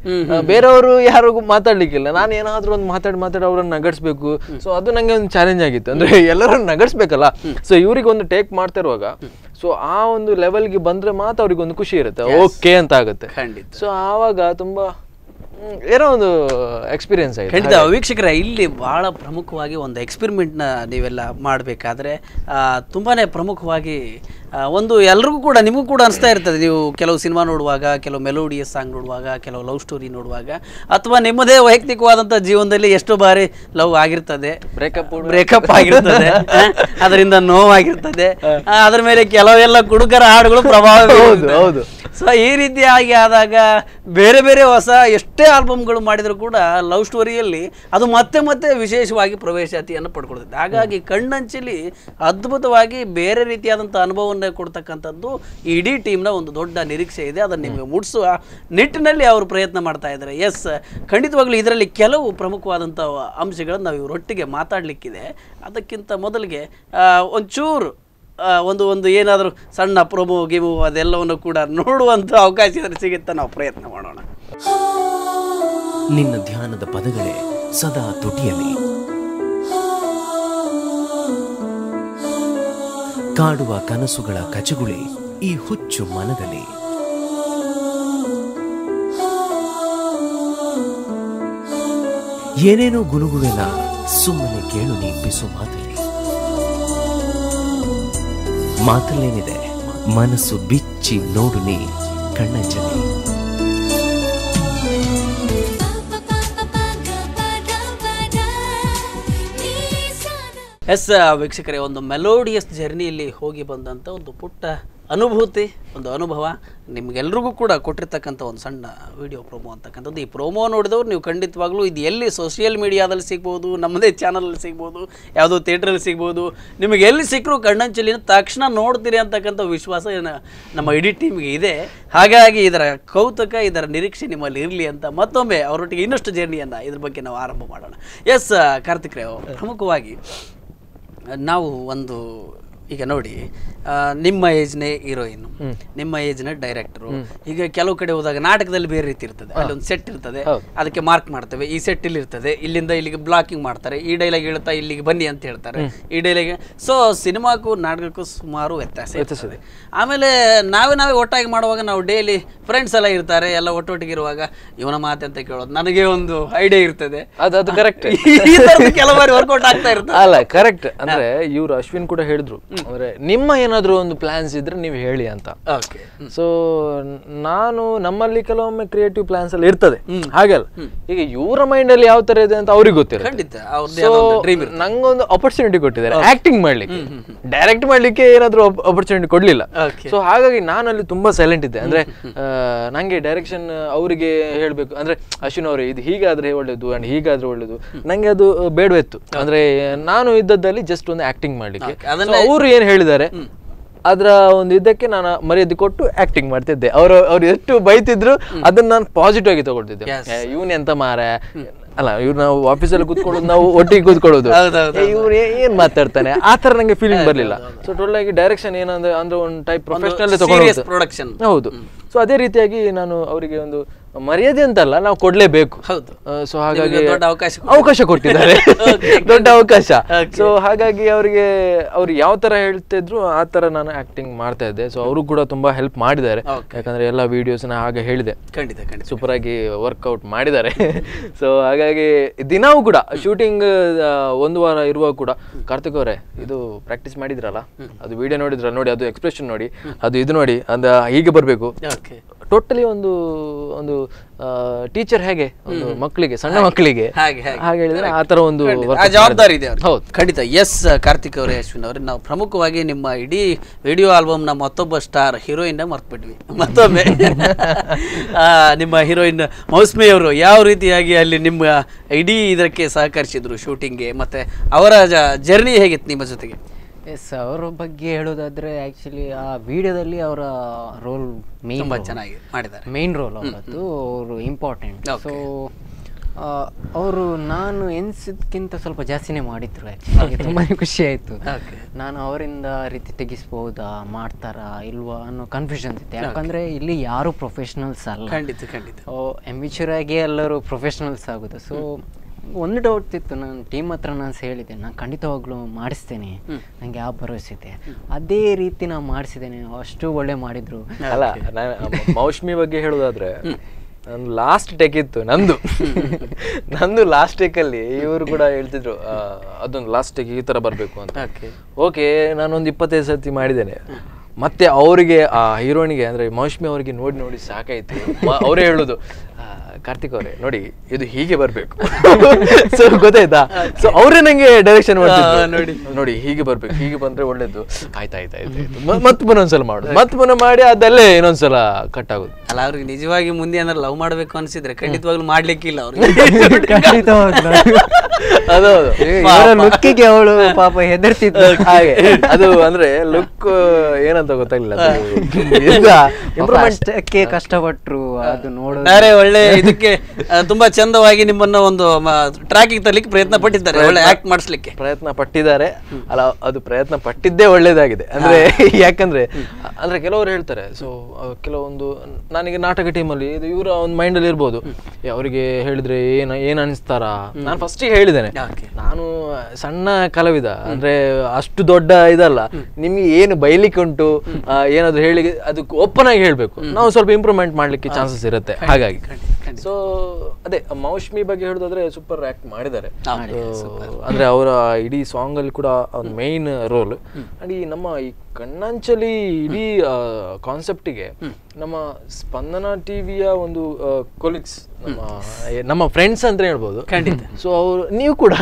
ಬೇರೆಯವರು ಯಾರಿಗೂ ಮಾತಾಡ್ಲಿಕ್ಕಿಲ್ಲ ನಾನು ಏನಾದ್ರು ಒಂದು ಮಾತಾಡಿ ಮಾತಾಡಿ ಅವ್ರನ್ನ ನಗಡ್ಸ್ಬೇಕು ಸೊ ಅದು ನಂಗೆ ಒಂದು ಚಾಲೆಂಜ್ ಆಗಿತ್ತು ಅಂದ್ರೆ ಎಲ್ಲರೂ ನಗಡ್ಸ್ಬೇಕಲ್ಲ ಸೊ ಇವ್ರಿಗೆ ಒಂದು ಟೇಕ್ ಮಾಡ್ತಿರುವಾಗ ಇರುವಾಗ ಸೊ ಆ ಒಂದು ಲೆವೆಲ್ಗೆ ಬಂದ್ರೆ ಮಾತ್ರ ಅವ್ರಿಗೆ ಒಂದು ಖುಷಿ ಇರುತ್ತೆ ಓಕೆ ಅಂತ ಆಗುತ್ತೆ ಸೊ ಆವಾಗ ತುಂಬಾ ಏನೋ ಒಂದು ಎಕ್ಸ್ಪೀರಿಯನ್ಸ್ ಆಗಿದೆ ಖಂಡಿತ ವೀಕ್ಷಕರೇ ಇಲ್ಲಿ ಭಾಳ ಪ್ರಮುಖವಾಗಿ ಒಂದು ಎಕ್ಸ್ಪಿರಿಮೆಂಟ್ನ ನೀವೆಲ್ಲ ಮಾಡಬೇಕಾದ್ರೆ ತುಂಬಾ ಪ್ರಮುಖವಾಗಿ ಒಂದು ಎಲ್ರಿಗೂ ಕೂಡ ನಿಮಗೂ ಕೂಡ ಅನಿಸ್ತಾ ಇರ್ತದೆ ನೀವು ಕೆಲವು ಸಿನಿಮಾ ನೋಡುವಾಗ ಕೆಲವು ಮೆಲೋಡಿಯಸ್ ಸಾಂಗ್ ನೋಡುವಾಗ ಕೆಲವು ಲವ್ ಸ್ಟೋರಿ ನೋಡುವಾಗ ಅಥವಾ ನಿಮ್ಮದೇ ವೈಯಕ್ತಿಕವಾದಂಥ ಜೀವನದಲ್ಲಿ ಎಷ್ಟೋ ಬಾರಿ ಲವ್ ಆಗಿರ್ತದೆ ಬ್ರೇಕಪ್ ಬ್ರೇಕಪ್ ಆಗಿರ್ತದೆ ಅದರಿಂದ ನೋವಾಗಿರ್ತದೆ ಅದರ ಮೇಲೆ ಕೆಲವೆಲ್ಲ ಕುಡುಕರ ಹಾಡುಗಳು ಪ್ರಭಾವ ಹೌದು ಸೊ ಈ ರೀತಿಯಾಗಿ ಆದಾಗ ಬೇರೆ ಬೇರೆ ಹೊಸ ಎಷ್ಟೇ ಆಲ್ಬಮ್ಗಳು ಮಾಡಿದರೂ ಕೂಡ ಲವ್ ಸ್ಟೋರಿಯಲ್ಲಿ ಅದು ಮತ್ತೆ ಮತ್ತೆ ವಿಶೇಷವಾಗಿ ಪ್ರವೇಶಾತಿಯನ್ನು ಪಡ್ಕೊಳ್ತದೆ ಹಾಗಾಗಿ ಕಣ್ಣಂಚಲಿ ಅದ್ಭುತವಾಗಿ ಬೇರೆ ರೀತಿಯಾದಂಥ ಅನುಭವ ಕೊಡ್ತಕ್ಕಂಥದ್ದು ಇಡೀ ಟೀಮ್ನ ಒಂದು ದೊಡ್ಡ ನಿರೀಕ್ಷೆ ಇದೆ ಅದನ್ನು ನಿಮಗೆ ಮೂಡಿಸುವ ನಿಟ್ಟಿನಲ್ಲಿ ಅವರು ಪ್ರಯತ್ನ ಮಾಡ್ತಾ ಇದ್ದಾರೆ ಎಸ್ ಖಂಡಿತವಾಗ್ಲೂ ಇದರಲ್ಲಿ ಕೆಲವು ಪ್ರಮುಖವಾದಂಥ ಅಂಶಗಳನ್ನು ನಾವು ಇವರೊಟ್ಟಿಗೆ ಮಾತಾಡಲಿಕ್ಕಿದೆ ಅದಕ್ಕಿಂತ ಮೊದಲಿಗೆ ಒಂಚೂರು ಒಂದು ಒಂದು ಏನಾದರೂ ಸಣ್ಣ ಪ್ರೊಮೋ ಗಿಮೋ ಅದೆಲ್ಲವನ್ನು ಕೂಡ ನೋಡುವಂಥ ಅವಕಾಶ ಇದ್ರೆ ಸಿಗುತ್ತೆ ನಾವು ಪ್ರಯತ್ನ ಮಾಡೋಣ ನಿನ್ನ ಧ್ಯಾನದ ಪದಗಳೇ ಸದಾ ತುಟಿಯಲ್ಲಿ ಕಾಡುವ ಕನಸುಗಳ ಕಚಗುಳಿ ಈ ಹುಚ್ಚು ಮನದಲ್ಲಿ ಏನೇನೋ ಗುನುಗುವೆಲ್ಲ ಸುಮ್ಮನೆ ಕೇಳು ನೀ ಬಿಸು ಮಾತಲ್ಲಿ ಮಾತಲ್ಲೇನಿದೆ ಮನಸ್ಸು ಬಿಚ್ಚಿ ನೋಡು ನೀ ಕಣ್ಣಂಜಲಿ ಎಸ್ ವೀಕ್ಷಕರೇ ಒಂದು ಮೆಲೋಡಿಯಸ್ ಜರ್ನಿಯಲ್ಲಿ ಹೋಗಿ ಬಂದಂಥ ಒಂದು ಪುಟ್ಟ ಅನುಭೂತಿ ಒಂದು ಅನುಭವ ನಿಮಗೆಲ್ರಿಗೂ ಕೂಡ ಕೊಟ್ಟಿರ್ತಕ್ಕಂಥ ಒಂದು ಸಣ್ಣ ವಿಡಿಯೋ ಪ್ರೊಮೋ ಅಂತಕ್ಕಂಥದ್ದು ಈ ಪ್ರೋಮೋ ನೋಡಿದವ್ರು ನೀವು ಖಂಡಿತವಾಗ್ಲೂ ಇದು ಎಲ್ಲಿ ಸೋಷಿಯಲ್ ಮೀಡಿಯಾದಲ್ಲಿ ಸಿಗ್ಬೋದು ನಮ್ಮದೇ ಚಾನಲಲ್ಲಿ ಸಿಗ್ಬೋದು ಯಾವುದೋ ಥಿಯೇಟ್ರಲ್ಲಿ ಸಿಗ್ಬೋದು ನಿಮಗೆ ಎಲ್ಲಿ ಸಿಕ್ಕರೂ ಕಣ್ಣಂಚಲಿನ ತಕ್ಷಣ ನೋಡ್ತೀರಿ ಅಂತಕ್ಕಂಥ ವಿಶ್ವಾಸ ನಮ್ಮ ಇಡೀ ಟೀಮ್ಗೆ ಇದೆ ಹಾಗಾಗಿ ಇದರ ಕೌತುಕ ಇದರ ನಿರೀಕ್ಷೆ ನಿಮ್ಮಲ್ಲಿ ಇರಲಿ ಅಂತ ಮತ್ತೊಮ್ಮೆ ಅವರೊಟ್ಟಿಗೆ ಇನ್ನಷ್ಟು ಜರ್ನಿಯನ್ನು ಇದ್ರ ಬಗ್ಗೆ ನಾವು ಆರಂಭ ಮಾಡೋಣ ಎಸ್ ಕಾರ್ತಿಕ್ರೇ ಪ್ರಮುಖವಾಗಿ ನಾವು ಒಂದು ಈಗ ನೋಡಿ ನಿಮ್ಮ ಏಜ್ನೇ ಹೀರೋಯಿನ್ ನಿಮ್ಮ ಏಜ್ನೇ ಡೈರೆಕ್ಟರ್ ಈಗ ಕೆಲವು ಕಡೆ ಹೋದಾಗ ನಾಟಕದಲ್ಲಿ ಬೇರೆ ರೀತಿ ಇರ್ತದೆ ಅಲ್ಲೊಂದು ಸೆಟ್ ಇರ್ತದೆ ಅದಕ್ಕೆ ಮಾರ್ಕ್ ಮಾಡ್ತೇವೆ ಈ ಸೆಟ್ ಇಲ್ಲಿ ಇರ್ತದೆ ಇಲ್ಲಿಂದ ಇಲ್ಲಿಗೆ ಬ್ಲಾಕಿಂಗ್ ಮಾಡ್ತಾರೆ ಈ ಡೈಲಾಗ್ ಹೇಳ್ತಾ ಇಲ್ಲಿಗೆ ಬನ್ನಿ ಅಂತ ಹೇಳ್ತಾರೆ ಈ ಡೈಲಾಗ್ ಸೊ ಸಿನಿಮಾಕ್ಕೂ ನಾಟಕಕ್ಕೂ ಸುಮಾರು ವ್ಯತ್ಯಾಸ ಇರ್ತದೆ ಆಮೇಲೆ ನಾವೇ ನಾವೇ ಒಟ್ಟಾಗಿ ಮಾಡುವಾಗ ನಾವು ಡೈಲಿ ಫ್ರೆಂಡ್ಸ್ ಎಲ್ಲ ಇರ್ತಾರೆ ಎಲ್ಲ ಒಟ್ಟೊಟ್ಟಿಗೆ ಇರುವಾಗ ಇವನ ಮಾತೆ ಅಂತ ಕೇಳೋದು ನನಗೆ ಒಂದು ಐಡಿಯಾ ಇರ್ತದೆ ಅದು ಕರೆಕ್ಟ್ ಬಾರಿ ವರ್ಕೌಟ್ ಆಗ್ತಾ ಇರ್ತದೆ ಅಲ್ಲ ಕರೆಕ್ಟ್ ಅಂದ್ರೆ ಇವರು ಅಶ್ವಿನ್ ಕೂಡ ಹೇಳಿದ್ರು ನಿಮ್ಮ ಏನಾದರೂ ಒಂದು ಪ್ಲಾನ್ಸ್ ಇದ್ರೆ ನೀವು ಹೇಳಿ ಅಂತ ಓಕೆ ಸೊ ನಾನು ನಮ್ಮಲ್ಲಿ ಕೆಲವೊಮ್ಮೆ ಕ್ರಿಯೇಟಿವ್ ಪ್ಲಾನ್ಸ್ ಅಲ್ಲಿ ಇರ್ತದೆ ಹಾಗಲ್ಲ ಈಗ ಇವರ ಅಲ್ಲಿ ಯಾವ ತರ ಇದೆ ಅಂತ ಅವ್ರಿಗೆ ಗೊತ್ತಿಲ್ಲ ನಂಗೊಂದು ಅಪರ್ಚುನಿಟಿ ಕೊಟ್ಟಿದ್ದಾರೆ ಆಕ್ಟಿಂಗ್ ಮಾಡ್ಲಿಕ್ಕೆ ಡೈರೆಕ್ಟ್ ಮಾಡ್ಲಿಕ್ಕೆ ಏನಾದರೂ ಅಪರ್ಚುನಿಟಿ ಕೊಡ್ಲಿಲ್ಲ ಸೊ ಹಾಗಾಗಿ ನಾನು ಅಲ್ಲಿ ತುಂಬಾ ಸೈಲೆಂಟ್ ಇದ್ದೆ ಅಂದ್ರೆ ನಂಗೆ ಡೈರೆಕ್ಷನ್ ಅವರಿಗೆ ಹೇಳಬೇಕು ಅಂದ್ರೆ ಅಶ್ವಿನ್ ಅವರು ಇದು ಹೀಗಾದ್ರೆ ಒಳ್ಳೇದು ಅಂಡ್ ಹೀಗಾದ್ರೆ ಒಳ್ಳೇದು ನಂಗೆ ಅದು ಬೇಡವೆತ್ತು ಅಂದ್ರೆ ನಾನು ಇದ್ದದ್ದಲ್ಲಿ ಜಸ್ಟ್ ಒಂದು ಆಕ್ಟಿಂಗ್ ಮಾಡ್ಲಿಕ್ಕೆ ಅವರು ಏನು ಹೇಳಿದ್ದಾರೆ ಅದರ ಒಂದು ಇದಕ್ಕೆ ನಾನು ಮರ್ಯಾದೆ ಕೊಟ್ಟು ಆಕ್ಟಿಂಗ್ ಮಾಡ್ತಿದ್ದೆ ಅವರು ಅವ್ರು ಎಷ್ಟು ಬೈತಿದ್ರು ಅದನ್ನ ನಾನು ಪಾಸಿಟಿವ್ ಆಗಿ ತಗೊಳ್ತಿದ್ದೆ ಇವನ್ ಎಂತ ಮಾರ ಅಲ್ಲ ಇವ್ರು ನಾವು ಆಫೀಸಲ್ಲಿ ಕೂತ್ಕೊಳ್ಳೋದು ನಾವು ಒಟ್ಟಿಗೆ ಕೂತ್ಕೊಳ್ಳೋದು ಇವ್ರು ಏನ್ ಮಾತಾಡ್ತಾನೆ ಆ ತರ ನಂಗೆ ಫೀಲಿಂಗ್ ಬರ್ಲಿಲ್ಲ ಸೊ ಟೋಟಲ್ ಆಗಿ ಡೈರೆಕ್ಷನ್ ಏನಂದ್ರೆ ಅಂದ್ರೆ ಒಂದು ಟೈಪ್ ಪ್ರೊಫೆಷನಲ್ ಪ್ರೊಡಕ್ಷನ್ ಹೌದು ಸೊ ಅದೇ ರೀತಿಯಾಗಿ ನಾನು ಅವರಿಗೆ ಒಂದು ಮರ್ಯಾದೆ ಅಂತಲ್ಲ ನಾವು ಕೊಡ್ಲೇಬೇಕು ಹೌದು ಸೊ ಹಾಗಾಗಿ ದೊಡ್ಡ ಅವಕಾಶ ಅವಕಾಶ ಕೊಟ್ಟಿದ್ದಾರೆ ದೊಡ್ಡ ಅವಕಾಶ ಸೊ ಹಾಗಾಗಿ ಅವರಿಗೆ ಅವ್ರು ಯಾವ ತರ ಹೇಳ್ತಿದ್ರು ಆ ತರ ನಾನು ಆಕ್ಟಿಂಗ್ ಮಾಡ್ತಾ ಇದ್ದೆ ಸೊ ಅವರು ಕೂಡ ತುಂಬಾ ಹೆಲ್ಪ್ ಮಾಡಿದ್ದಾರೆ ಯಾಕಂದ್ರೆ ಎಲ್ಲ ವಿಡಿಯೋಸ್ನ ಹಾಗೆ ಹೇಳಿದೆ ಖಂಡಿತ ಖಂಡಿತ ಸೂಪರ್ ಆಗಿ ವರ್ಕ್ಔಟ್ ಮಾಡಿದ್ದಾರೆ ಸೊ ಹಾಗಾಗಿ ದಿನವೂ ಕೂಡ ಶೂಟಿಂಗ್ ಒಂದು ವಾರ ಇರುವಾಗ ಕೂಡ ಕಾರ್ತಿಕ್ ಅವರೇ ಇದು ಪ್ರಾಕ್ಟೀಸ್ ಮಾಡಿದ್ರಲ್ಲ ಅದು ವಿಡಿಯೋ ನೋಡಿದ್ರಲ್ಲ ನೋಡಿ ಅದು ಎಕ್ಸ್ಪ್ರೆಷನ್ ನೋಡಿ ಅದು ಇದು ನೋಡಿ ಅಂದ ಹೀಗೆ ಬರಬೇಕು ಟೋಟಲಿ ಒಂದು ಒಂದು ಟೀಚರ್ ಹೇಗೆ ಒಂದು ಮಕ್ಕಳಿಗೆ ಸಣ್ಣ ಮಕ್ಕಳಿಗೆ ಹಾಗೆ ಹೇಳಿದ್ರೆ ಆ ತರ ಒಂದು ಜವಾಬ್ದಾರಿ ಇದೆ ಹೌದು ಖಂಡಿತ ಎಸ್ ಕಾರ್ತಿಕ್ ಅವರೇ ಅಶ್ವಿನ್ ಅವರೇ ನಾವು ಪ್ರಮುಖವಾಗಿ ನಿಮ್ಮ ಇಡೀ ವಿಡಿಯೋ ಆಲ್ಬಮ್ ನ ಮತ್ತೊಬ್ಬ ಸ್ಟಾರ್ ಹೀರೋಯಿನ್ ಮರ್ತ್ಬಿಟ್ವಿ ಮತ್ತೊಮ್ಮೆ ನಿಮ್ಮ ಹೀರೋಯಿನ್ ಮೌಸ್ಮಿ ಅವರು ಯಾವ ರೀತಿಯಾಗಿ ಅಲ್ಲಿ ನಿಮ್ಮ ಇಡೀ ಇದಕ್ಕೆ ಸಹಕರಿಸಿದ್ರು ಗೆ ಮತ್ತೆ ಅವರ ಜರ್ನಿ ಹೇಗಿತ್ತು ನಿಮ್ಮ ಜೊತೆಗೆ ಎಸ್ ಅವರ ಬಗ್ಗೆ ಹೇಳೋದಾದ್ರೆ ಆ್ಯಕ್ಚುಲಿ ಆ ವಿಡಿಯೋದಲ್ಲಿ ಅವರ ರೋಲ್ ಮೇನ್ ಚೆನ್ನಾಗಿ ಮಾಡಿದ್ದಾರೆ ಮೇನ್ ರೋಲ್ ಅವರದ್ದು ಅವರು ಇಂಪಾರ್ಟೆಂಟ್ ಸೊ ಅವರು ನಾನು ಎನ್ಸಿದ್ಕಿಂತ ಸ್ವಲ್ಪ ಜಾಸ್ತಿನೇ ಮಾಡಿದ್ರು ಆ್ಯಕ್ಚುಲಿ ತುಂಬಾ ಖುಷಿ ಆಯಿತು ನಾನು ಅವರಿಂದ ರೀತಿ ತೆಗಿಸ್ಬೋದಾ ಮಾಡ್ತಾರಾ ಇಲ್ವಾ ಅನ್ನೋ ಕನ್ಫ್ಯೂಷನ್ ಇತ್ತು ಯಾಕಂದ್ರೆ ಇಲ್ಲಿ ಯಾರು ಪ್ರೊಫೆಷ್ನಲ್ಸ್ ಅಲ್ಲ ಖಂಡಿತ ಖಂಡಿತ ಆಗಿ ಎಲ್ಲರೂ ಪ್ರೊಫೆಷ್ನಲ್ಸ್ ಆಗೋದು ಸೊ ಒಂದು ಡೌಟ್ ಇತ್ತು ನಾನು ಟೀಮ್ ಹತ್ರ ನಾನು ಹೇಳಿದೆ ನಾನು ಖಂಡಿತವಾಗ್ಲೂ ಮಾಡಿಸ್ತೇನೆ ನಂಗೆ ಯಾವ ಭರವಸೆ ಇದೆ ಅದೇ ರೀತಿ ನಾನು ಮಾಡಿಸಿದ್ದೇನೆ ಅಷ್ಟು ಒಳ್ಳೆ ಮಾಡಿದ್ರು ಅಲ್ಲ ಮೌಷ್ಮಿ ಬಗ್ಗೆ ಹೇಳೋದಾದ್ರೆ ನನ್ ಲಾಸ್ಟ್ ಟೆಕ್ ಇತ್ತು ನಂದು ನಂದು ಲಾಸ್ಟ್ ಅಲ್ಲಿ ಇವರು ಕೂಡ ಹೇಳ್ತಿದ್ರು ಅದೊಂದು ಲಾಸ್ಟ್ ಟೇಕ್ ಈ ತರ ಬರಬೇಕು ಅಂತ ಓಕೆ ನಾನೊಂದು ಇಪ್ಪತ್ತೈದು ಸತಿ ಮಾಡಿದ್ದೇನೆ ಮತ್ತೆ ಅವರಿಗೆ ಆ ಹೀರೋನಿಗೆ ಅಂದ್ರೆ ಮೌಷ್ಮಿ ಅವರಿಗೆ ನೋಡಿ ನೋಡಿ ಸಾಕಾಯ್ತು ಅವರೇ ಹೇಳುದು ಕಾರ್ತಿಕ್ ಅವರೇ ನೋಡಿ ಇದು ಹೀಗೆ ಬರ್ಬೇಕು ಸೊ ಗೊತ್ತಾಯ್ತಾ ಸೊ ಅವರೇ ನಂಗೆ ಡೈರೆಕ್ಷನ್ ನೋಡಿ ನೋಡಿ ಹೀಗೆ ಬರ್ಬೇಕು ಹೀಗೆ ಬಂದ್ರೆ ಒಳ್ಳೇದು ಆಯ್ತಾ ಆಯ್ತಾ ಮತ್ತೆ ಪುನಃ ಮಾಡು ಮತ್ತೆ ಪುನಃ ಮಾಡಿ ಅದಲ್ಲೇ ಇನ್ನೊಂದ್ಸಲ ಕಟ್ ಆಗುದು ಅಲ್ಲ ಅವ್ರಿಗೆ ನಿಜವಾಗಿ ಮುಂದೆ ಏನಾದ್ರು ಲವ್ ಮಾಡ್ಬೇಕು ಅನ್ಸಿದ್ರೆ ಖಂಡಿತವಾಗ್ಲೂ ಮಾಡ್ಲಿಕ್ಕಿಲ್ಲ ಅವ್ರಿಗೆ ಅವಳು ಪಾಪ ಹೆದರ್ತಿದ್ದ ಹಾಗೆ ಅದು ಅಂದ್ರೆ ಲುಕ್ ಏನಂತ ಗೊತ್ತಾಗ್ಲಿಲ್ಲ ಕಷ್ಟಪಟ್ರು ಅದು ನೋಡೋದು ಒಳ್ಳೆ ಅದಕ್ಕೆ ತುಂಬಾ ಚಂದವಾಗಿ ನಿಮ್ಮನ್ನ ಒಂದು ಟ್ರ್ಯಾಕಿಂಗ್ ತರಲಿಕ್ಕೆ ಪ್ರಯತ್ನ ಪಟ್ಟಿದ್ದಾರೆ ಒಳ್ಳೆ ಆಕ್ಟ್ ಮಾಡಿಸ್ಲಿಕ್ಕೆ ಪ್ರಯತ್ನ ಪಟ್ಟಿದ್ದಾರೆ ಅಲ್ಲ ಅದು ಪ್ರಯತ್ನ ಪಟ್ಟಿದ್ದೇ ಒಳ್ಳೇದಾಗಿದೆ ಅಂದ್ರೆ ಯಾಕಂದ್ರೆ ಅಂದ್ರೆ ಕೆಲವರು ಹೇಳ್ತಾರೆ ಸೊ ಕೆಲವೊಂದು ನನಗೆ ನಾಟಕ ಅಲ್ಲಿ ಇದು ಇವರ ಒಂದು ಅಲ್ಲಿ ಇರ್ಬೋದು ಅವರಿಗೆ ಹೇಳಿದ್ರೆ ಏನ ಏನ್ ಅನಿಸ್ತಾರ ನಾನು ಫಸ್ಟ್ ಹೇಳಿದ್ದೇನೆ ನಾನು ಸಣ್ಣ ಕಲಾವಿದ ಅಂದ್ರೆ ಅಷ್ಟು ದೊಡ್ಡ ಇದಲ್ಲ ನಿಮ್ಗೆ ಏನು ಬೈಲಿಕ್ಕೆ ಉಂಟು ಏನಾದ್ರು ಹೇಳಿ ಅದಕ್ಕೆ ಓಪನ್ ಆಗಿ ಹೇಳ್ಬೇಕು ನಾವು ಸ್ವಲ್ಪ ಇಂಪ್ರೂವ್ಮೆಂಟ್ ಮಾಡ್ಲಿಕ್ಕೆ ಚಾನ್ಸಸ್ ಇರುತ್ತೆ ಹಾಗಾಗಿ ಸೊ ಅದೇ ಮೌಶ್ಮಿ ಬಗ್ಗೆ ಹೇಳೋದಾದ್ರೆ ಸೂಪರ್ ಆಕ್ಟ್ ಮಾಡಿದ್ದಾರೆ ಅಂದ್ರೆ ಅವರ ಇಡೀ ಸಾಂಗ್ ಅಲ್ಲಿ ಕೂಡ ಮೈನ್ ರೋಲ್ ಅಂಡ್ ಈ ನಮ್ಮ ಈ ಕಣ್ಣಾಂಚಲಿ ಇಡೀ ಕಾನ್ಸೆಪ್ಟಿಗೆ ನಮ್ಮ ಸ್ಪಂದನ ಟಿವಿಯ ಒಂದು ಕೊಲೀಗ್ಸ್ ನಮ್ಮ ನಮ್ಮ ಫ್ರೆಂಡ್ಸ್ ಅಂತ ಹೇಳ್ಬೋದು ಖಂಡಿತ ಸೊ ಅವ್ರು ನೀವು ಕೂಡ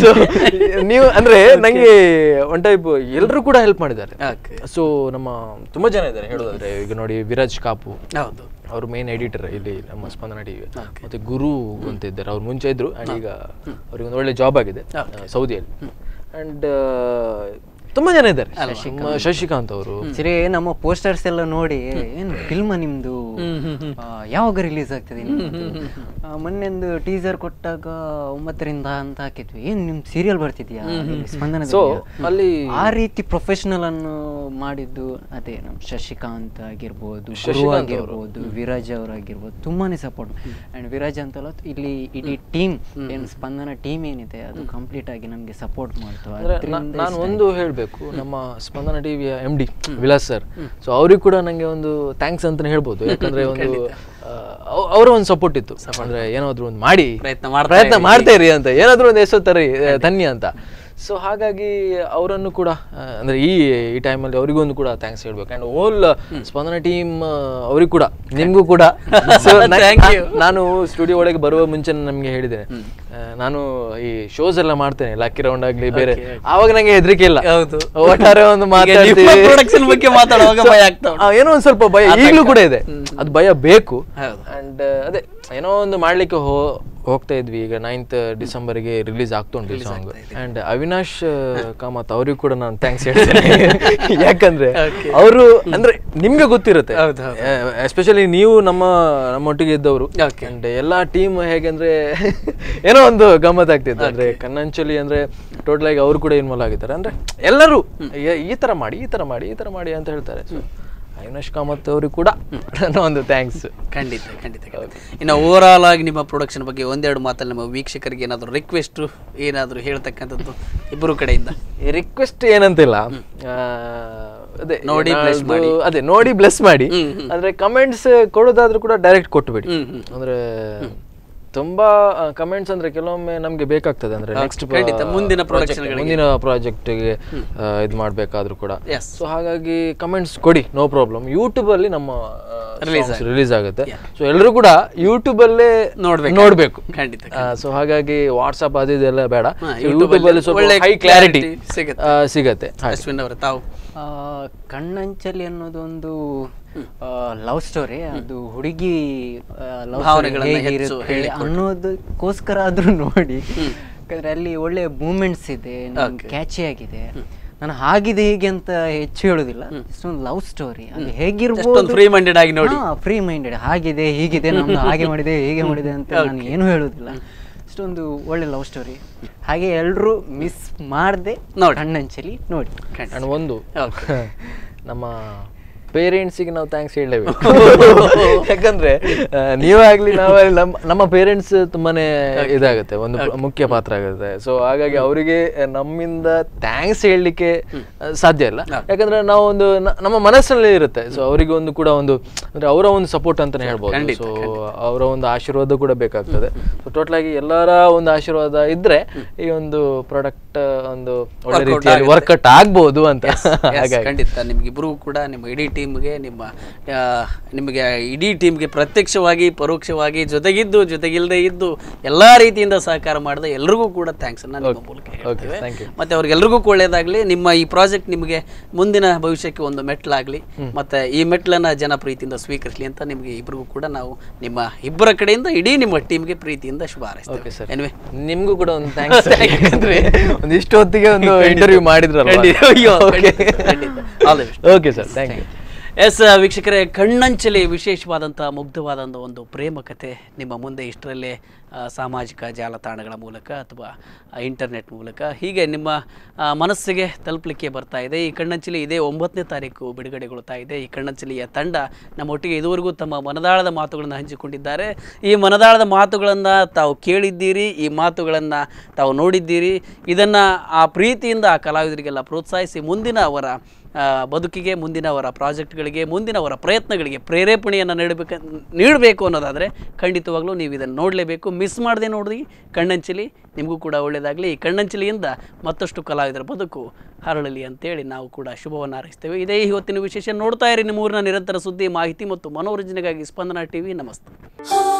ಸೊ ನೀವು ಅಂದ್ರೆ ನಂಗೆ ಒನ್ ಟೈಪ್ ಎಲ್ಲರೂ ಕೂಡ ಹೆಲ್ಪ್ ಮಾಡಿದ್ದಾರೆ ಸೊ ನಮ್ಮ ತುಂಬಾ ಜನ ಇದ್ದಾರೆ ಹೇಳೋದಾದ್ರೆ ಈಗ ನೋಡಿ ವಿರಾಜ್ ಕಾಪು ಹೌದು ಅವ್ರ ಮೇನ್ ಎಡಿಟರ್ ಇಲ್ಲಿ ನಮ್ಮ ಸ್ಪಂದನ ಟಿವಿ ಮತ್ತೆ ಗುರು ಅಂತ ಇದ್ದಾರೆ ಅವ್ರು ಮುಂಚೆ ಇದ್ರು ಆ್ಯಂಡ್ ಈಗ ಅವ್ರಿಗೆ ಒಂದು ಒಳ್ಳೆ ಜಾಬ್ ಆಗಿದೆ ಸೌದಿಯಲ್ಲಿ ಅಂಡ್ ತುಂಬಾ ಜನ ಇದ್ದಾರೆ ಶಶಿಕಾಂತ್ ಅವರು ಸರಿ ನಮ್ಮ ಪೋಸ್ಟರ್ಸ್ ಎಲ್ಲ ನೋಡಿ ಏನು ಫಿಲ್ಮ್ ನಿಮ್ದು ಯಾವಾಗ ರಿಲೀಸ್ ಆಗ್ತದೆ ಮೊನ್ನೆಂದು ಟೀಸರ್ ಕೊಟ್ಟಾಗ ಒಂಬತ್ತರಿಂದ ಅಂತ ಹಾಕಿದ್ವಿ ಏನ್ ನಿಮ್ ಸೀರಿಯಲ್ ಬರ್ತಿದ್ಯಾ ಸ್ಪಂದನ ಅಲ್ಲಿ ಆ ರೀತಿ ಪ್ರೊಫೆಷನಲ್ ಅನ್ನು ಮಾಡಿದ್ದು ಅದೇ ನಮ್ ಶಶಿಕಾಂತ್ ಆಗಿರ್ಬೋದು ಆಗಿರ್ಬೋದು ವಿರಾಜ್ ಅವರಾಗಿರ್ಬೋದು ತುಂಬಾನೇ ಸಪೋರ್ಟ್ ಅಂಡ್ ವಿರಾಜ್ ಅಂತಲ್ಲ ಇಲ್ಲಿ ಇಡೀ ಟೀಮ್ ಏನ್ ಸ್ಪಂದನ ಟೀಮ್ ಏನಿದೆ ಅದು ಕಂಪ್ಲೀಟ್ ಆಗಿ ನಮ್ಗೆ ಸಪೋರ್ಟ್ ಮಾಡ್ತು ನಾನು ಒಂದು ಹೇಳ್ಬೇಕು ಹೇಳಬೇಕು ನಮ್ಮ ಸ್ಪಂದನ ಟಿವಿಯ M D Vilas sir so ಅವ್ರಿಗೆ ಕೂಡ ನನಗೆ ಒಂದು ಥ್ಯಾಂಕ್ಸ್ ಅಂತಲೇ ಹೇಳ್ಬೋದು ಯಾಕಂದ್ರೆ ಒಂದು ಅವರು ಒಂದು ಸಪೋರ್ಟ್ ಇತ್ತು ಅಂದ್ರೆ ಏನಾದರೂ ಒಂದು ಮಾಡಿ ಪ್ರಯತ್ನ ಪ್ರಯತ್ನ ಮಾಡ್ತಾ ಇರಿ ಅಂತ ಏನಾದರೂ ಒಂದು ಹೆಸರು ತರಿ ತನ್ನಿ ಅಂತ ಸೊ ಹಾಗಾಗಿ ಅವರನ್ನು ಕೂಡ ಅಂದರೆ ಈ ಈ ಟೈಮಲ್ಲಿ ಅವರಿಗೊಂದು ಕೂಡ ಥ್ಯಾಂಕ್ಸ್ ಹೇಳ್ಬೇಕು ಆ್ಯಂಡ್ ಓಲ್ ಸ್ಪಂದನ ಟೀಮ್ ಅವ್ರಿಗೂ ಕೂಡ ನಿಮಗೂ ಕೂಡ ಥ್ಯಾಂಕ್ ಯು ನಾನು ಸ್ಟುಡಿಯೋ ಒಳಗೆ ಬರುವ ಮುಂಚೆ ನಮಗೆ ಹೇಳಿದೆ ನಾನು ಈ ಶೋಸ್ ಎಲ್ಲ ಮಾಡ್ತೇನೆ ಲಕ್ಕಿ ರೌಂಡ್ ಆಗಲಿ ಬೇರೆ ಆವಾಗ ನನಗೆ ಹೆದರಿಕೆ ಇಲ್ಲ ಹೌದು ಒಟ್ಟಾರೆ ಒಂದು ಪ್ರೊಡಕ್ಷನ್ ಬಗ್ಗೆ ಭಯ ಏನೋ ಒಂದು ಸ್ವಲ್ಪ ಭಯ ಈಗಲೂ ಕೂಡ ಇದೆ ಅದು ಭಯ ಬೇಕು ಅಂಡ್ ಅದೇ ಏನೋ ಒಂದು ಮಾಡಲಿಕ್ಕೆ ಹೋ ಹೋಗ್ತಾ ಇದ್ವಿ ಈಗ ನೈನ್ತ್ ಡಿಸೆಂಬರ್ಗೆ ರಿಲೀಸ್ ಆಗ್ತೊಂಡು ಸಾಂಗ್ ಅಂಡ್ ಅವಿನಾಶ್ ಕಾಮತ್ ಅವ್ರಿಗೂ ಕೂಡ ನಾನು ಥ್ಯಾಂಕ್ಸ್ ಹೇಳ್ತೇನೆ ಯಾಕಂದ್ರೆ ಅವರು ಅಂದ್ರೆ ನಿಮ್ಗೆ ಗೊತ್ತಿರುತ್ತೆ ಎಸ್ಪೆಷಲಿ ನೀವು ನಮ್ಮ ನಮ್ಮೊಟ್ಟಿಗೆ ಇದ್ದವರು ಅಂಡ್ ಎಲ್ಲಾ ಟೀಮ್ ಹೇಗೆಂದ್ರೆ ಏನೋ ಒಂದು ಗಮ್ಮತ್ ಆಗ್ತಿತ್ತು ಅಂದ್ರೆ ಕನ್ನಂಚಲಿ ಅಂದ್ರೆ ಟೋಟಲ್ ಆಗಿ ಅವರು ಕೂಡ ಇನ್ವಾಲ್ವ್ ಆಗಿದ್ದಾರೆ ಅಂದ್ರೆ ಎಲ್ಲರೂ ಈ ತರ ಮಾಡಿ ಈ ತರ ಮಾಡಿ ಈ ತರ ಮಾಡಿ ಅಂತ ಹೇಳ್ತಾರೆ ಯುನೇಶ್ ಕಾಮತ್ ಅವರು ಕೂಡ ಒಂದು ಥ್ಯಾಂಕ್ಸ್ ಖಂಡಿತ ಖಂಡಿತ ಇನ್ನು ಓವರ್ ಆಲ್ ಆಗಿ ನಿಮ್ಮ ಪ್ರೊಡಕ್ಷನ್ ಬಗ್ಗೆ ಒಂದೆರಡು ಮಾತಲ್ಲಿ ನಮ್ಮ ವೀಕ್ಷಕರಿಗೆ ಏನಾದರೂ ರಿಕ್ವೆಸ್ಟ್ ಏನಾದರೂ ಹೇಳ್ತಕ್ಕಂಥದ್ದು ಇಬ್ಬರು ಕಡೆಯಿಂದ ರಿಕ್ವೆಸ್ಟ್ ಏನಂತಿಲ್ಲ ಅದೇ ನೋಡಿ ಅದೇ ನೋಡಿ ಬ್ಲೆಸ್ ಮಾಡಿ ಅಂದ್ರೆ ಕಮೆಂಟ್ಸ್ ಕೊಡೋದಾದ್ರೂ ಕೂಡ ಡೈರೆಕ್ಟ್ ಕೊಟ್ಟುಬಿಡಿ ಅಂದ್ರೆ ತುಂಬಾ ಕಮೆಂಟ್ಸ್ ಅಂದ್ರೆ ಕೆಲವೊಮ್ಮೆ ನಮಗೆ ಬೇಕಾಗ್ತದೆ ಅಂದ್ರೆ ನೆಕ್ಸ್ಟ್ ಮುಂದಿನ ಮುಂದಿನ ಪ್ರಾಜೆಕ್ಟ್ ಗೆ ಇದು ಮಾಡಬೇಕಾದ್ರೂ ಕೂಡ ಸೊ ಹಾಗಾಗಿ ಕಮೆಂಟ್ಸ್ ಕೊಡಿ ನೋ ಪ್ರಾಬ್ಲಮ್ ಅಲ್ಲಿ ನಮ್ಮ ರಿಲೀಸ್ ಆಗುತ್ತೆ ಸೊ ಎಲ್ಲರೂ ಕೂಡ ಯೂಟ್ಯೂಬ್ ಅಲ್ಲೇ ನೋಡ್ಬೇಕು ನೋಡ್ಬೇಕು ಖಂಡಿತ ಸೊ ಹಾಗಾಗಿ ವಾಟ್ಸ್ಆಪ್ ಅದು ಇದೆಲ್ಲ ಬೇಡ ಯೂಟ್ಯೂಬ್ ಅಲ್ಲಿ ಸ್ವಲ್ಪ ಹೈ ಕ್ಲಾರಿಟಿ ಸಿಗುತ್ತೆ ಅಶ್ವಿನ್ ಅವರ ತಾವು ಕಣ್ಣಂಚಲಿ ಅನ್ನೋದೊಂದು ಲವ್ ಸ್ಟೋರಿ ಅದು ಹುಡುಗಿ ಲವ್ ಹೇಳಿ ಅನ್ನೋದಕ್ಕೋಸ್ಕರ ಆದ್ರೂ ನೋಡಿ ಯಾಕಂದ್ರೆ ಅಲ್ಲಿ ಒಳ್ಳೆ ಮೂಮೆಂಟ್ಸ್ ಇದೆ ಕ್ಯಾಚಿ ಆಗಿದೆ ನಾನು ಹಾಗಿದೆ ಹೀಗೆ ಅಂತ ಹೆಚ್ಚು ಹೇಳುದಿಲ್ಲ ಇಷ್ಟೊಂದು ಲವ್ ಸ್ಟೋರಿ ಅದು ಹೇಗಿರ್ಬೋದು ಫ್ರೀ ಮೈಂಡೆಡ್ ಆಗಿ ನೋಡಿ ಫ್ರೀ ಮೈಂಡೆಡ್ ಹಾಗಿದೆ ಹೀಗಿದೆ ನಾನು ಹಾಗೆ ಮಾಡಿದೆ ಹೀಗೆ ಮಾಡಿದೆ ಅಂತ ನಾನು ಏನು ಹೇಳುದಿಲ್ಲ ಇಷ್ಟೊಂದು ಒಳ್ಳೆ ಲವ್ ಸ್ಟೋರಿ ಹಾಗೆ ಎಲ್ಲರೂ ಮಿಸ್ ಮಾಡದೆ ನೋಡಿ ಹಣ್ಣಂಚಲಿ ನೋಡಿ ಒಂದು ನಮ್ಮ ಪೇರೆಂಟ್ಸಿಗೆ ನಾವು ಥ್ಯಾಂಕ್ಸ್ ಹೇಳಲೇಬೇಕು ಯಾಕಂದ್ರೆ ನೀವಾಗ್ಲಿ ನಾವಾಗಲಿ ನಮ್ಮ ನಮ್ಮ ಪೇರೆಂಟ್ಸ್ ತುಂಬಾನೇ ಇದಾಗುತ್ತೆ ಒಂದು ಮುಖ್ಯ ಪಾತ್ರ ಆಗುತ್ತೆ ಸೊ ಹಾಗಾಗಿ ಅವರಿಗೆ ನಮ್ಮಿಂದ ಥ್ಯಾಂಕ್ಸ್ ಹೇಳಲಿಕ್ಕೆ ಸಾಧ್ಯ ಇಲ್ಲ ಯಾಕಂದ್ರೆ ನಾವು ಒಂದು ನಮ್ಮ ಮನಸ್ಸಲ್ಲಿ ಇರುತ್ತೆ ಸೊ ಅವರಿಗೆ ಒಂದು ಕೂಡ ಒಂದು ಅಂದ್ರೆ ಅವರ ಒಂದು ಸಪೋರ್ಟ್ ಅಂತಾನೆ ಹೇಳ್ಬೋದು ಸೊ ಅವರ ಒಂದು ಆಶೀರ್ವಾದ ಕೂಡ ಬೇಕಾಗ್ತದೆ ಸೊ ಟೋಟಲ್ ಆಗಿ ಎಲ್ಲರ ಒಂದು ಆಶೀರ್ವಾದ ಇದ್ರೆ ಈ ಒಂದು ಪ್ರಾಡಕ್ಟ್ ಒಂದು ಒಳ್ಳೆ ರೀತಿಯಲ್ಲಿ ವರ್ಕೌಟ್ ಆಗ್ಬೋದು ಅಂತ ಖಂಡಿತ ಇಬ್ರು ಕೂಡ ನಿಮ್ಮ ಇಡೀ ಟೀಮ್ಗೆ ನಿಮ್ಮ ನಿಮಗೆ ಇಡೀ ಟೀಮ್ಗೆ ಪ್ರತ್ಯಕ್ಷವಾಗಿ ಪರೋಕ್ಷವಾಗಿ ಜೊತೆಗಿದ್ದು ಜೊತೆಗಿಲ್ಲದೆ ಇದ್ದು ಎಲ್ಲ ರೀತಿಯಿಂದ ಸಹಕಾರ ಮಾಡಿದ ಎಲ್ರಿಗೂ ಕೂಡ ಥ್ಯಾಂಕ್ಸನ್ನು ನಿಮ್ಮ ಮೂಲಕ ಹೇಳ್ತೇವೆ ಮತ್ತು ಅವ್ರಿಗೆಲ್ರಿಗೂ ಒಳ್ಳೆಯದಾಗಲಿ ನಿಮ್ಮ ಈ ಪ್ರಾಜೆಕ್ಟ್ ನಿಮಗೆ ಮುಂದಿನ ಭವಿಷ್ಯಕ್ಕೆ ಒಂದು ಮೆಟ್ಲಾಗಲಿ ಮತ್ತೆ ಈ ಮೆಟ್ಲನ್ನು ಜನ ಪ್ರೀತಿಯಿಂದ ಸ್ವೀಕರಿಸಲಿ ಅಂತ ನಿಮಗೆ ಇಬ್ಬರಿಗೂ ಕೂಡ ನಾವು ನಿಮ್ಮ ಇಬ್ಬರ ಕಡೆಯಿಂದ ಇಡೀ ನಿಮ್ಮ ಟೀಮ್ಗೆ ಪ್ರೀತಿಯಿಂದ ಶುಭ ಹಾರೈಸ್ತೇವೆ ಸರ್ ಎನಿವೆ ನಿಮಗೂ ಕೂಡ ಒಂದು ಥ್ಯಾಂಕ್ಸ್ ಯಾಕಂದ್ರೆ ಒಂದಿಷ್ಟು ಹೊತ್ತಿಗೆ ಒಂದು ಇಂಟರ್ವ್ಯೂ ಮಾಡಿದ್ರಲ್ಲ okay sir thank you yes ವೀಕ್ಷಕರೇ ಕಣ್ಣಂಚಲಿ ವಿಶೇಷವಾದಂಥ ಮುಗ್ಧವಾದಂಥ ಒಂದು ಪ್ರೇಮ ಕಥೆ ನಿಮ್ಮ ಮುಂದೆ ಇಷ್ಟರಲ್ಲೇ ಸಾಮಾಜಿಕ ಜಾಲತಾಣಗಳ ಮೂಲಕ ಅಥವಾ ಇಂಟರ್ನೆಟ್ ಮೂಲಕ ಹೀಗೆ ನಿಮ್ಮ ಮನಸ್ಸಿಗೆ ತಲುಪಲಿಕ್ಕೆ ಬರ್ತಾ ಇದೆ ಈ ಕಣ್ಣಂಚಲಿ ಇದೇ ಒಂಬತ್ತನೇ ತಾರೀಕು ಬಿಡುಗಡೆಗೊಳ್ತಾ ಇದೆ ಈ ಕಣ್ಣಂಚಲಿಯ ತಂಡ ನಮ್ಮೊಟ್ಟಿಗೆ ಇದುವರೆಗೂ ತಮ್ಮ ಮನದಾಳದ ಮಾತುಗಳನ್ನು ಹಂಚಿಕೊಂಡಿದ್ದಾರೆ ಈ ಮನದಾಳದ ಮಾತುಗಳನ್ನು ತಾವು ಕೇಳಿದ್ದೀರಿ ಈ ಮಾತುಗಳನ್ನು ತಾವು ನೋಡಿದ್ದೀರಿ ಇದನ್ನು ಆ ಪ್ರೀತಿಯಿಂದ ಆ ಕಲಾವಿದರಿಗೆಲ್ಲ ಪ್ರೋತ್ಸಾಹಿಸಿ ಮುಂದಿನ ಅವರ ಬದುಕಿಗೆ ಮುಂದಿನವರ ಪ್ರಾಜೆಕ್ಟ್ಗಳಿಗೆ ಮುಂದಿನವರ ಪ್ರಯತ್ನಗಳಿಗೆ ಪ್ರೇರೇಪಣೆಯನ್ನು ನೀಡಬೇಕು ನೀಡಬೇಕು ಅನ್ನೋದಾದರೆ ಖಂಡಿತವಾಗಲೂ ನೀವು ಇದನ್ನು ನೋಡಲೇಬೇಕು ಮಿಸ್ ಮಾಡದೆ ನೋಡ್ರಿ ಕಣ್ಣಂಚಲಿ ನಿಮಗೂ ಕೂಡ ಒಳ್ಳೆಯದಾಗಲಿ ಈ ಕಣ್ಣಂಚಲಿಯಿಂದ ಮತ್ತಷ್ಟು ಕಲಾವಿದರ ಬದುಕು ಹರಳಲಿ ಅಂತೇಳಿ ನಾವು ಕೂಡ ಶುಭವನ್ನು ಹಾರೈಸ್ತೇವೆ ಇದೇ ಇವತ್ತಿನ ವಿಶೇಷ ನೋಡ್ತಾ ಇರಿ ನಿಮ್ಮ ಊರಿನ ನಿರಂತರ ಸುದ್ದಿ ಮಾಹಿತಿ ಮತ್ತು ಮನೋರಂಜನೆಗಾಗಿ ಸ್ಪಂದನಾ ಟಿ ವಿ ನಮಸ್ತೆ